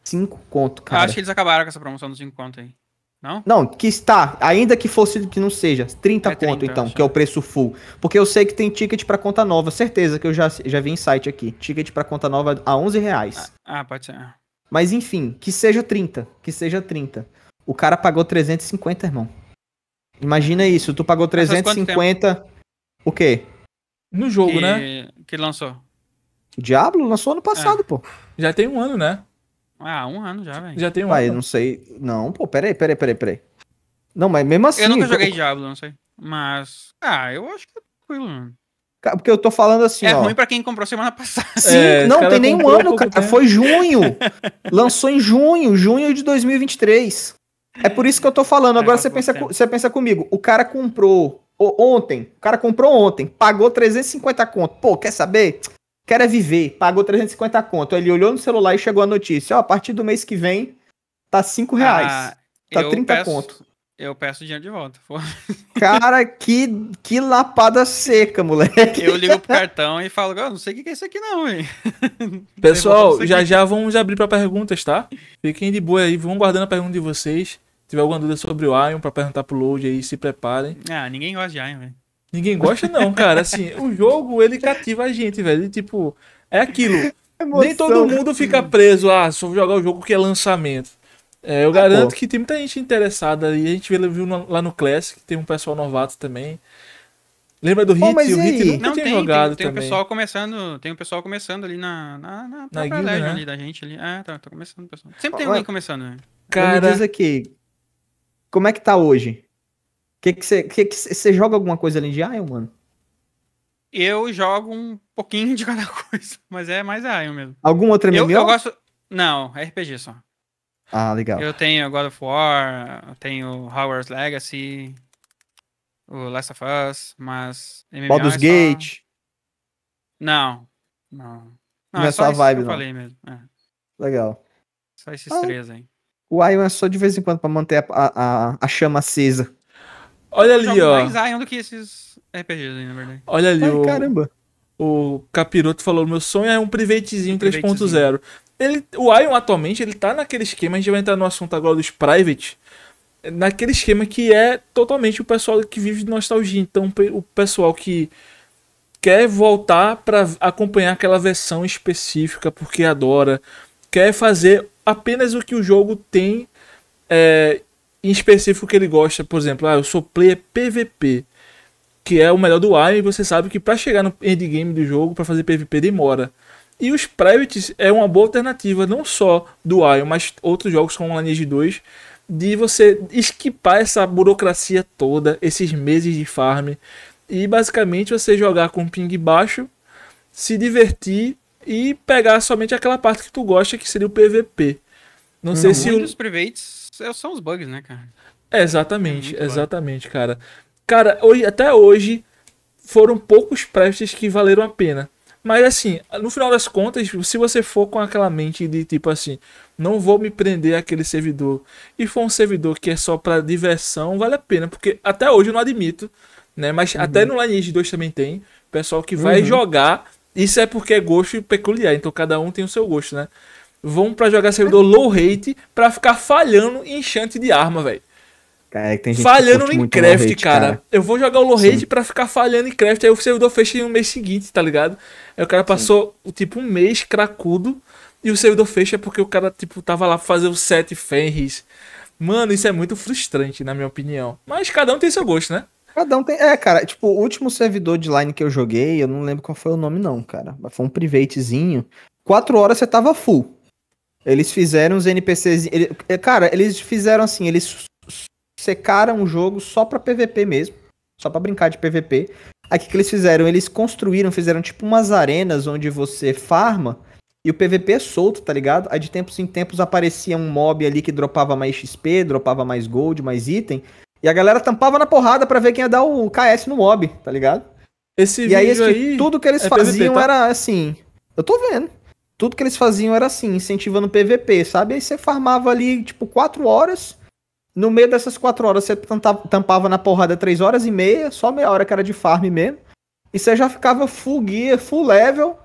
5 conto, cara. Eu acho que eles acabaram com essa promoção dos 5 conto aí. Não? Não, que está, ainda que fosse que não seja, 30 é 30, conto então, que é o preço full. Porque eu sei que tem ticket para conta nova, certeza que eu já, já vi em site aqui. Ticket para conta nova a 11 reais. Ah, ah, pode ser. É. Mas enfim, que seja 30, que seja 30. O cara pagou 350, irmão. Imagina isso, tu pagou 350. O quê? No jogo, que... né? Que lançou. Diablo lançou ano passado, é. pô. Já tem um ano, né? Ah, um ano já, velho. Já tem um ah, ano. Eu não sei. Não, pô, peraí, peraí, peraí, peraí. Não, mas mesmo assim. Eu nunca joguei eu... Diablo, não sei. Mas. Ah, eu acho que é tranquilo, mano. Porque eu tô falando assim, é ó. É ruim pra quem comprou semana passada. É, Sim, é, não, tem nem um ano, cara. Tempo. Foi junho. Lançou em junho, junho de 2023. É por isso que eu tô falando. Agora é, você pensa, você pensa comigo. O cara comprou ontem. O cara comprou ontem. Pagou 350 conto. Pô, quer saber? Quero é viver. Pagou 350 conto. Ele olhou no celular e chegou a notícia. Ó, a partir do mês que vem, tá 5 reais. Ah, tá 30 peço, conto. Eu peço dinheiro de volta. Cara, que, que lapada seca, moleque. Eu ligo pro cartão e falo, oh, não sei o que é isso aqui não, hein. Pessoal, já já vamos abrir para perguntas, tá? Fiquem de boa aí, vamos guardando a pergunta de vocês tiver alguma dúvida sobre o Ion para perguntar pro Load aí, se preparem. Ah, ninguém gosta de Ion, velho. Ninguém gosta não, cara. Assim, o jogo, ele cativa a gente, velho. tipo, é aquilo. Emoção, Nem todo mundo fica preso, ah, só vou jogar o jogo que é lançamento. É, eu ah, garanto pô. que tem muita gente interessada e a gente viu lá no Classic, tem um pessoal novato também. Lembra do Hit? Pô, o Hit nunca não, tinha tem, jogado tem, tem também. Um pessoal começando, tem um pessoal começando ali na, na, na, na guilda, né? ali da gente ali. Ah, tá, tá começando pessoal. Sempre tem alguém começando, né? Cara... Me diz aqui, como é que tá hoje? Que que você que que joga alguma coisa além de Ion, mano? Eu jogo um pouquinho de cada coisa, mas é mais Ion mesmo. Algum outro MMO? Eu, eu gosto... Não, é RPG só. Ah, legal. Eu tenho God of War, eu tenho Howard's Legacy, o Last of Us, mas... MMO é Baldur's é só... Gate? Não, não. Não, não é, é só a vibe, não. Falei mesmo. É. Legal. Só esses ah, três aí. O Ion é só de vez em quando para manter a, a, a, chama acesa. Olha ali, Jogo ó. mais Ion do que esses RPGs aí, na verdade. Olha ali, Ai, o... caramba. O Capiroto falou: meu sonho é um privatezinho um 3.0. Ele, o Ion atualmente ele tá naquele esquema, a gente vai entrar no assunto agora dos private, naquele esquema que é totalmente o pessoal que vive de nostalgia. Então, o pessoal que quer voltar para acompanhar aquela versão específica porque adora, quer fazer apenas o que o jogo tem é, em específico que ele gosta. Por exemplo, ah, eu sou player PVP, que é o melhor do AIM, você sabe que para chegar no endgame do jogo, para fazer PVP, demora. E os Privates é uma boa alternativa, não só do Ion, mas outros jogos como Lineage 2, de você esquipar essa burocracia toda, esses meses de farm, e basicamente você jogar com ping baixo, se divertir e pegar somente aquela parte que tu gosta, que seria o PVP. Não, sei uhum. se. Um o... dos privates é são os bugs, né, cara? exatamente, é exatamente, cara. Cara, hoje, até hoje foram poucos prestes que valeram a pena. Mas assim, no final das contas, se você for com aquela mente de tipo assim, não vou me prender àquele servidor, e for um servidor que é só para diversão, vale a pena, porque até hoje eu não admito, né? Mas uhum. até no Lineage 2 também tem pessoal que vai uhum. jogar isso é porque é gosto peculiar, então cada um tem o seu gosto, né? Vamos para jogar servidor low rate pra ficar falhando em enchante de arma, velho. Cara, é tem gente falhando que em craft, rate, cara. cara. Eu vou jogar o low rate pra ficar falhando em craft. Aí o servidor fecha no mês seguinte, tá ligado? Aí o cara passou, Sim. tipo, um mês cracudo. E o servidor fecha porque o cara, tipo, tava lá pra fazer o set Fenris. Mano, isso é muito frustrante, na minha opinião. Mas cada um tem seu gosto, né? Cada um tem. É, cara, tipo, o último servidor de line que eu joguei, eu não lembro qual foi o nome, não, cara. Mas foi um privatezinho. Quatro horas você tava full. Eles fizeram os NPCs. Ele, é, cara, eles fizeram assim, eles secaram o jogo só pra PVP mesmo. Só pra brincar de PVP. Aí o que, que eles fizeram? Eles construíram, fizeram tipo umas arenas onde você farma. E o PVP é solto, tá ligado? Aí de tempos em tempos aparecia um mob ali que dropava mais XP, dropava mais gold, mais item. E a galera tampava na porrada para ver quem ia dar o KS no mob, tá ligado? Esse e aí, esse, aí, tudo que eles é faziam PVP, tá? era assim. Eu tô vendo. Tudo que eles faziam era assim, incentivando PVP, sabe? Aí você farmava ali, tipo, 4 horas. No meio dessas 4 horas, você tampava na porrada 3 horas e meia, só meia hora que era de farm mesmo. E você já ficava full gear, full level,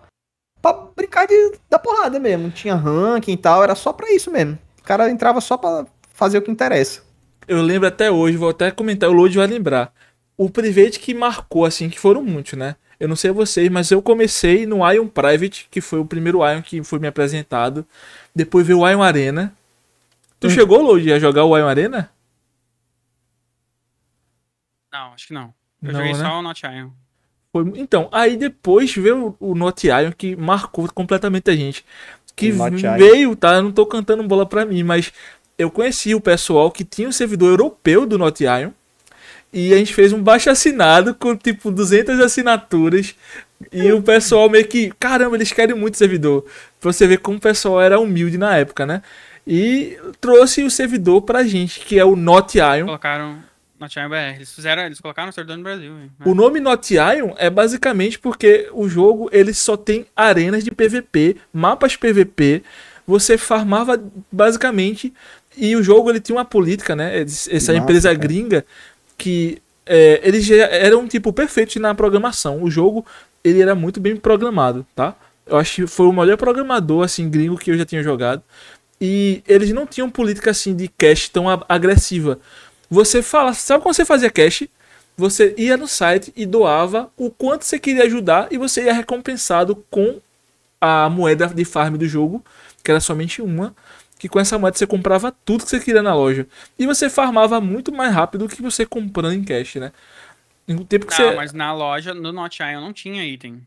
pra brincar de, da porrada mesmo. Tinha ranking e tal, era só pra isso mesmo. O cara entrava só pra fazer o que interessa eu lembro até hoje, vou até comentar, o Load vai lembrar. O Private que marcou, assim, que foram muitos, né? Eu não sei vocês, mas eu comecei no Ion Private, que foi o primeiro Ion que foi me apresentado. Depois veio o Ion Arena. Tu hum. chegou, Load, a jogar o Ion Arena? Não, acho que não. Eu não, joguei né? só o Not Ion. Foi... Então, aí depois veio o Not Ion que marcou completamente a gente que veio, tá? Eu não tô cantando bola pra mim, mas eu conheci o pessoal que tinha um servidor europeu do Not E a gente fez um baixo assinado com tipo 200 assinaturas. E o pessoal meio que, caramba, eles querem muito servidor. Pra você ver como o pessoal era humilde na época, né? E trouxe o servidor pra gente, que é o Not Colocaram Not BR. Eles fizeram, eles colocaram o servidor no Brasil. O nome Not é basicamente porque o jogo ele só tem arenas de PVP, mapas PVP. Você farmava basicamente e o jogo ele tinha uma política, né? essa Nossa, empresa cara. gringa que é, eles eram um tipo perfeito na programação. O jogo ele era muito bem programado, tá? Eu acho que foi o melhor programador assim gringo que eu já tinha jogado. E eles não tinham política assim de cash tão agressiva. Você fala, sabe quando você fazia cash Você ia no site e doava o quanto você queria ajudar e você ia recompensado com a moeda de farm do jogo, que era somente uma que com essa moeda você comprava tudo que você queria na loja. E você farmava muito mais rápido do que você comprando em cash, né? No tempo que não, você... mas na loja do Not Iron não tinha item.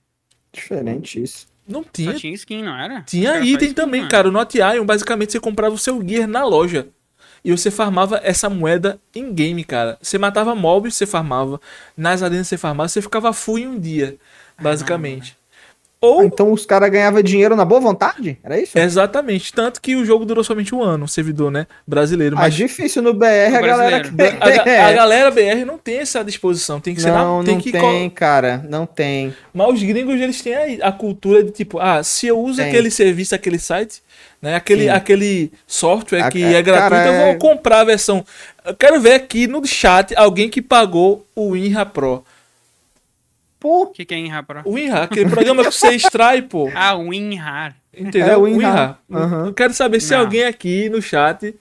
Diferente isso. Não tinha. Só tinha skin, não era? Tinha era item skin, também, não. cara. O Not Iron, basicamente, você comprava o seu gear na loja. E você farmava essa moeda em game, cara. Você matava mobs, você farmava. Nas arenas você farmava, você ficava full em um dia, basicamente. Ah, ou... Ah, então os caras ganhavam dinheiro na boa vontade? Era isso? Exatamente. Tanto que o jogo durou somente um ano, o servidor, né? Brasileiro. Ah, mas ah, difícil no BR no é. a galera. A, a, galera BR não tem essa disposição. Tem que ser não, na. Tem não que... tem, cara. Não tem. Mas os gringos, eles têm a, a cultura de tipo, ah, se eu uso tem. aquele serviço, aquele site, né? Aquele, aquele software a, que é gratuito, cara, eu vou é comprar a versão. Eu quero ver aqui no chat alguém que pagou o Inra Pro. Pô! O que, que é Inhar, aquele programa que você extrai, pô. Ah, Winrar. Entendeu? É o Uhum. Quero saber se Não. alguém aqui no chat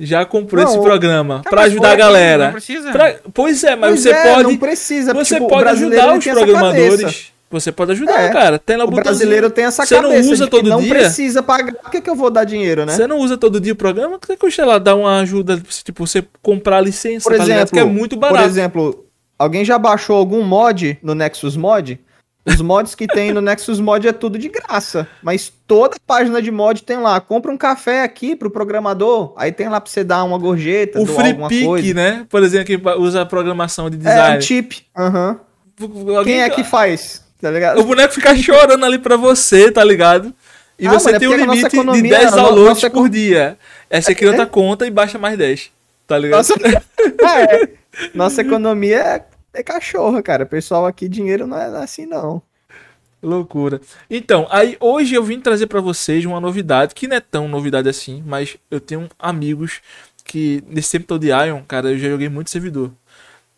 já comprou não, esse programa tá, para ajudar a é galera. Não precisa. Pra... Pois é, mas pois você é, pode. Não precisa. Você tipo, pode ajudar os programadores. Você pode ajudar, é, cara. Tem lá o botãozinho. brasileiro tem essa você cabeça. Você não usa todo não dia. Não precisa pagar. Por que, que eu vou dar dinheiro, né? Você não usa todo dia o programa? Por que, eu sei lá dar uma ajuda, tipo, você comprar licença? Por tá é exemplo, que é muito barato. Por exemplo, Alguém já baixou algum mod no Nexus Mod? Os mods que tem no Nexus Mod é tudo de graça. Mas toda página de mod tem lá. Compra um café aqui pro programador. Aí tem lá pra você dar uma gorjeta, o free alguma pick, coisa. né? Por exemplo, que usa programação de design. É, um chip. Uhum. Alguém... Quem é que faz? Tá ligado? O boneco fica chorando ali pra você, tá ligado? E ah, você mano, é tem um limite economia, de 10 downloads por dia. Aí você é, é, outra conta e baixa mais 10. Tá ligado? Nossa... é. Nossa economia é, é cachorro, cara. Pessoal aqui, dinheiro não é, é assim, não. Loucura. Então, aí hoje eu vim trazer para vocês uma novidade, que não é tão novidade assim, mas eu tenho amigos que nesse tempo todo de Ion, cara, eu já joguei muito servidor.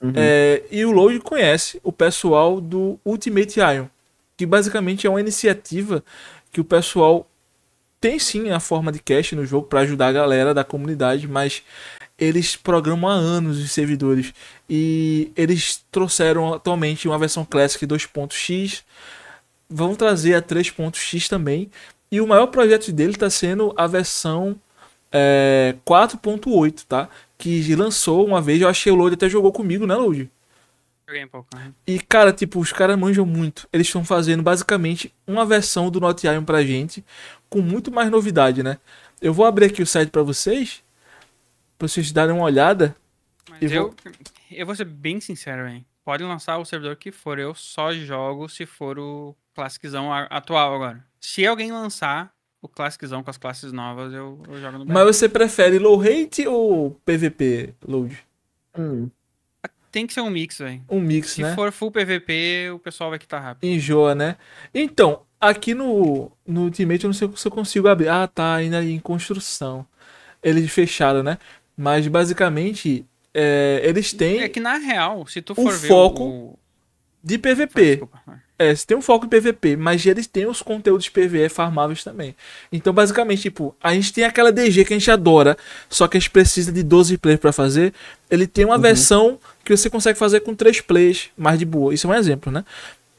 Uhum. É, e o Load conhece o pessoal do Ultimate Ion, que basicamente é uma iniciativa que o pessoal tem sim a forma de cash no jogo para ajudar a galera da comunidade, mas eles programam há anos os servidores e eles trouxeram atualmente uma versão Classic 2.x, vão trazer a 3.x também, e o maior projeto dele está sendo a versão é, 4.8, tá? Que lançou uma vez, eu achei o Load até jogou comigo, né, Load? Joguei um pouco. E, cara, tipo, os caras manjam muito. Eles estão fazendo basicamente uma versão do Note Iron pra gente, com muito mais novidade, né? Eu vou abrir aqui o site para vocês pra vocês darem uma olhada. Mas eu, vou... eu vou ser bem sincero, hein? Pode lançar o servidor que for, eu só jogo se for o classiczão atual agora. Se alguém lançar o classiczão com as classes novas, eu, eu jogo no BR. Mas você prefere low rate ou PVP load? Hum. Ah, tem que ser um mix, velho. Um mix, se né? Se for full PVP, o pessoal vai quitar rápido. Enjoa, né? Então, aqui no, no Ultimate eu não sei se eu consigo abrir. Ah, tá, ainda em construção. Eles fecharam, né? Mas basicamente, é, eles têm. É que na real, se tu for um ver. Foco o... de PVP. Ah, é, se tem um foco em PVP, mas eles têm os conteúdos PVE farmáveis também. Então, basicamente, tipo, a gente tem aquela DG que a gente adora, só que a gente precisa de 12 players para fazer. Ele tem uma uhum. versão que você consegue fazer com 3 players, mais de boa. Isso é um exemplo, né?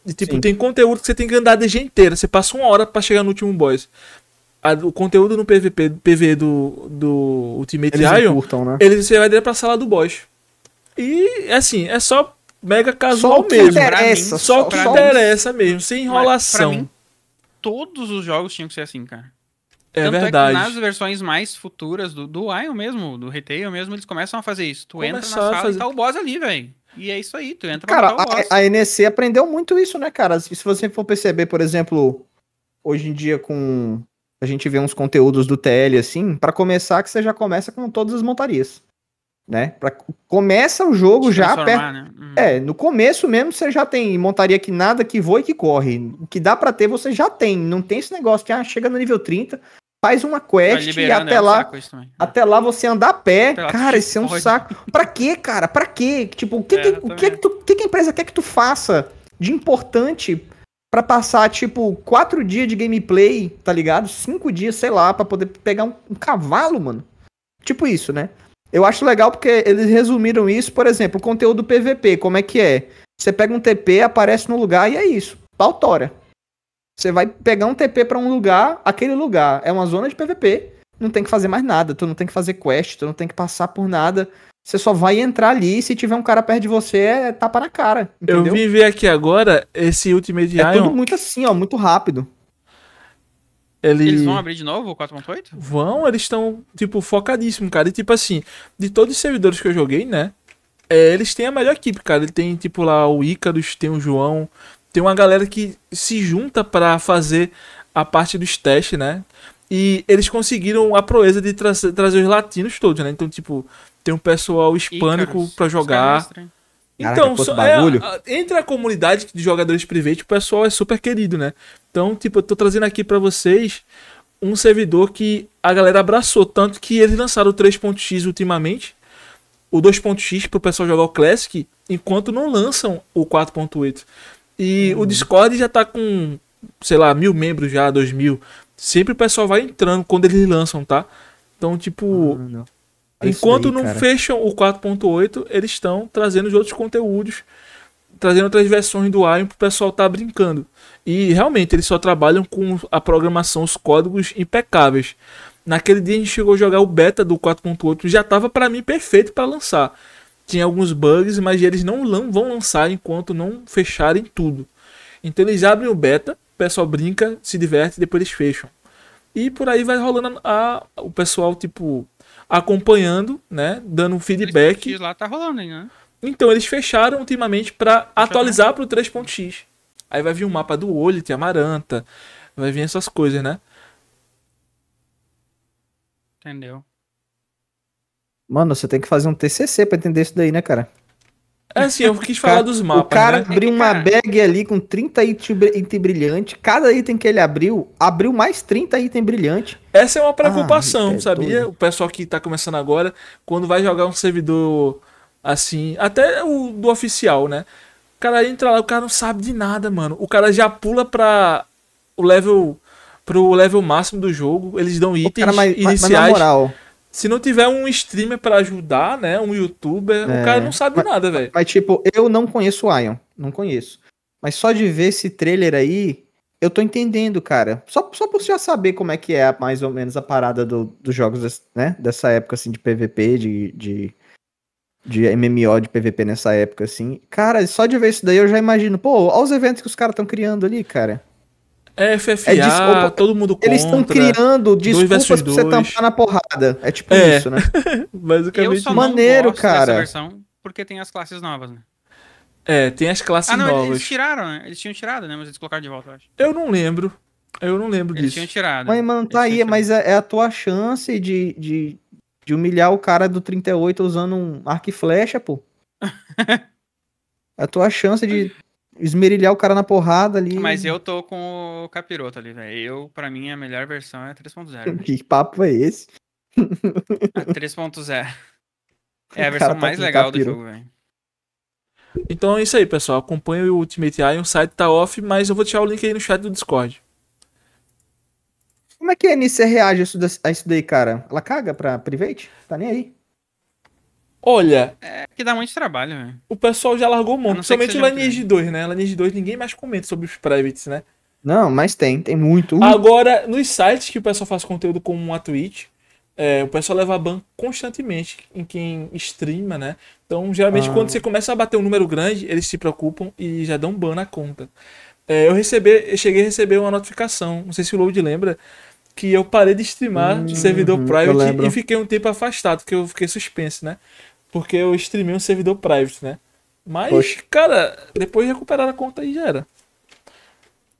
E, tipo, Sim. tem conteúdo que você tem que andar a DG inteira. Você passa uma hora para chegar no último boss a, o conteúdo no PVP, PV do, do Ultimate eles Iron, né? eles você vai direto pra sala do boss. E, assim, é só mega casual só mesmo. mim, só, só que só interessa mesmo, sem enrolação. Mim, todos os jogos tinham que ser assim, cara. É Tanto é verdade. É nas versões mais futuras do, do mesmo, do Retail mesmo, eles começam a fazer isso. Tu entra na sala fazer... e tá o boss ali, velho. E é isso aí, tu entra pra Cara, a, a NEC aprendeu muito isso, né, cara? Se você for perceber, por exemplo, hoje em dia com a gente vê uns conteúdos do TL assim, para começar que você já começa com todas as montarias, né? para começa o jogo já perto, né? uhum. é no começo mesmo você já tem montaria que nada, que voa e que corre, o que dá para ter você já tem, não tem esse negócio que ah, chega no nível 30 faz uma quest tá e é até lá, até lá você andar a pé, lá, cara, isso é um pode. saco. Pra quê, cara? para quê? Tipo, o que, é, que, o que, é que, tu, que, que a empresa quer que tu faça de importante para passar, tipo, quatro dias de gameplay, tá ligado? Cinco dias, sei lá, para poder pegar um, um, cavalo, mano. Tipo isso, né? Eu acho legal porque eles resumiram isso, por exemplo, o conteúdo PVP, como é que é? Você pega um TP, aparece no lugar e é isso. Pautora. Você vai pegar um TP para um lugar, aquele lugar é uma zona de PVP, não tem que fazer mais nada, tu não tem que fazer quest, tu não tem que passar por nada, você só vai entrar ali e se tiver um cara perto de você, é tapa na cara. Entendeu? Eu vi ver aqui agora esse Ultimate é Ion. É tudo muito assim, ó, muito rápido. Ele... Eles vão abrir de novo o 4.8? Vão, eles estão, tipo, focadíssimos, cara. E, tipo assim, de todos os servidores que eu joguei, né? É, eles têm a melhor equipe, cara. Ele tem, tipo, lá o Icarus, tem o João, tem uma galera que se junta para fazer a parte dos testes, né? E eles conseguiram a proeza de tra trazer os latinos todos, né? Então, tipo, tem um pessoal hispânico para jogar. Então, Caraca, é, entre a comunidade de jogadores privados, o pessoal é super querido, né? Então, tipo, eu tô trazendo aqui para vocês um servidor que a galera abraçou, tanto que eles lançaram o 3.x ultimamente, o 2.x pro pessoal jogar o Classic, enquanto não lançam o 4.8. E hum. o uhum. Discord já tá com, sei lá, mil membros já, dois mil. Sempre o pessoal vai entrando quando eles lançam, tá? Então, tipo, ah, é enquanto daí, não cara. fecham o 4.8, eles estão trazendo os outros conteúdos, trazendo outras versões do para pro pessoal tá brincando. E realmente, eles só trabalham com a programação, os códigos impecáveis. Naquele dia a gente chegou a jogar o beta do 4.8, já tava para mim perfeito para lançar. Tinha alguns bugs, mas eles não vão lançar enquanto não fecharem tudo. Então eles abrem o beta, o pessoal brinca, se diverte, depois eles fecham. E por aí vai rolando a, a, o pessoal, tipo, acompanhando, né? Dando feedback. O lá tá rolando, né? Então eles fecharam ultimamente para né? atualizar para o 3.x. Aí vai vir o um mapa do olho, tem amaranta, vai vir essas coisas, né? Entendeu? Mano, você tem que fazer um TCC para entender isso daí, né, cara? É assim, eu quis falar dos mapas. O cara né? abriu uma bag ali com 30 itens brilhantes. Cada item que ele abriu, abriu mais 30 itens brilhantes. Essa é uma ah, preocupação, ah, sabia? Doido. O pessoal que tá começando agora, quando vai jogar um servidor assim, até o do oficial, né? O cara entra lá, o cara não sabe de nada, mano. O cara já pula pra o level. pro level máximo do jogo. Eles dão itens cara, mas, iniciais. Mas, mas na moral se não tiver um streamer para ajudar, né? Um youtuber, é, o cara não sabe mas, nada, velho. Mas, tipo, eu não conheço o Ion. Não conheço. Mas só de ver esse trailer aí, eu tô entendendo, cara. Só, só por já saber como é que é mais ou menos a parada do, dos jogos, né? Dessa época, assim, de PVP, de, de, de MMO, de PVP nessa época, assim. Cara, só de ver isso daí eu já imagino. Pô, olha os eventos que os caras estão criando ali, cara. É, FFA, é desculpa, todo mundo contra. Eles estão criando desculpas pra você tampar na porrada. É tipo é. isso, né? Basicamente. Eu só maneiro, cara. versão porque tem as classes novas, né? É, tem as classes ah, não, novas. Eles tiraram, né? Eles tinham tirado, né? Mas eles colocaram de volta, eu acho. Eu não lembro. Eu não lembro eles disso. Eles tinham tirado. Mas, mano, tá aí, mas é, é a tua chance de, de, de humilhar o cara do 38 usando um arco e flecha, pô. É a tua chance de esmerilhar o cara na porrada ali. Mas eu tô com o capiroto ali, velho. Eu, pra mim, a melhor versão é 3.0. Que papo é esse? A 3.0. É a versão tá mais legal capiro. do jogo, velho. Então é isso aí, pessoal. Acompanhe o Ultimate AI O site tá off, mas eu vou tirar o link aí no chat do Discord. Como é que a NC reage a isso daí, cara? Ela caga pra private? Tá nem aí. Olha. É que dá muito trabalho, velho. Né? O pessoal já largou um monte. Principalmente o Lineage 2, né? Lineage 2 ninguém mais comenta sobre os privates, né? Não, mas tem, tem muito. Uh. Agora, nos sites que o pessoal faz conteúdo como a Twitch, é, o pessoal leva ban constantemente em quem streama, né? Então, geralmente, ah. quando você começa a bater um número grande, eles se preocupam e já dão ban na conta. É, eu, recebi, eu cheguei a receber uma notificação, não sei se o Load lembra, que eu parei de streamar hum, uhum, servidor private e fiquei um tempo afastado, porque eu fiquei suspenso, né? Porque eu streamei é um servidor private, né? Mas, Poxa. cara, depois recuperar a conta aí já era.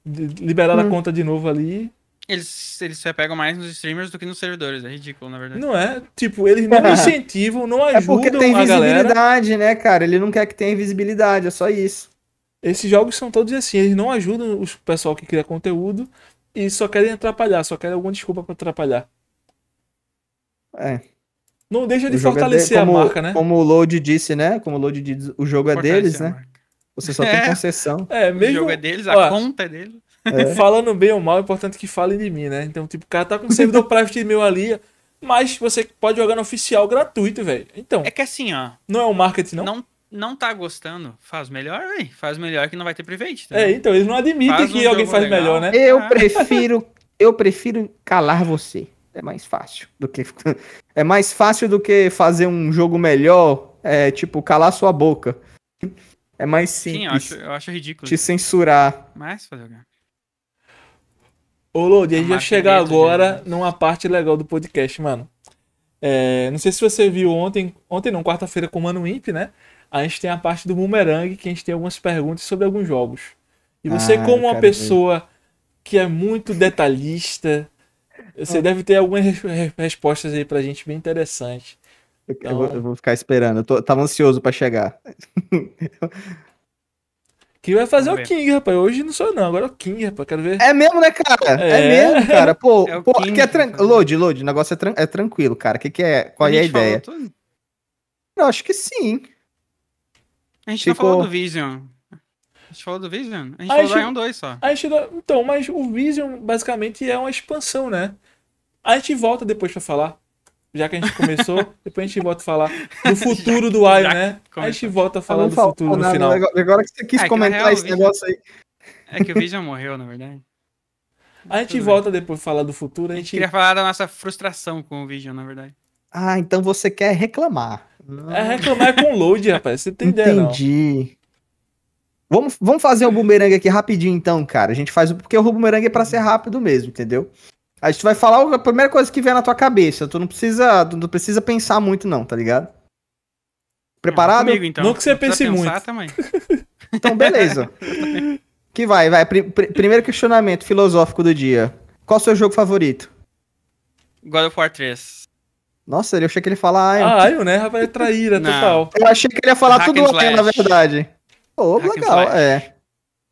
Liberaram hum. a conta de novo ali. Eles, eles se apegam mais nos streamers do que nos servidores, é ridículo, na verdade. Não é? Tipo, eles não é incentivam, não ajudam a galera. É porque tem visibilidade, né, cara? Ele não quer que tenha visibilidade, é só isso. Esses jogos são todos assim, eles não ajudam o pessoal que cria conteúdo e só querem atrapalhar, só querem alguma desculpa para atrapalhar. É. Não deixa de é fortalecer é como, a marca, né? Como o Load disse, né? Como o Load diz, o jogo é deles, né? Você só tem é. concessão. É, mesmo... O jogo é deles, a conta é deles. É. Falando bem ou mal, é importante que fale de mim, né? Então, tipo, o cara tá com um servidor private meu ali, mas você pode jogar no oficial gratuito, velho. Então. É que assim, ó. Não é um marketing, não? Não, não tá gostando, faz melhor, velho. Faz melhor que não vai ter private. Tá é, então, eles não admitem faz que um alguém faz legal. melhor, né? Eu ah. prefiro. Eu prefiro calar você. É mais fácil do que. é mais fácil do que fazer um jogo melhor, é, tipo, calar sua boca. É mais simples. Sim, eu acho, eu acho ridículo. Te censurar. Mais fazer o quê? Ô, Lodi, a gente vai chegar agora de... numa parte legal do podcast, mano. É, não sei se você viu ontem, ontem não, quarta-feira com o Mano Imp, né? A gente tem a parte do Boomerang, que a gente tem algumas perguntas sobre alguns jogos. E você, ah, como uma pessoa ver. que é muito detalhista, você deve ter algumas respostas aí pra gente bem interessantes. Então... Eu, vou, eu, vou, ficar esperando. Eu tô, tava ansioso pra chegar. Que vai fazer Vamos o King, ver. rapaz. Hoje não sou não, agora é o King, rapaz. Quero ver. É mesmo, né, cara? É, é mesmo, cara. Pô, é pô King, é tranquilo. Load, Load, o negócio é, tran... é tranquilo, cara. Que que é... Qual a é a ideia? Tudo? Eu acho que sim. A gente Ficou... não falou do Vision. A gente falou do Vision? A gente a falou gente... do Ion 2 só. A gente... Então, mas o Vision basicamente é uma expansão, né? A gente volta depois para falar. Já que a gente começou, depois a gente volta a falar do futuro já, do Ayo, né? Começou. A gente volta a tá falar do futuro no final. Agora que você quis é, comentar esse vídeo... negócio aí. É que o vídeo morreu, na verdade. A gente Tudo volta bem. depois falar do futuro. A gente... a gente... queria falar da nossa frustração com o vídeo, na verdade. Ah, então você quer reclamar. Não. É, reclamar é com load, rapaz. Você tem Entendi. ideia, Entendi. Vamos, vamos fazer o um bumerangue aqui rapidinho, então, cara. A gente faz o. Porque o bumerangue é pra ser rápido mesmo, entendeu? A gente vai falar a primeira coisa que vier na tua cabeça. Tu não precisa, não precisa pensar muito, não, tá ligado? Preparado? Comigo, então. Não que você não pense muito. então, beleza. que vai, vai. Pr pr primeiro questionamento filosófico do dia. Qual o seu jogo favorito? God of War 3. Nossa, eu achei que ele ia falar Ion. Ah, Ion, né? Rapaz, é traíra total. Eu achei que ele ia falar Hack tudo Ion, na verdade. Pô, oh, legal, é.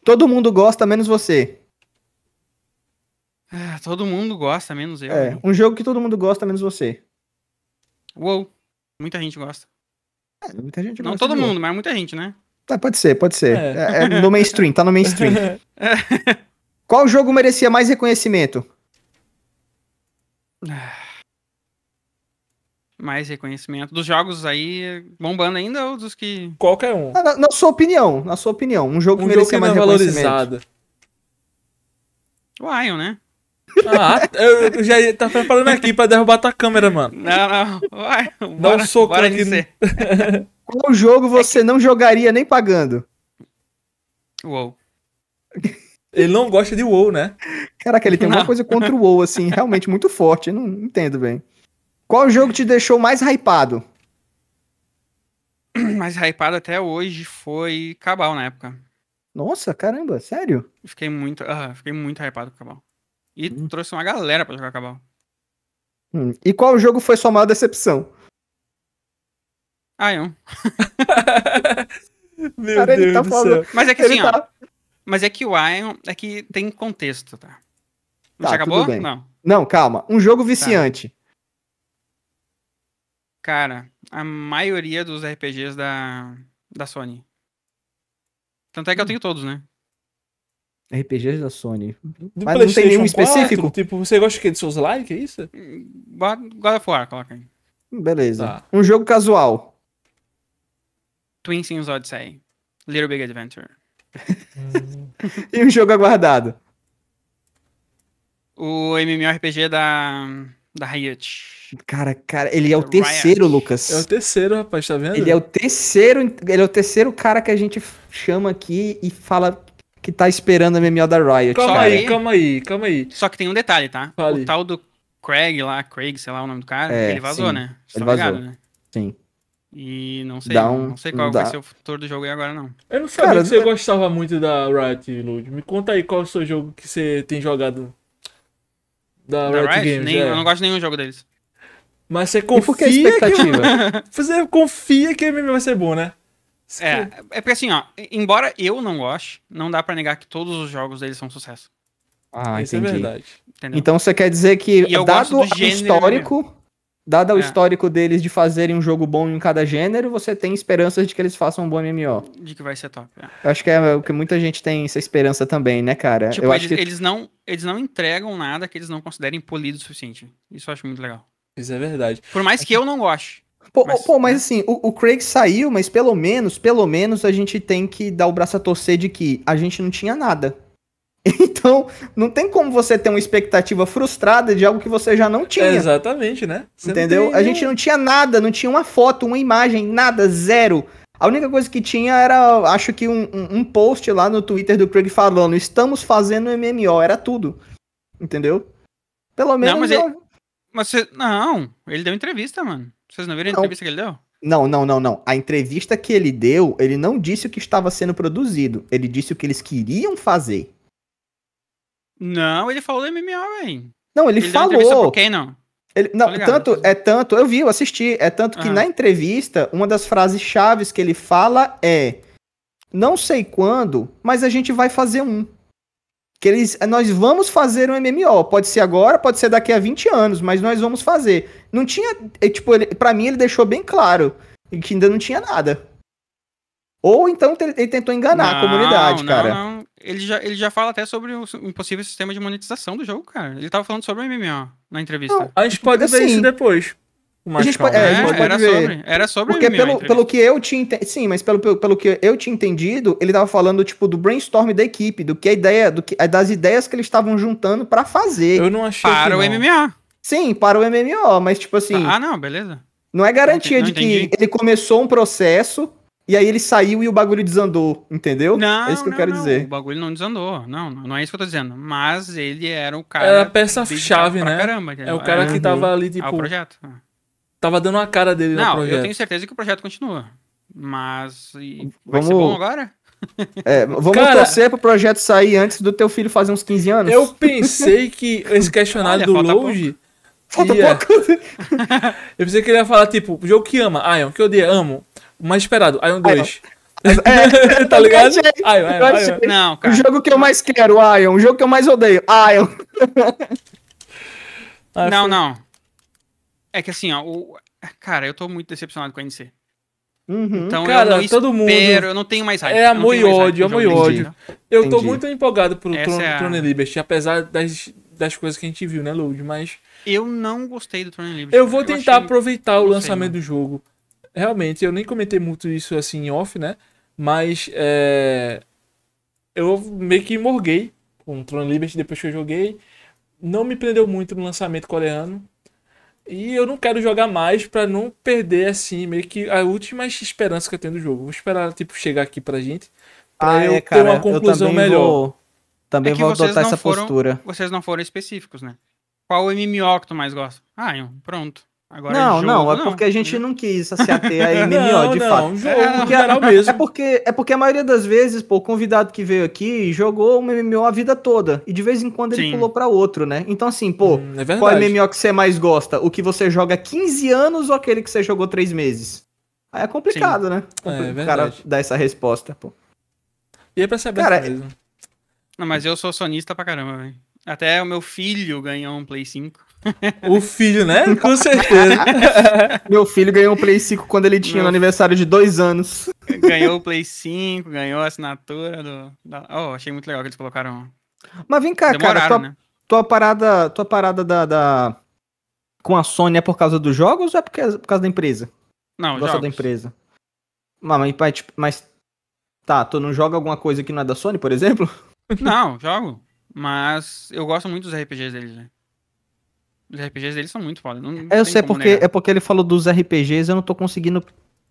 Todo mundo gosta, menos você. Ah, todo mundo gosta, menos eu. É, né? um jogo que todo mundo gosta, menos você. Uou, muita gente gosta. É, muita gente Não todo mundo, mas muita gente, né? Tá, pode ser, pode ser. É. é, é no mainstream, tá no mainstream. Qual jogo merecia mais reconhecimento? Ah. Mais reconhecimento. Dos jogos aí bombando ainda ou dos que. Qualquer um. Ah, na, na sua opinião, na sua opinião. Um jogo um que merecia jogo que é mais é reconhecimento. Valorizado. O Ion, né? Ah, eu já ia tá preparando aqui pra derrubar tua câmera, mano. Não, não. Vai, Dá um soco bora aqui. Qual jogo é você é que... não jogaria nem pagando? Uou. Ele não gosta de Uou, né? Caraca, ele tem não. uma coisa contra o Uou, assim, realmente muito forte. Eu não entendo bem. Qual jogo te deixou mais hypado? Mais hypado até hoje foi Cabal na época. Nossa, caramba, sério? Fiquei muito, uh, fiquei muito hypado com Cabal. E hum. trouxe uma galera pra jogar Cabal. Hum. E qual jogo foi sua maior decepção? Ah, eu. Meu Cara, tá Deus tá do falando... céu. Mas é que ele assim, tá... ó. Mas é que o Ion é que tem contexto, tá? Já tá, acabou? Não. Não, calma. Um jogo tá. viciante. Tá. Cara, a maioria dos RPGs da, da Sony. Tanto é que eu hum. tenho todos, né? RPGs da Sony. Do Mas não tem nenhum 4, específico? Tipo, você gosta de quê? De Souls Like, é isso? God of War, coloca aí. Beleza. Tá. Um jogo casual. Twin Sims Odyssey. Little Big Adventure. e um jogo aguardado. O MMORPG da, da Riot. Cara, cara, ele é o Riot. terceiro, Lucas. É o terceiro, rapaz, tá vendo? Ele é o terceiro, ele é o terceiro cara que a gente chama aqui e fala que tá esperando a MMO da Riot. Calma cara. aí, calma aí, calma aí. Só que tem um detalhe, tá? Fale. O tal do Craig lá, Craig, sei lá o nome do cara, é, ele vazou, sim. né? ele tá vazou. Ligado, né? Sim. E não sei, um, não sei qual dá. vai ser o futuro do jogo aí agora, não. Eu não sabia cara, que você é- gostava muito da Riot, Lud. Me conta aí qual é o seu jogo que você tem jogado. Da, da Riot, Riot? Games, Nem, é. Eu não gosto de nenhum jogo deles. Mas você confia. E por que a expectativa? Que... você confia que o MMO vai ser bom, né? É, é porque assim, ó, embora eu não goste, não dá para negar que todos os jogos deles são sucesso. Ah, Isso é entendi. é verdade. Entendeu? Então você quer dizer que, dado o histórico, mesmo. dado é. o histórico deles de fazerem um jogo bom em cada gênero, você tem esperanças de que eles façam um bom MMO. De que vai ser top. É. Eu acho que é o que muita gente tem essa esperança também, né, cara? Tipo, eu eles, acho que... eles, não, eles não entregam nada que eles não considerem polido o suficiente. Isso eu acho muito legal. Isso é verdade. Por mais que eu não goste. Pô, mas, pô, mas é. assim, o, o, Craig saiu, mas pelo menos, pelo menos a gente tem que dar o braço a torcer de que a gente não tinha nada. Então, não tem como você ter uma expectativa frustrada de algo que você já não tinha. Exatamente, né? Você Entendeu? Tem... A gente não tinha nada, não tinha uma foto, uma imagem, nada, zero. A única coisa que tinha era, acho que um, um, um post lá no Twitter do Craig falando: estamos fazendo MMO, era tudo. Entendeu? Pelo menos. Não, mas, eu... ele... mas você... Não, ele deu entrevista, mano. Vocês não viram a entrevista que ele deu? Não, não, não, não. A entrevista que ele deu, ele não disse o que estava sendo produzido. Ele disse o que eles queriam fazer. Não, ele falou do MMA, velho. Não, ele, ele falou. quem não? Ele, não, tá tanto, tá é tanto, eu vi, eu assisti, é tanto que uhum. na entrevista, uma das frases chaves que ele fala é: Não sei quando, mas a gente vai fazer um que eles, eh, nós vamos fazer um MMO. Pode ser agora, pode ser daqui a 20 anos, mas nós vamos fazer. Não tinha, eh, tipo, ele, pra mim ele deixou bem claro que ainda não tinha nada. Ou então ele tentou enganar não, a comunidade, não, cara. Não. Ele, já, ele já fala até sobre o, possível sistema de monetização do jogo, cara. Ele tava falando sobre o MMO na entrevista. a gente pode assim, ver isso assim, depois. A gente, pode, é, a é, gente é, era Sobre, era sobre Porque pelo, pelo que eu tinha entendido. Sim, mas pelo, pelo, pelo que eu tinha entendido, ele tava falando, tipo, do brainstorm da equipe, do que a ideia, do que, das ideias que eles estavam juntando para fazer. Eu não achei. Para o não. MMA. Sim, para o MMO, mas tipo assim. Ah, não, beleza. Não é garantia não, não de que entendi. ele começou um processo e aí ele saiu e o bagulho desandou, entendeu? Não, é isso que eu quero dizer. O bagulho não desandou. Não, não é isso que eu tô dizendo. Mas ele era o cara. Era a peça-chave, né? Caramba, é o cara é, que uhum. tava ali, tipo. Ah, o projeto. É. Tava dando a cara dele Não, no projeto. eu tenho certeza que o projeto continua. Mas e, vai vamos... ser bom agora? É, vamos cara, torcer pro projeto sair antes do teu filho fazer uns 15 anos. Eu pensei que esse questionário Olha, do Load. Falta ia... pouco. eu pensei que ele ia falar, tipo, o jogo que ama, Ion, que odeia, amo. Mais esperado, Ion 2. É, tá ligado? Ion, Ion, Ion. Não, cara. O jogo que eu mais quero, Ion. O jogo que eu mais odeio, Ion. não, ah, não. É que assim, ó, o... cara, eu tô muito decepcionado com a NC. Uhum. Então cara, eu não todo espero, mundo... eu não tenho mais hype. É amor e ódio, amor e ódio. Eu tô muito empolgado pro Tron, é a... Liberty, apesar das, das coisas que a gente viu, né, Load? Mas. Eu não gostei do Tron Liberty. Eu vou eu tentar achei... aproveitar o lançamento sei, do jogo. Realmente, eu nem comentei muito isso assim em off, né? Mas é... eu meio que morguei com o Tron Liberty depois que eu joguei. Não me prendeu muito no lançamento coreano. E eu não quero jogar mais para não perder, assim, meio que a última esperança que eu tenho do jogo. Vou esperar, tipo, chegar aqui pra gente. Pra ah, eu é, cara, ter uma conclusão também melhor. Vou, também é vou adotar essa foram, postura. Vocês não foram específicos, né? Qual o MMO que tu mais gosta? Ah, pronto. Agora, não, jogo, não, é não. porque a gente não quis se ater a MMO, não, de não, fato. É, jogo, é, é porque, é, mesmo. É porque, é porque a maioria das vezes, pô, o convidado que veio aqui jogou um MMO a vida toda. E de vez em quando ele Sim. pulou para outro, né? Então, assim, pô, hum, é qual MMO que você mais gosta? O que você joga 15 anos ou aquele que você jogou 3 meses? Aí é complicado, Sim. né? É, é o cara dar essa resposta, pô. E é pra saber cara, mesmo. Não, mas eu sou sonista pra caramba, velho. Até o meu filho ganhou um Play 5. O filho, né? Com certeza. Meu filho ganhou o Play 5 quando ele tinha Meu... no aniversário de dois anos. Ganhou o Play 5, ganhou a assinatura do. Oh, achei muito legal que eles colocaram. Mas vem cá, Demoraram, cara. Tua, né? tua, parada, tua parada da, da, com a Sony é por causa dos jogos ou é por causa, é por causa da empresa? Não, Gosta da empresa. Mas, mas, tipo, mas tá, tu não joga alguma coisa que não é da Sony, por exemplo? Não, jogo. Mas eu gosto muito dos RPGs deles, né? Os RPGs dele são muito foda. Não é, eu sei, porque, é porque ele falou dos RPGs, eu não tô conseguindo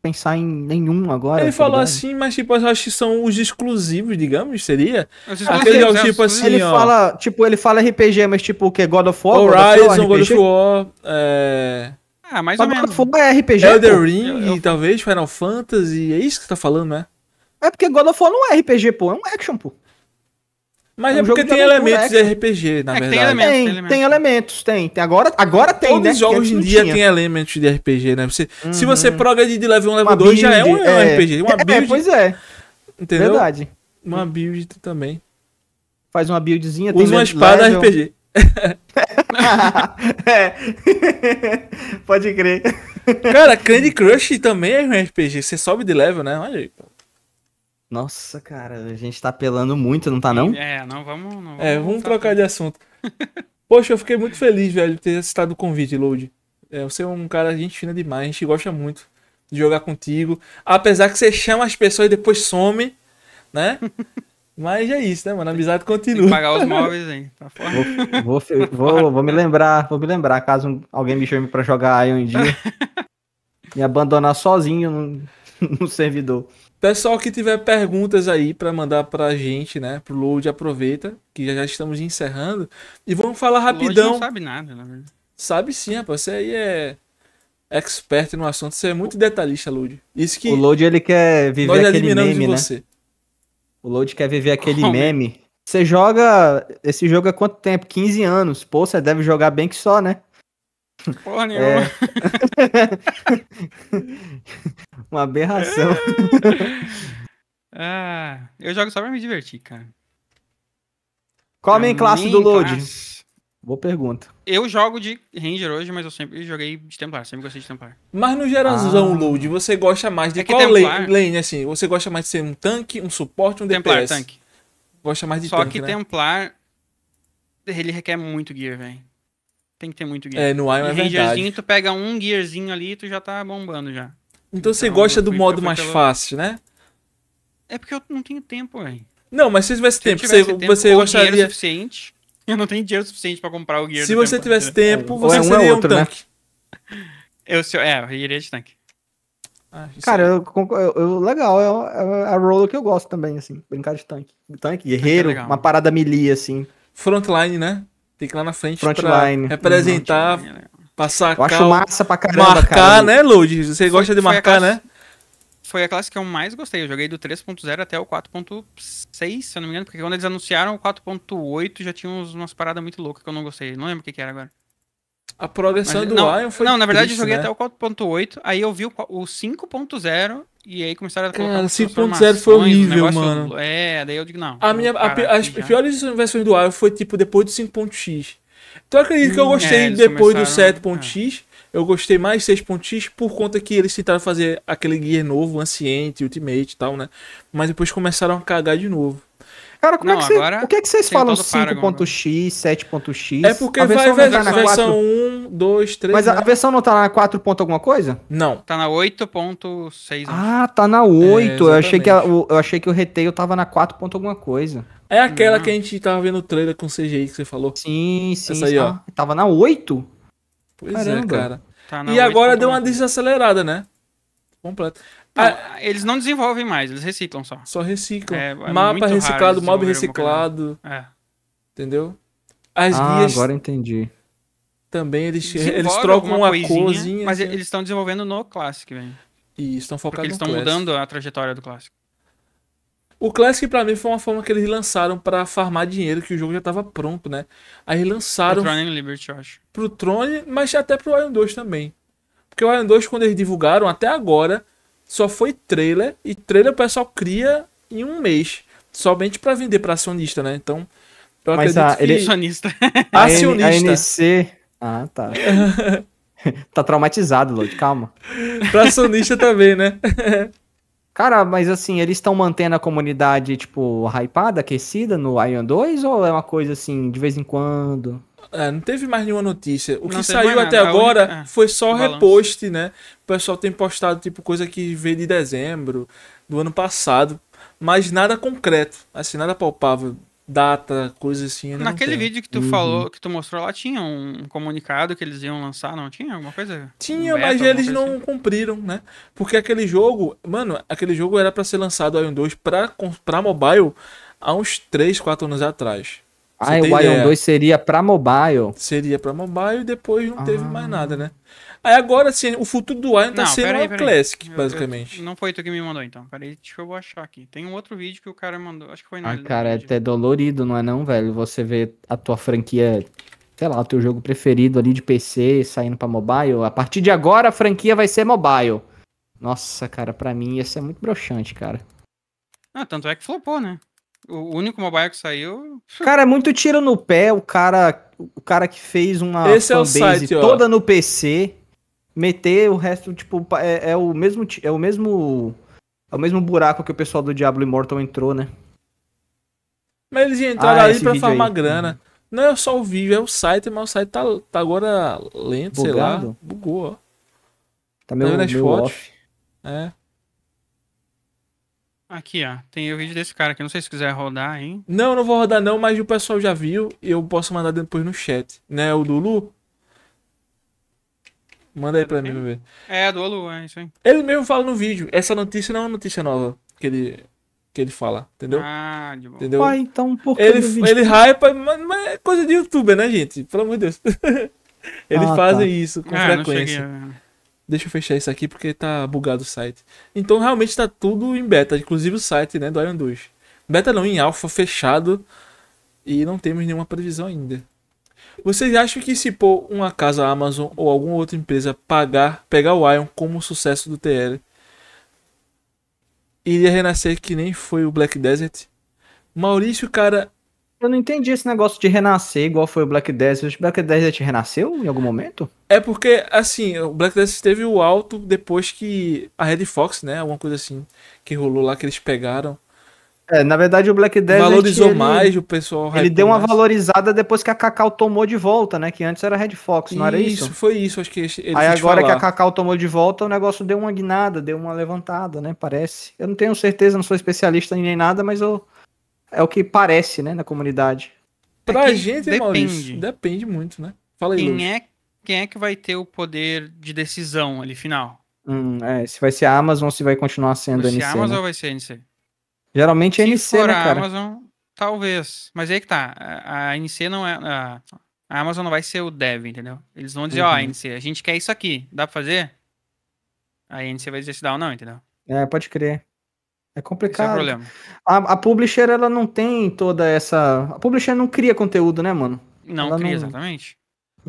pensar em nenhum agora. Ele tá falou assim, mas tipo, eu acho que são os exclusivos, digamos, seria? Aquele é, tipo assim, ele ó. fala, tipo, ele fala RPG, mas tipo, o que? God of War? Horizon, God of War, é... Ah, mais mas ou menos. God of War é RPG, Elder pô. Ring, eu, eu... talvez, Final Fantasy, é isso que você tá falando, né? É porque God of War não é RPG, pô, é um action, pô. Mas é, é um porque é tem elementos de RPG, na é verdade. Tem elementos, tem, tem, elementos. tem tem. Agora, agora tem, Todos né? Todos os jogos hoje em dia tem elementos de RPG, né? Você, uhum. Se você uhum. progredir de level 1, level 2, já é um, é. RPG. Uma é, build, é, pois é. Entendeu? Verdade. Uma build também. Faz uma buildzinha. Usa uma espada level. RPG. é. Pode crer. Cara, Candy Crush também é um RPG. Você sobe de level, né? Olha aí, nossa, cara, a gente tá apelando muito, não tá não? É, não, vamos. Não vamos é, vamos trocar de assunto. Poxa, eu fiquei muito feliz, velho, de ter aceitado o convite, Load. É, você é um cara, gente fina demais, a gente gosta muito de jogar contigo. Apesar que você chama as pessoas e depois some, né? Mas é isso, né, mano? A amizade continua. pagar os móveis, hein? Tá vou, vou, vou, vou, me lembrar, vou me lembrar, caso alguém me chame pra jogar aí um dia. me abandonar sozinho no servidor. Pessoal que tiver perguntas aí para mandar para a gente, né, pro Load, aproveita, que já, estamos encerrando. E vamos falar rapidão. O não sabe nada, na verdade. Sabe sim, rapaz. Você aí é expert no assunto. Você é muito detalhista, Load. Isso que O Load ele quer viver nós aquele meme, né? Você. O Load quer viver aquele Como? meme. Você joga esse jogo há quanto tempo? 15 anos. Pô, você deve jogar bem que só, né? Porra nenhuma. É... Uma aberração. ah, eu jogo só pra me divertir, cara. Qual a main classe do Load? Boa pergunta. Eu jogo de Ranger hoje, mas eu sempre joguei de Templar, sempre gostei de Templar. Mas no geralzão, ah. Load, você gosta mais de é qual Templar... lane, assim? Você gosta mais de ser um tanque, um suporte, um DPS? Templar, tanque. Gosta mais de Só tanque, Só que né? Templar, ele requer muito gear, velho tem que ter muito gear. É, no Ion é verdade. tu pega um gearzinho ali e tu já tá bombando já. Então, então você gosta do modo mais pelo... fácil, né? É porque eu não tenho tempo, velho. Não, mas se, tivesse se tempo, tivesse você, tempo, você gostaria... dinheiro suficiente... Eu não tenho dinheiro suficiente pra comprar o gear Se você tempo, tivesse tempo, você é, um seria é outro, um né? tanque. Né? Eu, se, é, eu iria de tanque. Ah, é Cara, eu, eu, eu, legal, é, é a role que eu gosto também, assim, brincar de tanque. Tanque, guerreiro, é uma parada melee, assim. Frontline, né? Tem que ir lá na frente Frontline. representar, uhum. passar a Eu acho massa pra caramba, Marcar, cara. né, Load? Você foi, gosta de marcar, né? Foi a classe que eu mais gostei. Eu joguei do 3.0 até o 4.6, se eu não me engano, porque quando eles anunciaram o 4.8 já tinha uns, umas paradas muito loucas que eu não gostei. Não lembro o que, que era agora. A progressão Mas, do não, Ion foi. Não, na verdade triste, eu joguei né? até o 4.8, aí eu vi o, o 5.0 e aí começaram a é, colocar. Cara, 5.0 foi horrível, um mano. É, daí eu digo, não. A minha, a, as já. piores versões do Aro foi tipo depois do 5.x. Então acredito que eu hum, gostei é, depois do 7.x. É. Eu gostei mais 6.x por conta que eles tentaram fazer aquele guia novo, Ancient, Ultimate e tal, né? Mas depois começaram a cagar de novo. Cara, como é não, é que cê, o que é que vocês falam 5.x, né? 7.x? É porque a versão vai tá versão, tá versão 4... 1, 2, 3... Mas né? a versão não tá na 4 ponto alguma coisa? Não. Tá na 8.6. Ah, tá na 8. É, eu, achei que a, o, eu achei que o retail tava na 4 ponto alguma coisa. É aquela não. que a gente tava vendo o trailer com CGI que você falou. Sim, sim. Essa aí, ó. Ah, tava na 8? Pois é, Caramba. é, cara. Tá e agora deu uma desacelerada, né? Completo ah, eles não desenvolvem mais, eles reciclam só. Só reciclam. É, é Mapa reciclado, mob é reciclado. É. Entendeu? As ah, guias. Agora entendi. Também eles, eles trocam uma coisinha, Mas assim. eles estão desenvolvendo no Classic, velho. E estão focados Porque eles estão mudando a trajetória do Classic. O Classic para mim foi uma forma que eles lançaram para farmar dinheiro, que o jogo já tava pronto, né? Aí lançaram. Pro Tron Liberty, eu acho. Pro Tron, mas até pro Iron 2 também. Porque o Iron 2, quando eles divulgaram, até agora, só foi trailer e trailer o pessoal cria em um mês, somente para vender para acionista, né? Então, eu Mas acredito a, ele... que... acionista. acionista. A, N, a NC... Ah, tá. tá traumatizado, Lodi, calma. Para acionista também, né? Cara, mas assim, eles estão mantendo a comunidade, tipo, hypada, aquecida no Ion 2 ou é uma coisa assim, de vez em quando? É, não teve mais nenhuma notícia. O não que saiu até agora única... É, foi só repost, né? O pessoal tem postado, tipo, coisa que veio de dezembro do ano passado, mas nada concreto, assim, nada palpável data, coisa assim. Naquele vídeo que tu uhum. falou, que tu mostrou lá, tinha um comunicado que eles iam lançar, não tinha alguma coisa? Tinha, um beta, mas eles não assim. cumpriram, né? Porque aquele jogo, mano, aquele jogo era para ser lançado um 2 pra, pra mobile há uns 3, 4 anos atrás. Ah, o Ion 2 seria pra mobile? Seria pra mobile e depois não ah. teve mais nada, né? Aí agora, assim, o futuro do Alien tá não, sendo peraí, peraí. Classic, eu, basicamente. Eu, não foi tu que me mandou, então. Peraí, deixa eu achar aqui. Tem um outro vídeo que o cara mandou. Acho que foi na. Ah, cara, é até dolorido, não é não, velho? Você vê a tua franquia, sei lá, o teu jogo preferido ali de PC saindo pra mobile. A partir de agora a franquia vai ser mobile. Nossa, cara, pra mim isso é muito broxante, cara. Ah, tanto é que flopou, né? O único mobile que saiu. Cara, é muito tiro no pé. O cara, o cara que fez uma Esse é fanbase é site, toda no PC meter o resto, tipo, é, é, o mesmo. É o mesmo. É o mesmo buraco que o pessoal do Diablo Immortal entrou, né? Mas eles iam ah, ali pra farmar aí. grana. Não é só o vídeo, é o site, mas o site tá, tá agora lento, Bugado. sei lá. Bugou, ó. Tá meio, tá meio off. É. Aqui, ó. Tem o vídeo desse cara aqui. Não sei se quiser rodar, hein? Não, não vou rodar não, mas o pessoal já viu. e Eu posso mandar depois no chat. Né, o do Lu? Manda aí pra mim ver. É, do Alu, é isso aí. Ele mesmo fala no vídeo. Essa notícia não é uma notícia nova que ele, que ele fala, entendeu? Ah, de boa. Entendeu? Pai, então um que Ele, ele hypa, mas, mas é coisa de youtuber, né, gente? Pelo amor de Deus. Eles ah, fazem tá. isso com ah, frequência. Deixa eu fechar isso aqui porque tá bugado o site. Então realmente tá tudo em beta, inclusive o site, né, do Iron 2. Beta não, em alfa, fechado. E não temos nenhuma previsão ainda. Vocês acham que se pôr uma casa Amazon ou alguma outra empresa pagar, pegar o Ion como sucesso do TL, iria renascer que nem foi o Black Desert? Maurício, cara. Eu não entendi esse negócio de renascer igual foi o Black Desert. O Black Desert renasceu em algum momento? É porque, assim, o Black Desert teve o alto depois que a Red Fox, né? Alguma coisa assim que rolou lá que eles pegaram. É, na verdade o Black Desert... Valorizou ele, mais o pessoal... Ele deu uma mais. valorizada depois que a Cacau tomou de volta, né? Que antes era Red Fox, não isso, era isso? Isso, foi isso. Acho que ele Aí agora falar. que a Cacau tomou de volta, o negócio deu uma guinada, deu uma levantada, né? Parece. Eu não tenho certeza, não sou especialista nem nada, mas eu... É o que parece, né? Na comunidade. É pra é gente, depende. Maurício, depende muito, né? Fala aí, quem é, quem é que vai ter o poder de decisão ali final? Hum, é, se vai ser a Amazon ou se vai continuar sendo a NC. Se a Amazon né? ou vai ser a NC? Geralmente é NC, for né, cara? A Amazon, talvez. Mas é aí que tá. A NC não é. A, a Amazon não vai ser o dev, entendeu? Eles vão dizer, ó, uhum. oh, a NC, a gente quer isso aqui. Dá pra fazer? Aí a NC vai dizer se dá ou não, entendeu? É, pode crer. É complicado. Esse é o problema. A, a, publisher, ela não tem toda essa. A publisher não cria conteúdo, né, mano? Não ela cria, não... exatamente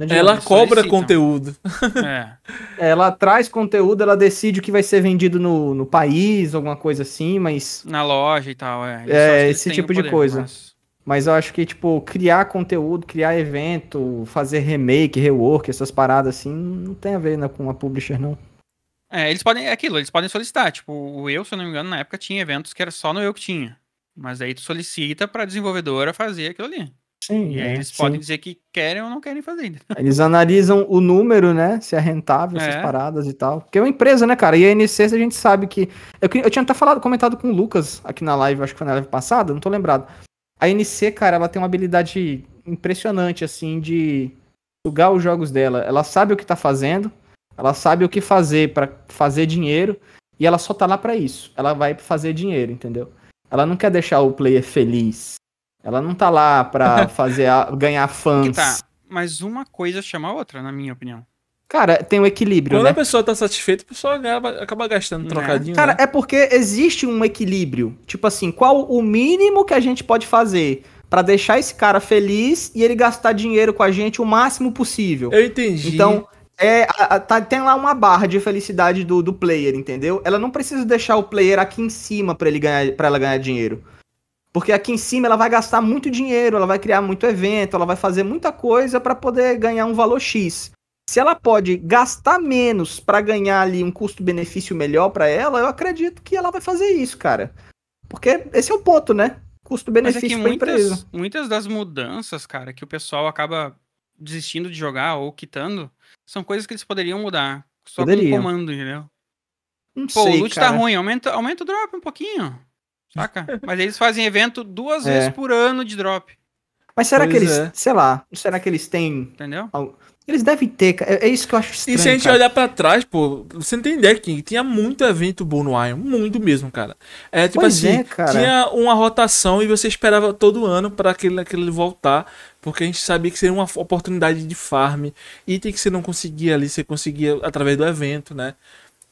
ela cobra conteúdo. É. é. Ela traz conteúdo, ela decide o que vai ser vendido no, no país, alguma coisa assim, mas. Na loja e tal, é. é, esse tipo de coisa. Mas... mas... eu acho que, tipo, criar conteúdo, criar evento, fazer remake, rework, essas paradas assim, não tem a ver né, com uma publisher, não. É, eles podem. É aquilo, eles podem solicitar. Tipo, o eu, se eu não me engano, na época tinha eventos que era só no eu que tinha. Mas aí tu solicita pra desenvolvedora fazer aquilo ali. Sim. E aí né? eles sim. podem dizer que querem ou não querem fazer. Eles analisam o número, né? Se é rentável, essas é. paradas e tal. Porque é uma empresa, né, cara? E a NC, a gente sabe que. Eu, eu tinha até falado, comentado com o Lucas aqui na live, acho que foi na live passada, não tô lembrado. A NC, cara, ela tem uma habilidade impressionante, assim, de sugar os jogos dela. Ela sabe o que tá fazendo, ela sabe o que fazer para fazer dinheiro, e ela só tá lá para isso. Ela vai fazer dinheiro, entendeu? Ela não quer deixar o player feliz. Ela não tá lá pra fazer a, ganhar tá? fãs. Tá, mas uma coisa chama a outra, na minha opinião. Cara, tem um equilíbrio. Quando né? a pessoa tá satisfeita, a pessoa acaba, gastando né? trocadinho. É. Cara, né? é porque existe um equilíbrio. Tipo assim, qual o mínimo que a gente pode fazer para deixar esse cara feliz e ele gastar dinheiro com a gente o máximo possível? Eu entendi. Então, é, a, a, tá, tem lá uma barra de felicidade do, do player, entendeu? Ela não precisa deixar o player aqui em cima para ele ganhar, para ela ganhar dinheiro. Porque aqui em cima ela vai gastar muito dinheiro, ela vai criar muito evento, ela vai fazer muita coisa para poder ganhar um valor X. Se ela pode gastar menos para ganhar ali um custo-benefício melhor para ela, eu acredito que ela vai fazer isso, cara. Porque esse é o ponto, né? É custo-benefício é para muitas, empresa. Muitas das mudanças, cara, que o pessoal acaba desistindo de jogar ou quitando, são coisas que eles poderiam mudar. Só poderiam. com comando, entendeu? Não Pô, sei, o loot tá cara. tá ruim, aumenta, aumenta o drop um pouquinho. Saca? Mas eles fazem evento duas é. vezes por ano de drop. Mas será pois que eles, é. sei lá, será que eles têm. Entendeu? Eles devem ter, é, é isso que eu acho estranho. E se a gente cara. olhar pra trás, pô, você não tem ideia que tinha muito evento bom no Iron. Muito mesmo, cara. É tipo pois assim, é, cara. tinha uma rotação e você esperava todo ano para aquele, aquele voltar. Porque a gente sabia que seria uma oportunidade de farm. Item que você não conseguia ali, você conseguia através do evento, né?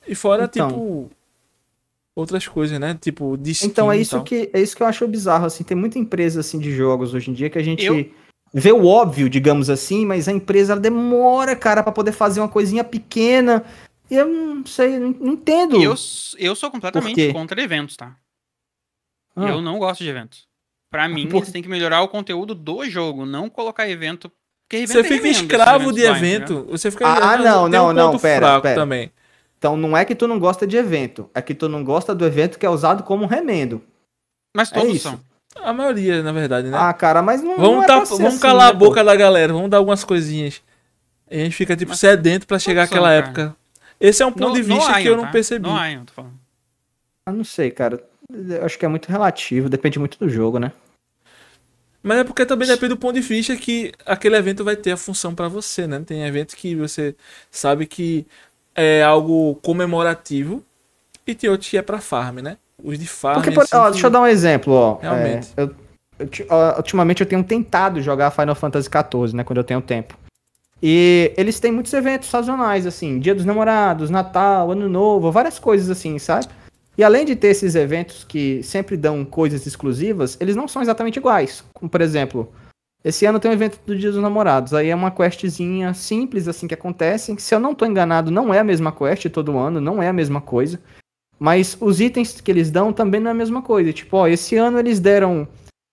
E fora, então. tipo outras coisas, né? Tipo, de Então é isso que é isso que eu acho bizarro assim, tem muita empresa assim de jogos hoje em dia que a gente eu... vê o óbvio, digamos assim, mas a empresa demora, cara, para poder fazer uma coisinha pequena. E eu não sei, não entendo. eu eu sou completamente contra eventos, tá? Ah. Eu não gosto de eventos. Para mim, Por... você tem que melhorar o conteúdo do jogo, não colocar evento. evento você fica escravo né, de evento. Né? Você fica. Ah, ah não, não, não. Pera, pera. Também. Então não é que tu não gosta de evento, é que tu não gosta do evento que é usado como remendo. Mas é todos é isso. são. A maioria, na verdade, né? Ah, cara, mas não. Vamos, não é tá, vamos assim, calar né, a boca pô? da galera, vamos dar algumas coisinhas. E a gente fica, tipo, mas sedento pra chegar àquela são, época. Esse é um ponto no, de vista que eu não tá? percebi. Não Ion, tô falando. Ah, não sei, cara. Eu acho que é muito relativo, depende muito do jogo, né? Mas é porque também depende do ponto de vista que aquele evento vai ter a função para você, né? Tem evento que você sabe que é algo comemorativo e tem outros é pra farm, né? Os de farm. Porque, é por, ó, deixa eu dar um exemplo, ó. Realmente. É, eu, eu, ultimamente eu tenho tentado jogar Final Fantasy XIV, né? Quando eu tenho tempo. E eles têm muitos eventos sazonais, assim, Dia dos Namorados, Natal, Ano Novo, várias coisas assim, sabe? E além de ter esses eventos que sempre dão coisas exclusivas, eles não são exatamente iguais. Como, por exemplo, esse ano tem um evento do Dia dos Namorados. Aí é uma questzinha simples, assim, que acontece. Se eu não tô enganado, não é a mesma quest todo ano, não é a mesma coisa. Mas os itens que eles dão também não é a mesma coisa. Tipo, ó, esse ano eles deram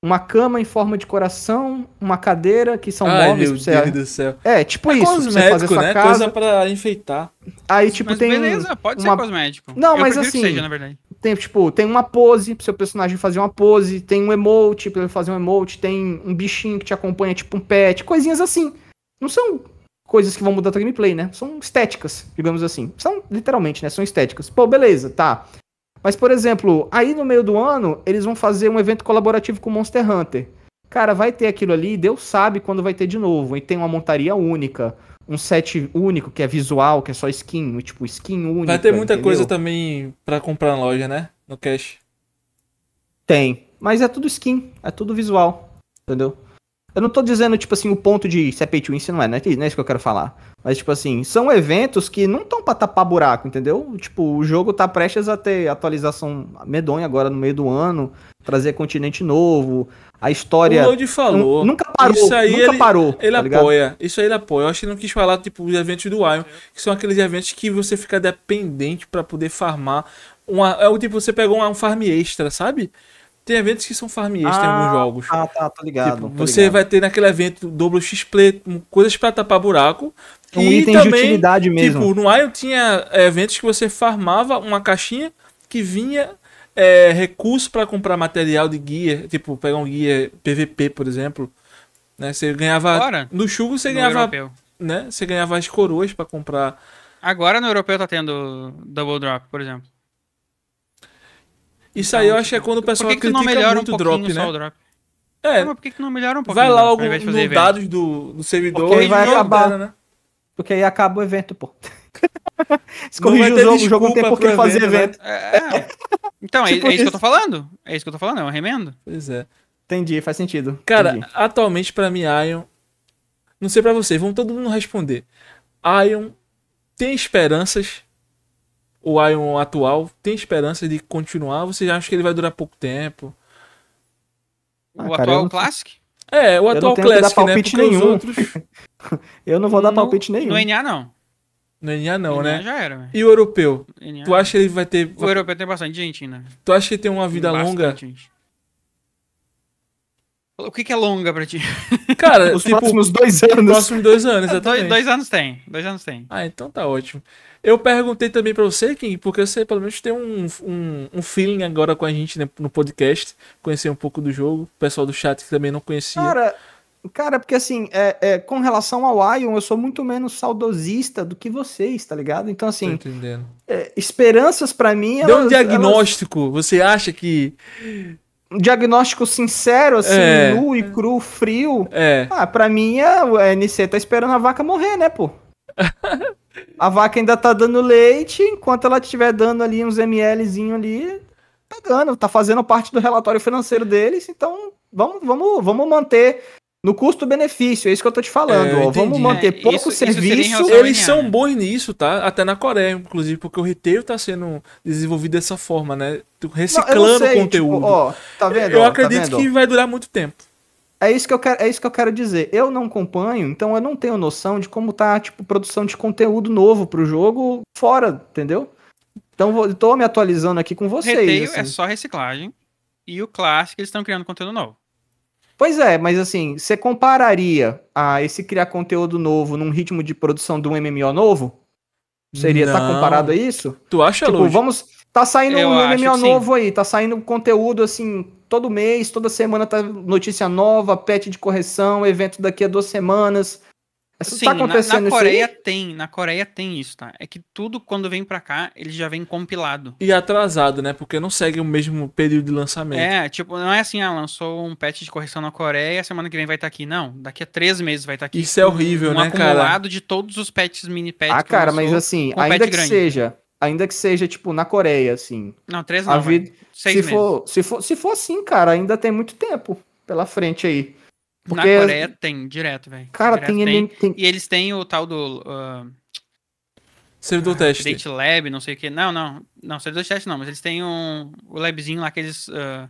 uma cama em forma de coração, uma cadeira, que são Ai, móveis. Meu Deus do céu. É, tipo é isso. Cosmético, você fazer né? Casa. Coisa pra enfeitar. Aí, tipo, mas tem. Beleza, pode uma... ser cosmético. Não, eu mas assim. Que seja, na verdade tem, tipo, tem uma pose pro seu personagem fazer uma pose, tem um emote pra ele fazer um emote, tem um bichinho que te acompanha, tipo um pet, coisinhas assim. Não são coisas que vão mudar a tua gameplay, né? São estéticas, digamos assim. São, literalmente, né? São estéticas. Pô, beleza, tá. Mas, por exemplo, aí no meio do ano, eles vão fazer um evento colaborativo com Monster Hunter. Cara, vai ter aquilo ali, Deus sabe quando vai ter de novo. E tem uma montaria única um set único, que é visual, que é só skin, tipo, skin única. Vai ter muita entendeu? coisa também para comprar na loja, né? No cash. Tem. Mas é tudo skin, é tudo visual, entendeu? Eu não tô dizendo, tipo assim, o ponto de se é pay to win, se não é, né? Não é isso que eu quero falar. Mas, tipo assim, são eventos que não estão pra tapar buraco, entendeu? Tipo, o jogo tá prestes a ter atualização medonha agora no meio do ano, trazer continente novo, a história. O Lodi falou. Nunca parou. Isso aí nunca ele, parou. Ele tá apoia. Ligado? Isso aí ele apoia. Eu acho que ele não quis falar, tipo, os eventos do Iron, que são aqueles eventos que você fica dependente para poder farmar. Uma, é o tipo, você pegou um farm extra, sabe? Tem eventos que são farm extra ah, em alguns ah, jogos. Ah, tá, tá ligado. Tipo, você ligado. vai ter naquele evento dobro play coisas para tapar buraco. Um e item também, de utilidade mesmo. Tipo, no Iron tinha eventos que você farmava uma caixinha que vinha é, recurso para comprar material de guia, tipo pegar um guia PVP, por exemplo, né? Você ganhava Agora, no churro você no ganhava, europeu. né? Você ganhava as coroas para comprar. Agora no europeu tá tendo double drop, por exemplo. Isso então, aí eu acho que é tipo, quando o pessoal que que não muito um drop, né? drop? É. Não, por que, que não melhora um pouco Vai lá logo nos dados do, do servidor porque aí vai acabar, né? Porque aí acaba o evento, pô. Se corrigir o jogo, o jogo não tem por que fazer né? evento. Então, tipo é, é, então, é, é tipo isso, que eu tô falando. É isso que eu tô falando, é um remendo. Pois é. Entendi, faz sentido. Cara, Entendi. atualmente pra mim, Ion. Não sei pra vocês, vamos todo mundo responder. Ion tem esperanças. O Ion atual tem esperança de continuar? Vocês acham que ele vai durar pouco tempo? Ah, o cara, atual não... Classic? É, o eu atual Classic, né? palpite nenhum. Outros... eu não vou dar palpite no, nenhum. No NA, não. No NA não, NA né? já era. E o europeu? NA. Tu acha que ele vai ter. O europeu tem bastante gente ainda. Tu acha que ele tem uma vida Bastante longa? gente. O que, que é longa pra ti? Cara, Os tipo, próximos dois anos. Os próximos dois anos, Dois, dois anos tem. Dois anos tem. Ah, então tá ótimo. Eu perguntei também pra você, Kim, porque você pelo menos tem um, um, um feeling agora com a gente né, no podcast, conhecer um pouco do jogo, o pessoal do chat que também não conhecia. Cara, Cara, porque assim, é, é, com relação ao Ion, eu sou muito menos saudosista do que vocês, tá ligado? Então, assim. Tô entendendo. É, esperanças para mim. Deu um diagnóstico. Elas... Você acha que. Um diagnóstico sincero, assim, é. nu e cru, frio. É. Ah, pra mim, a, é, a NC tá esperando a vaca morrer, né, pô? a vaca ainda tá dando leite, enquanto ela estiver dando ali uns mlzinho ali, tá dando, tá fazendo parte do relatório financeiro deles, então vamos, vamos, vamos manter no custo-benefício, é isso que eu tô te falando. É, Vamos manter é, pouco isso, serviço. Isso eles são né? bons nisso, tá? Até na Coreia, inclusive, porque o retail tá sendo desenvolvido dessa forma, né? Reciclando não, tipo, conteúdo. Tipo, ó, tá vendo? Eu ó, tá acredito tá vendo? que vai durar muito tempo. É isso, que eu quero, é isso que eu quero dizer. Eu não acompanho, então eu não tenho noção de como tá, tipo, produção de conteúdo novo pro jogo fora, entendeu? Então vou, tô me atualizando aqui com vocês. Retail é assim. é só reciclagem. E o clássico, eles estão criando conteúdo novo. Pois é, mas assim, você compararia a esse criar conteúdo novo num ritmo de produção de um MMO novo? Seria estar tá comparado a isso? Tu acha, tipo, vamos, tá saindo Eu um MMO novo aí, tá saindo conteúdo assim todo mês, toda semana tá notícia nova, patch de correção, evento daqui a duas semanas. Isso tá Sim, tá acontecendo na, na Coreia aí? tem, na Coreia tem isso, tá? É que tudo quando vem para cá, ele já vem compilado. E atrasado, né? Porque não segue o mesmo período de lançamento. É, tipo, não é assim, ah, lançou um patch de correção na Coreia, semana que vem vai estar tá aqui. Não, daqui a três meses vai estar tá aqui. Isso é horrível, um, né, cara? Um acumulado de todos os patches, mini patches. Ah, cara, lançou, mas assim, ainda que grande. seja, ainda que seja, tipo, na Coreia, assim. Não, três não, a vida... seis se meses. For, se, for, se for assim, cara, ainda tem muito tempo pela frente aí. Porque... Na Coreia tem, direto, velho. Cara, direto tem, tem. tem, E eles têm o tal do. Uh... Servidor ah, teste. Date Lab, não sei o que. Não, não. Não, servidor teste não, mas eles têm um. O labzinho lá que eles. Uh...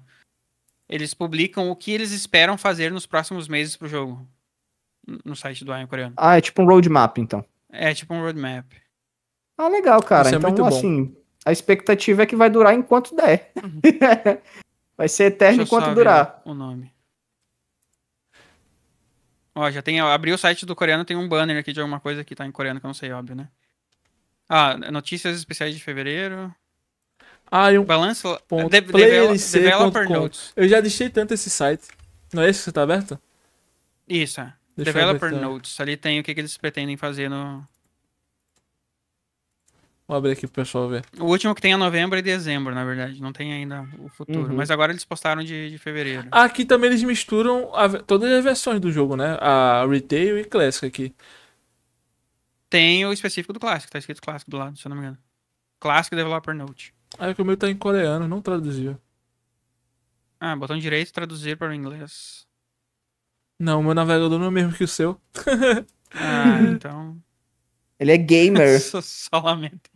Eles publicam o que eles esperam fazer nos próximos meses pro jogo. No site do Iron coreano. Ah, é tipo um roadmap, então. É tipo um roadmap. Ah, legal, cara. É então, assim, bom. a expectativa é que vai durar enquanto der. Uhum. vai ser eterno enquanto durar. O nome. Ó, já tem. abriu abri o site do coreano, tem um banner aqui de alguma coisa que tá em coreano que eu não sei, óbvio, né? Ah, notícias especiais de fevereiro. Ah, e um. Balanço. Eh, ponto, de, developer notes. Eu já deixei tanto esse site. Não é esse que você tá aberto? Isso. É. Deixa developer notes. Ali tem o que, que eles pretendem fazer no, Vou abrir aqui pro pessoal ver. O último que tem é novembro e dezembro, na verdade. Não tem ainda o futuro. Uhum. Mas agora eles postaram de, de fevereiro. Aqui também eles misturam a, todas as versões do jogo, né? A Retail e Classic aqui. Tem o específico do clássico, tá escrito clássico do lado, se eu não me engano. Classic Developer Note. Ah, é que o meu tá em coreano, não traduziu. Ah, botão direito traduzir para o inglês. Não, o meu navegador não é o mesmo que o seu. ah, então. Ele é gamer. só, só lamento.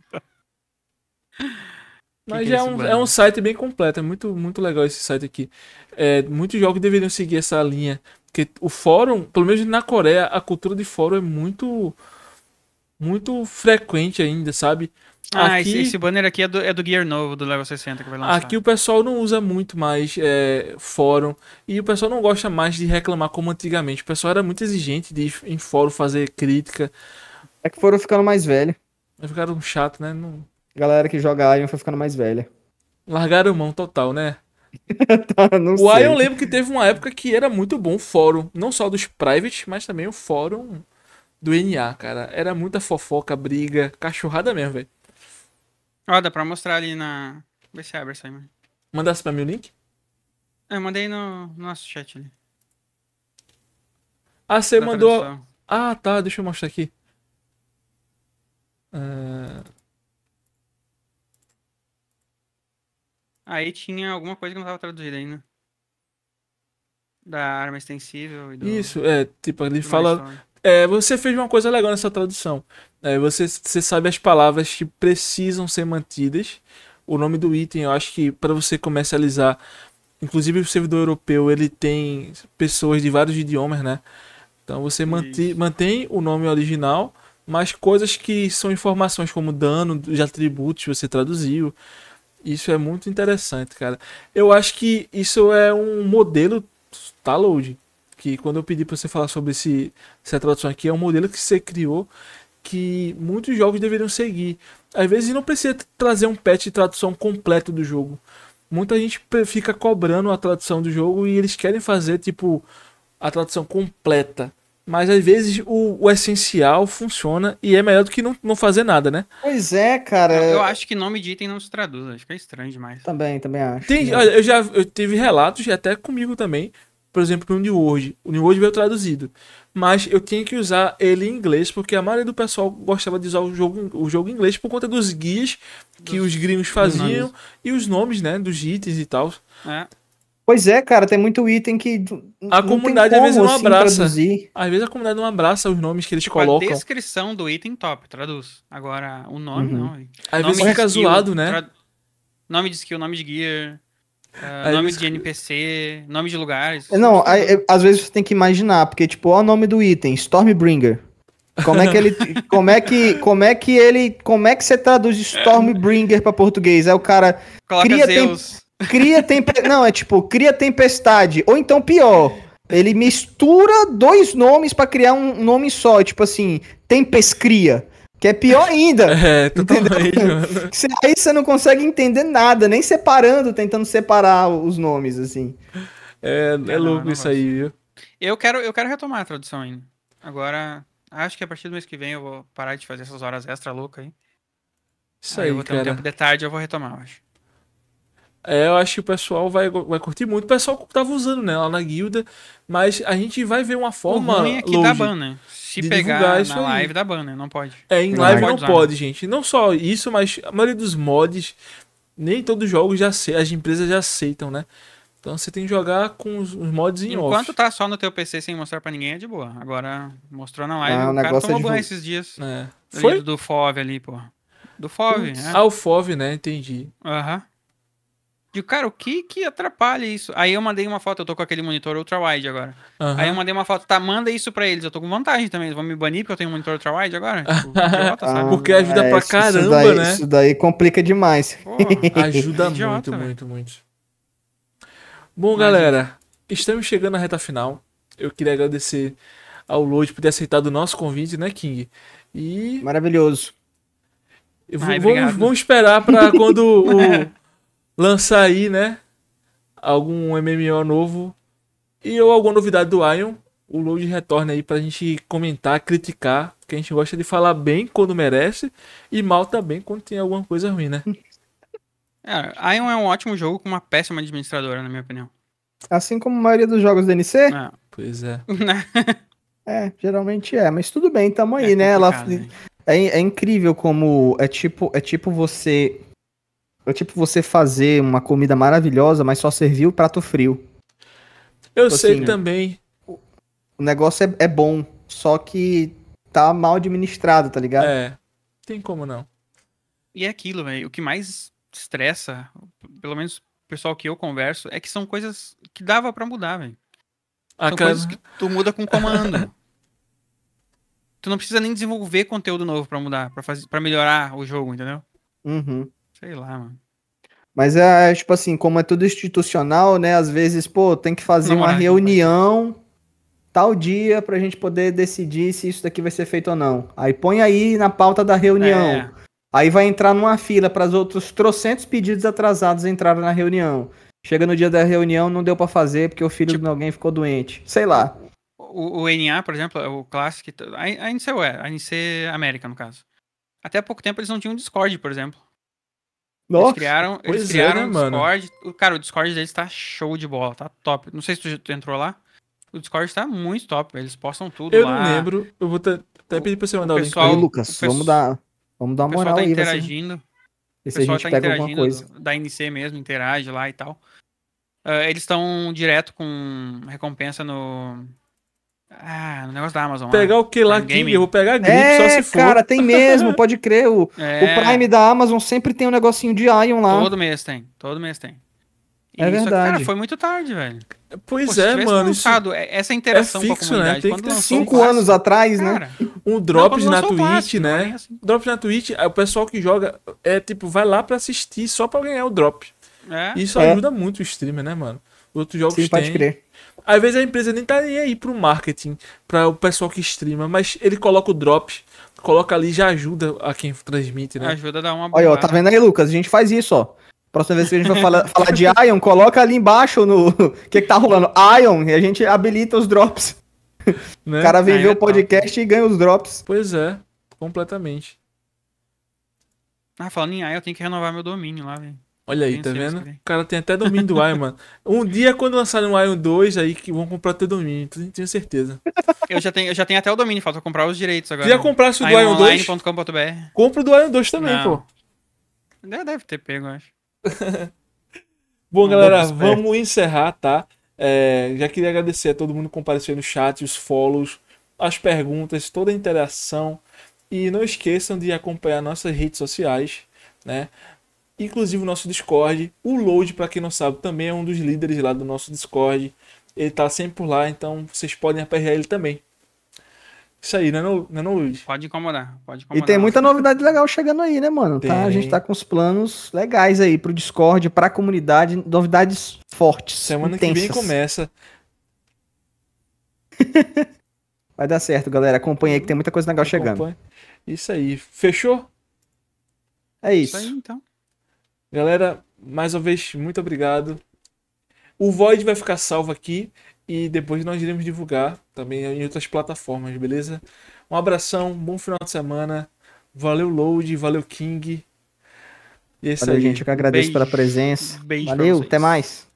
Mas que é, que é, um, é um site bem completo, é muito, muito legal esse site aqui. É, muitos jogos deveriam seguir essa linha. Porque o fórum, pelo menos na Coreia, a cultura de fórum é muito muito frequente ainda, sabe? Ah, aqui, esse, banner aqui é do, é do Gear novo, do Level 60 que vai lançar. Aqui o pessoal não usa muito mais é, fórum. E o pessoal não gosta mais de reclamar como antigamente. O pessoal era muito exigente de ir em fórum fazer crítica. É que foram ficando mais velho. Ficaram chato, né? Não... A galera que joga Ion foi ficando mais velha. Largaram mão total, né? tá, o sei. Ion lembro que teve uma época que era muito bom o fórum, não só dos privates, mas também o fórum do NA, cara. Era muita fofoca, briga, cachorrada mesmo, velho. Ó, dá pra mostrar ali na. Vê se abre essa imagem. Mandasse pra mim o link? É, eu mandei no, no nosso chat ali. Ah, você mandou. Ah, tá, deixa eu mostrar aqui. Uh... Aí tinha alguma coisa que não estava traduzida ainda. Da arma extensível e do... Isso, é, tipo, ele fala. É, você fez uma coisa legal nessa tradução. É, você, você sabe as palavras que precisam ser mantidas. O nome do item, eu acho que para você comercializar. Inclusive o servidor europeu, ele tem pessoas de vários idiomas, né? Então você mantém, mantém o nome original, mas coisas que são informações como dano de atributos você traduziu. Isso é muito interessante, cara. Eu acho que isso é um modelo tá load. Que quando eu pedi para você falar sobre esse, essa tradução aqui, é um modelo que você criou que muitos jogos deveriam seguir. Às vezes não precisa trazer um patch de tradução completo do jogo. Muita gente fica cobrando a tradução do jogo e eles querem fazer, tipo, a tradução completa. Mas às vezes o, o, essencial funciona e é melhor do que não, não fazer nada, né? Pois é, cara. Eu, eu acho que nome de item não se traduz, acho que é estranho demais. Também, também acho. Tem, olha, eu já eu tive relatos, até comigo também, por exemplo, no New World. O New World veio traduzido. Mas eu tinha que usar ele em inglês, porque a maioria do pessoal gostava de usar o jogo, o jogo em inglês por conta dos guias que dos, os gringos faziam e os nomes, né? Dos itens e tal. É. Pois é, cara, tem muito item que. A comunidade como, às vezes não assim, abraça. Traduzir. Às vezes a comunidade não abraça os nomes que eles tipo, colocam. A descrição do item top, traduz. Agora, o nome uhum. não. Às nome vezes fica skill, zoado, né? Tra... Nome de skill, nome de gear. Uh, nome vezes... de NPC, nome de lugares. É, não, aí, às vezes você tem que imaginar, porque, tipo, olha o nome do item, Stormbringer. Como é que ele. como é que. Como é que ele. Como é que você traduz Stormbringer pra português? É o cara. Coloca cria Zeus. Cria tempestade. Não, é tipo, cria tempestade. Ou então pior. Ele mistura dois nomes para criar um nome só. Tipo assim, tempescria. Que é pior ainda. É, totalmente, mano. Aí você não consegue entender nada, nem separando, tentando separar os nomes, assim. É, é, é louco não, isso aí, viu? Eu quero, eu quero retomar a tradução ainda. Agora, acho que a partir do mês que vem eu vou parar de fazer essas horas extra louca aí. Isso aí, aí eu vou ter um tempo de tarde eu vou retomar, eu acho. É, eu acho que o pessoal vai, vai curtir muito. O pessoal tava usando, né, lá na guilda. Mas a gente vai ver uma forma. O ruim é que dá ban, né? Se pegar na live aí. da ban, né? Não pode. É, em live não, não pode, pode né? gente. Não só isso, mas a maioria dos mods, nem todos os jogos já aceitam, as empresas já aceitam, né? Então você tem que jogar com os, mods em Enquanto off. Enquanto tá só no teu PC sem mostrar pra ninguém, é de boa. Agora, mostrou na live, ah, o, cara tomou é ban esses dias. É. Foi? Do fove ali, pô. Do fove né? Ah, o fove né? Entendi. Aham. Digo, cara, o que que atrapalha isso? Aí eu mandei uma foto, eu tô com aquele monitor ultra-wide agora. Uhum. Aí eu mandei uma foto, tá, manda isso pra eles. Eu tô com vantagem também, eles vão me banir porque eu tenho um monitor ultra-wide agora. idiota, porque ajuda ah, pra caramba, daí, né? Isso daí complica demais. ajuda idiota, muito, véio. muito, muito. Bom, galera, estamos chegando na reta final. Eu queria agradecer ao Load por ter aceitado o nosso convite, né, King? E... Maravilhoso. Ai, vamos, vamos esperar pra quando o lançar aí, né? Algum MMO novo e ou alguma novidade do Ion, o Load retorna aí pra gente comentar, criticar, porque a gente gosta de falar bem quando merece e mal também quando tem alguma coisa ruim, né? É, Ion é um ótimo jogo com uma péssima administradora, na minha opinião. Assim como a maioria dos jogos da NC? É. Pois é. é, geralmente é, mas tudo bem, tamo é aí, é né? Ela... É, é incrível como é tipo, é tipo você é tipo você fazer uma comida maravilhosa, mas só servir o prato frio. Eu tipo sei assim, também. O negócio é, é bom, só que tá mal administrado, tá ligado? É. Tem como não. E é aquilo, velho. O que mais estressa, pelo menos o pessoal que eu converso, é que são coisas que dava para mudar, velho. São cara... coisas que tu muda com comando. tu não precisa nem desenvolver conteúdo novo para mudar, para fazer, para melhorar o jogo, entendeu? Uhum. Sei lá, mano. Mas é, é, tipo assim, como é tudo institucional, né? Às vezes, pô, tem que fazer não, uma reunião tal dia pra gente poder decidir se isso daqui vai ser feito ou não. Aí põe aí na pauta da reunião. É. Aí vai entrar numa fila para os outros trocentos pedidos atrasados entraram na reunião. Chega no dia da reunião, não deu para fazer porque o filho tipo, de alguém ficou doente. Sei lá. O, o NA, por exemplo, é o clássico. A, NC, ué, a NC América, no caso. Até pouco tempo eles não tinham Discord, por exemplo. Nossa, eles criaram, eles criaram é, né, Discord. Mano? Cara, o Discord deles tá show de bola, tá top. Não sei se tu, entrou lá. O Discord tá muito top, eles postam tudo eu lá. Eu não lembro, eu vou até pedir pra você mandar o, link. Pessoal, aí, Lucas, o vamos dar, vamos dar uma moral aí. O pessoal tá interagindo. Aí, O pessoal tá interagindo da NC mesmo, interage lá e tal. Uh, eles estão direto com recompensa no, ah, no negócio da Amazon. Pegar o que lá, tá eu vou pegar Grip é, só se for. cara, tem mesmo, pode crer. O, é. o Prime da Amazon sempre tem um negocinho de Ion lá. Todo mês tem, todo mês tem. E é verdade. Que, cara, foi muito tarde, velho. Pois Pô, é, mano. Lançado, isso... É, essa interação é fixo, com a né? comunidade. Né? Tem que ter cinco clássico, anos atrás, né? cara, né? Um Drops na Twitch, clássico, né? É assim. Drops na Twitch, o pessoal que joga é tipo, vai lá pra assistir só pra ganhar o drop. É. Isso é. ajuda muito o streamer, né, mano? Outros jogos Sim, pode crer. Às vezes a empresa nem tá nem aí pro marketing, para o pessoal que streama, mas ele coloca o drop, coloca ali já ajuda a quem transmite, né? Ajuda a dar uma boa. Olha, ó, tá vendo aí, Lucas? A gente faz isso, ó. Próxima vez que a gente vai falar, falar de Ion, coloca ali embaixo no. O que, que tá rolando? Ion, e a gente habilita os drops. Né? O cara vem ver é o podcast tá. e ganha os drops. Pois é, completamente. Ah, falando em Ion, eu tenho que renovar meu domínio lá, velho. Olha aí, tá vendo? O cara tem até domínio do Iron, mano. Um dia, quando lançarem o Iron 2, aí que vão comprar teu domínio, tenho certeza. Eu já tenho, eu já tenho até o domínio, falta comprar os direitos agora. Já comprasse o do Iron 2? Compra do Iron 2 também, Não. pô. É, deve ter pego, acho. Bom, Não galera, vamos encerrar, tá? É, já queria agradecer a todo mundo que compareceu no chat, os follows, as perguntas, toda a interação. E não esqueçam de acompanhar nossas redes sociais, né? inclusive o nosso Discord. O Load, para quem não sabe, também é um dos líderes lá do nosso Discord. Ele tá sempre por lá, então vocês podem aperrear ele também. Isso aí, né, não, não, é não, Luiz? Pode incomodar, pode incomodar. E tem muita novidade legal chegando aí, né, mano? Tem. Tá, a gente tá com os planos legais aí pro Discord, pra comunidade, novidades fortes. Semana intensas. que vem começa. Vai dar certo, galera. Acompanha aí que tem muita coisa legal Acompanha. chegando. Isso aí. Fechou? É isso. É isso aí, então. Galera, mais uma vez, muito obrigado. O Void vai ficar salvo aqui e depois nós iremos divulgar também em outras plataformas, beleza? Um abração, bom final de semana. Valeu, Load, valeu, King. E é isso Valeu, aí. gente. Eu que agradeço Beijo. pela presença. Beijo Valeu, até mais.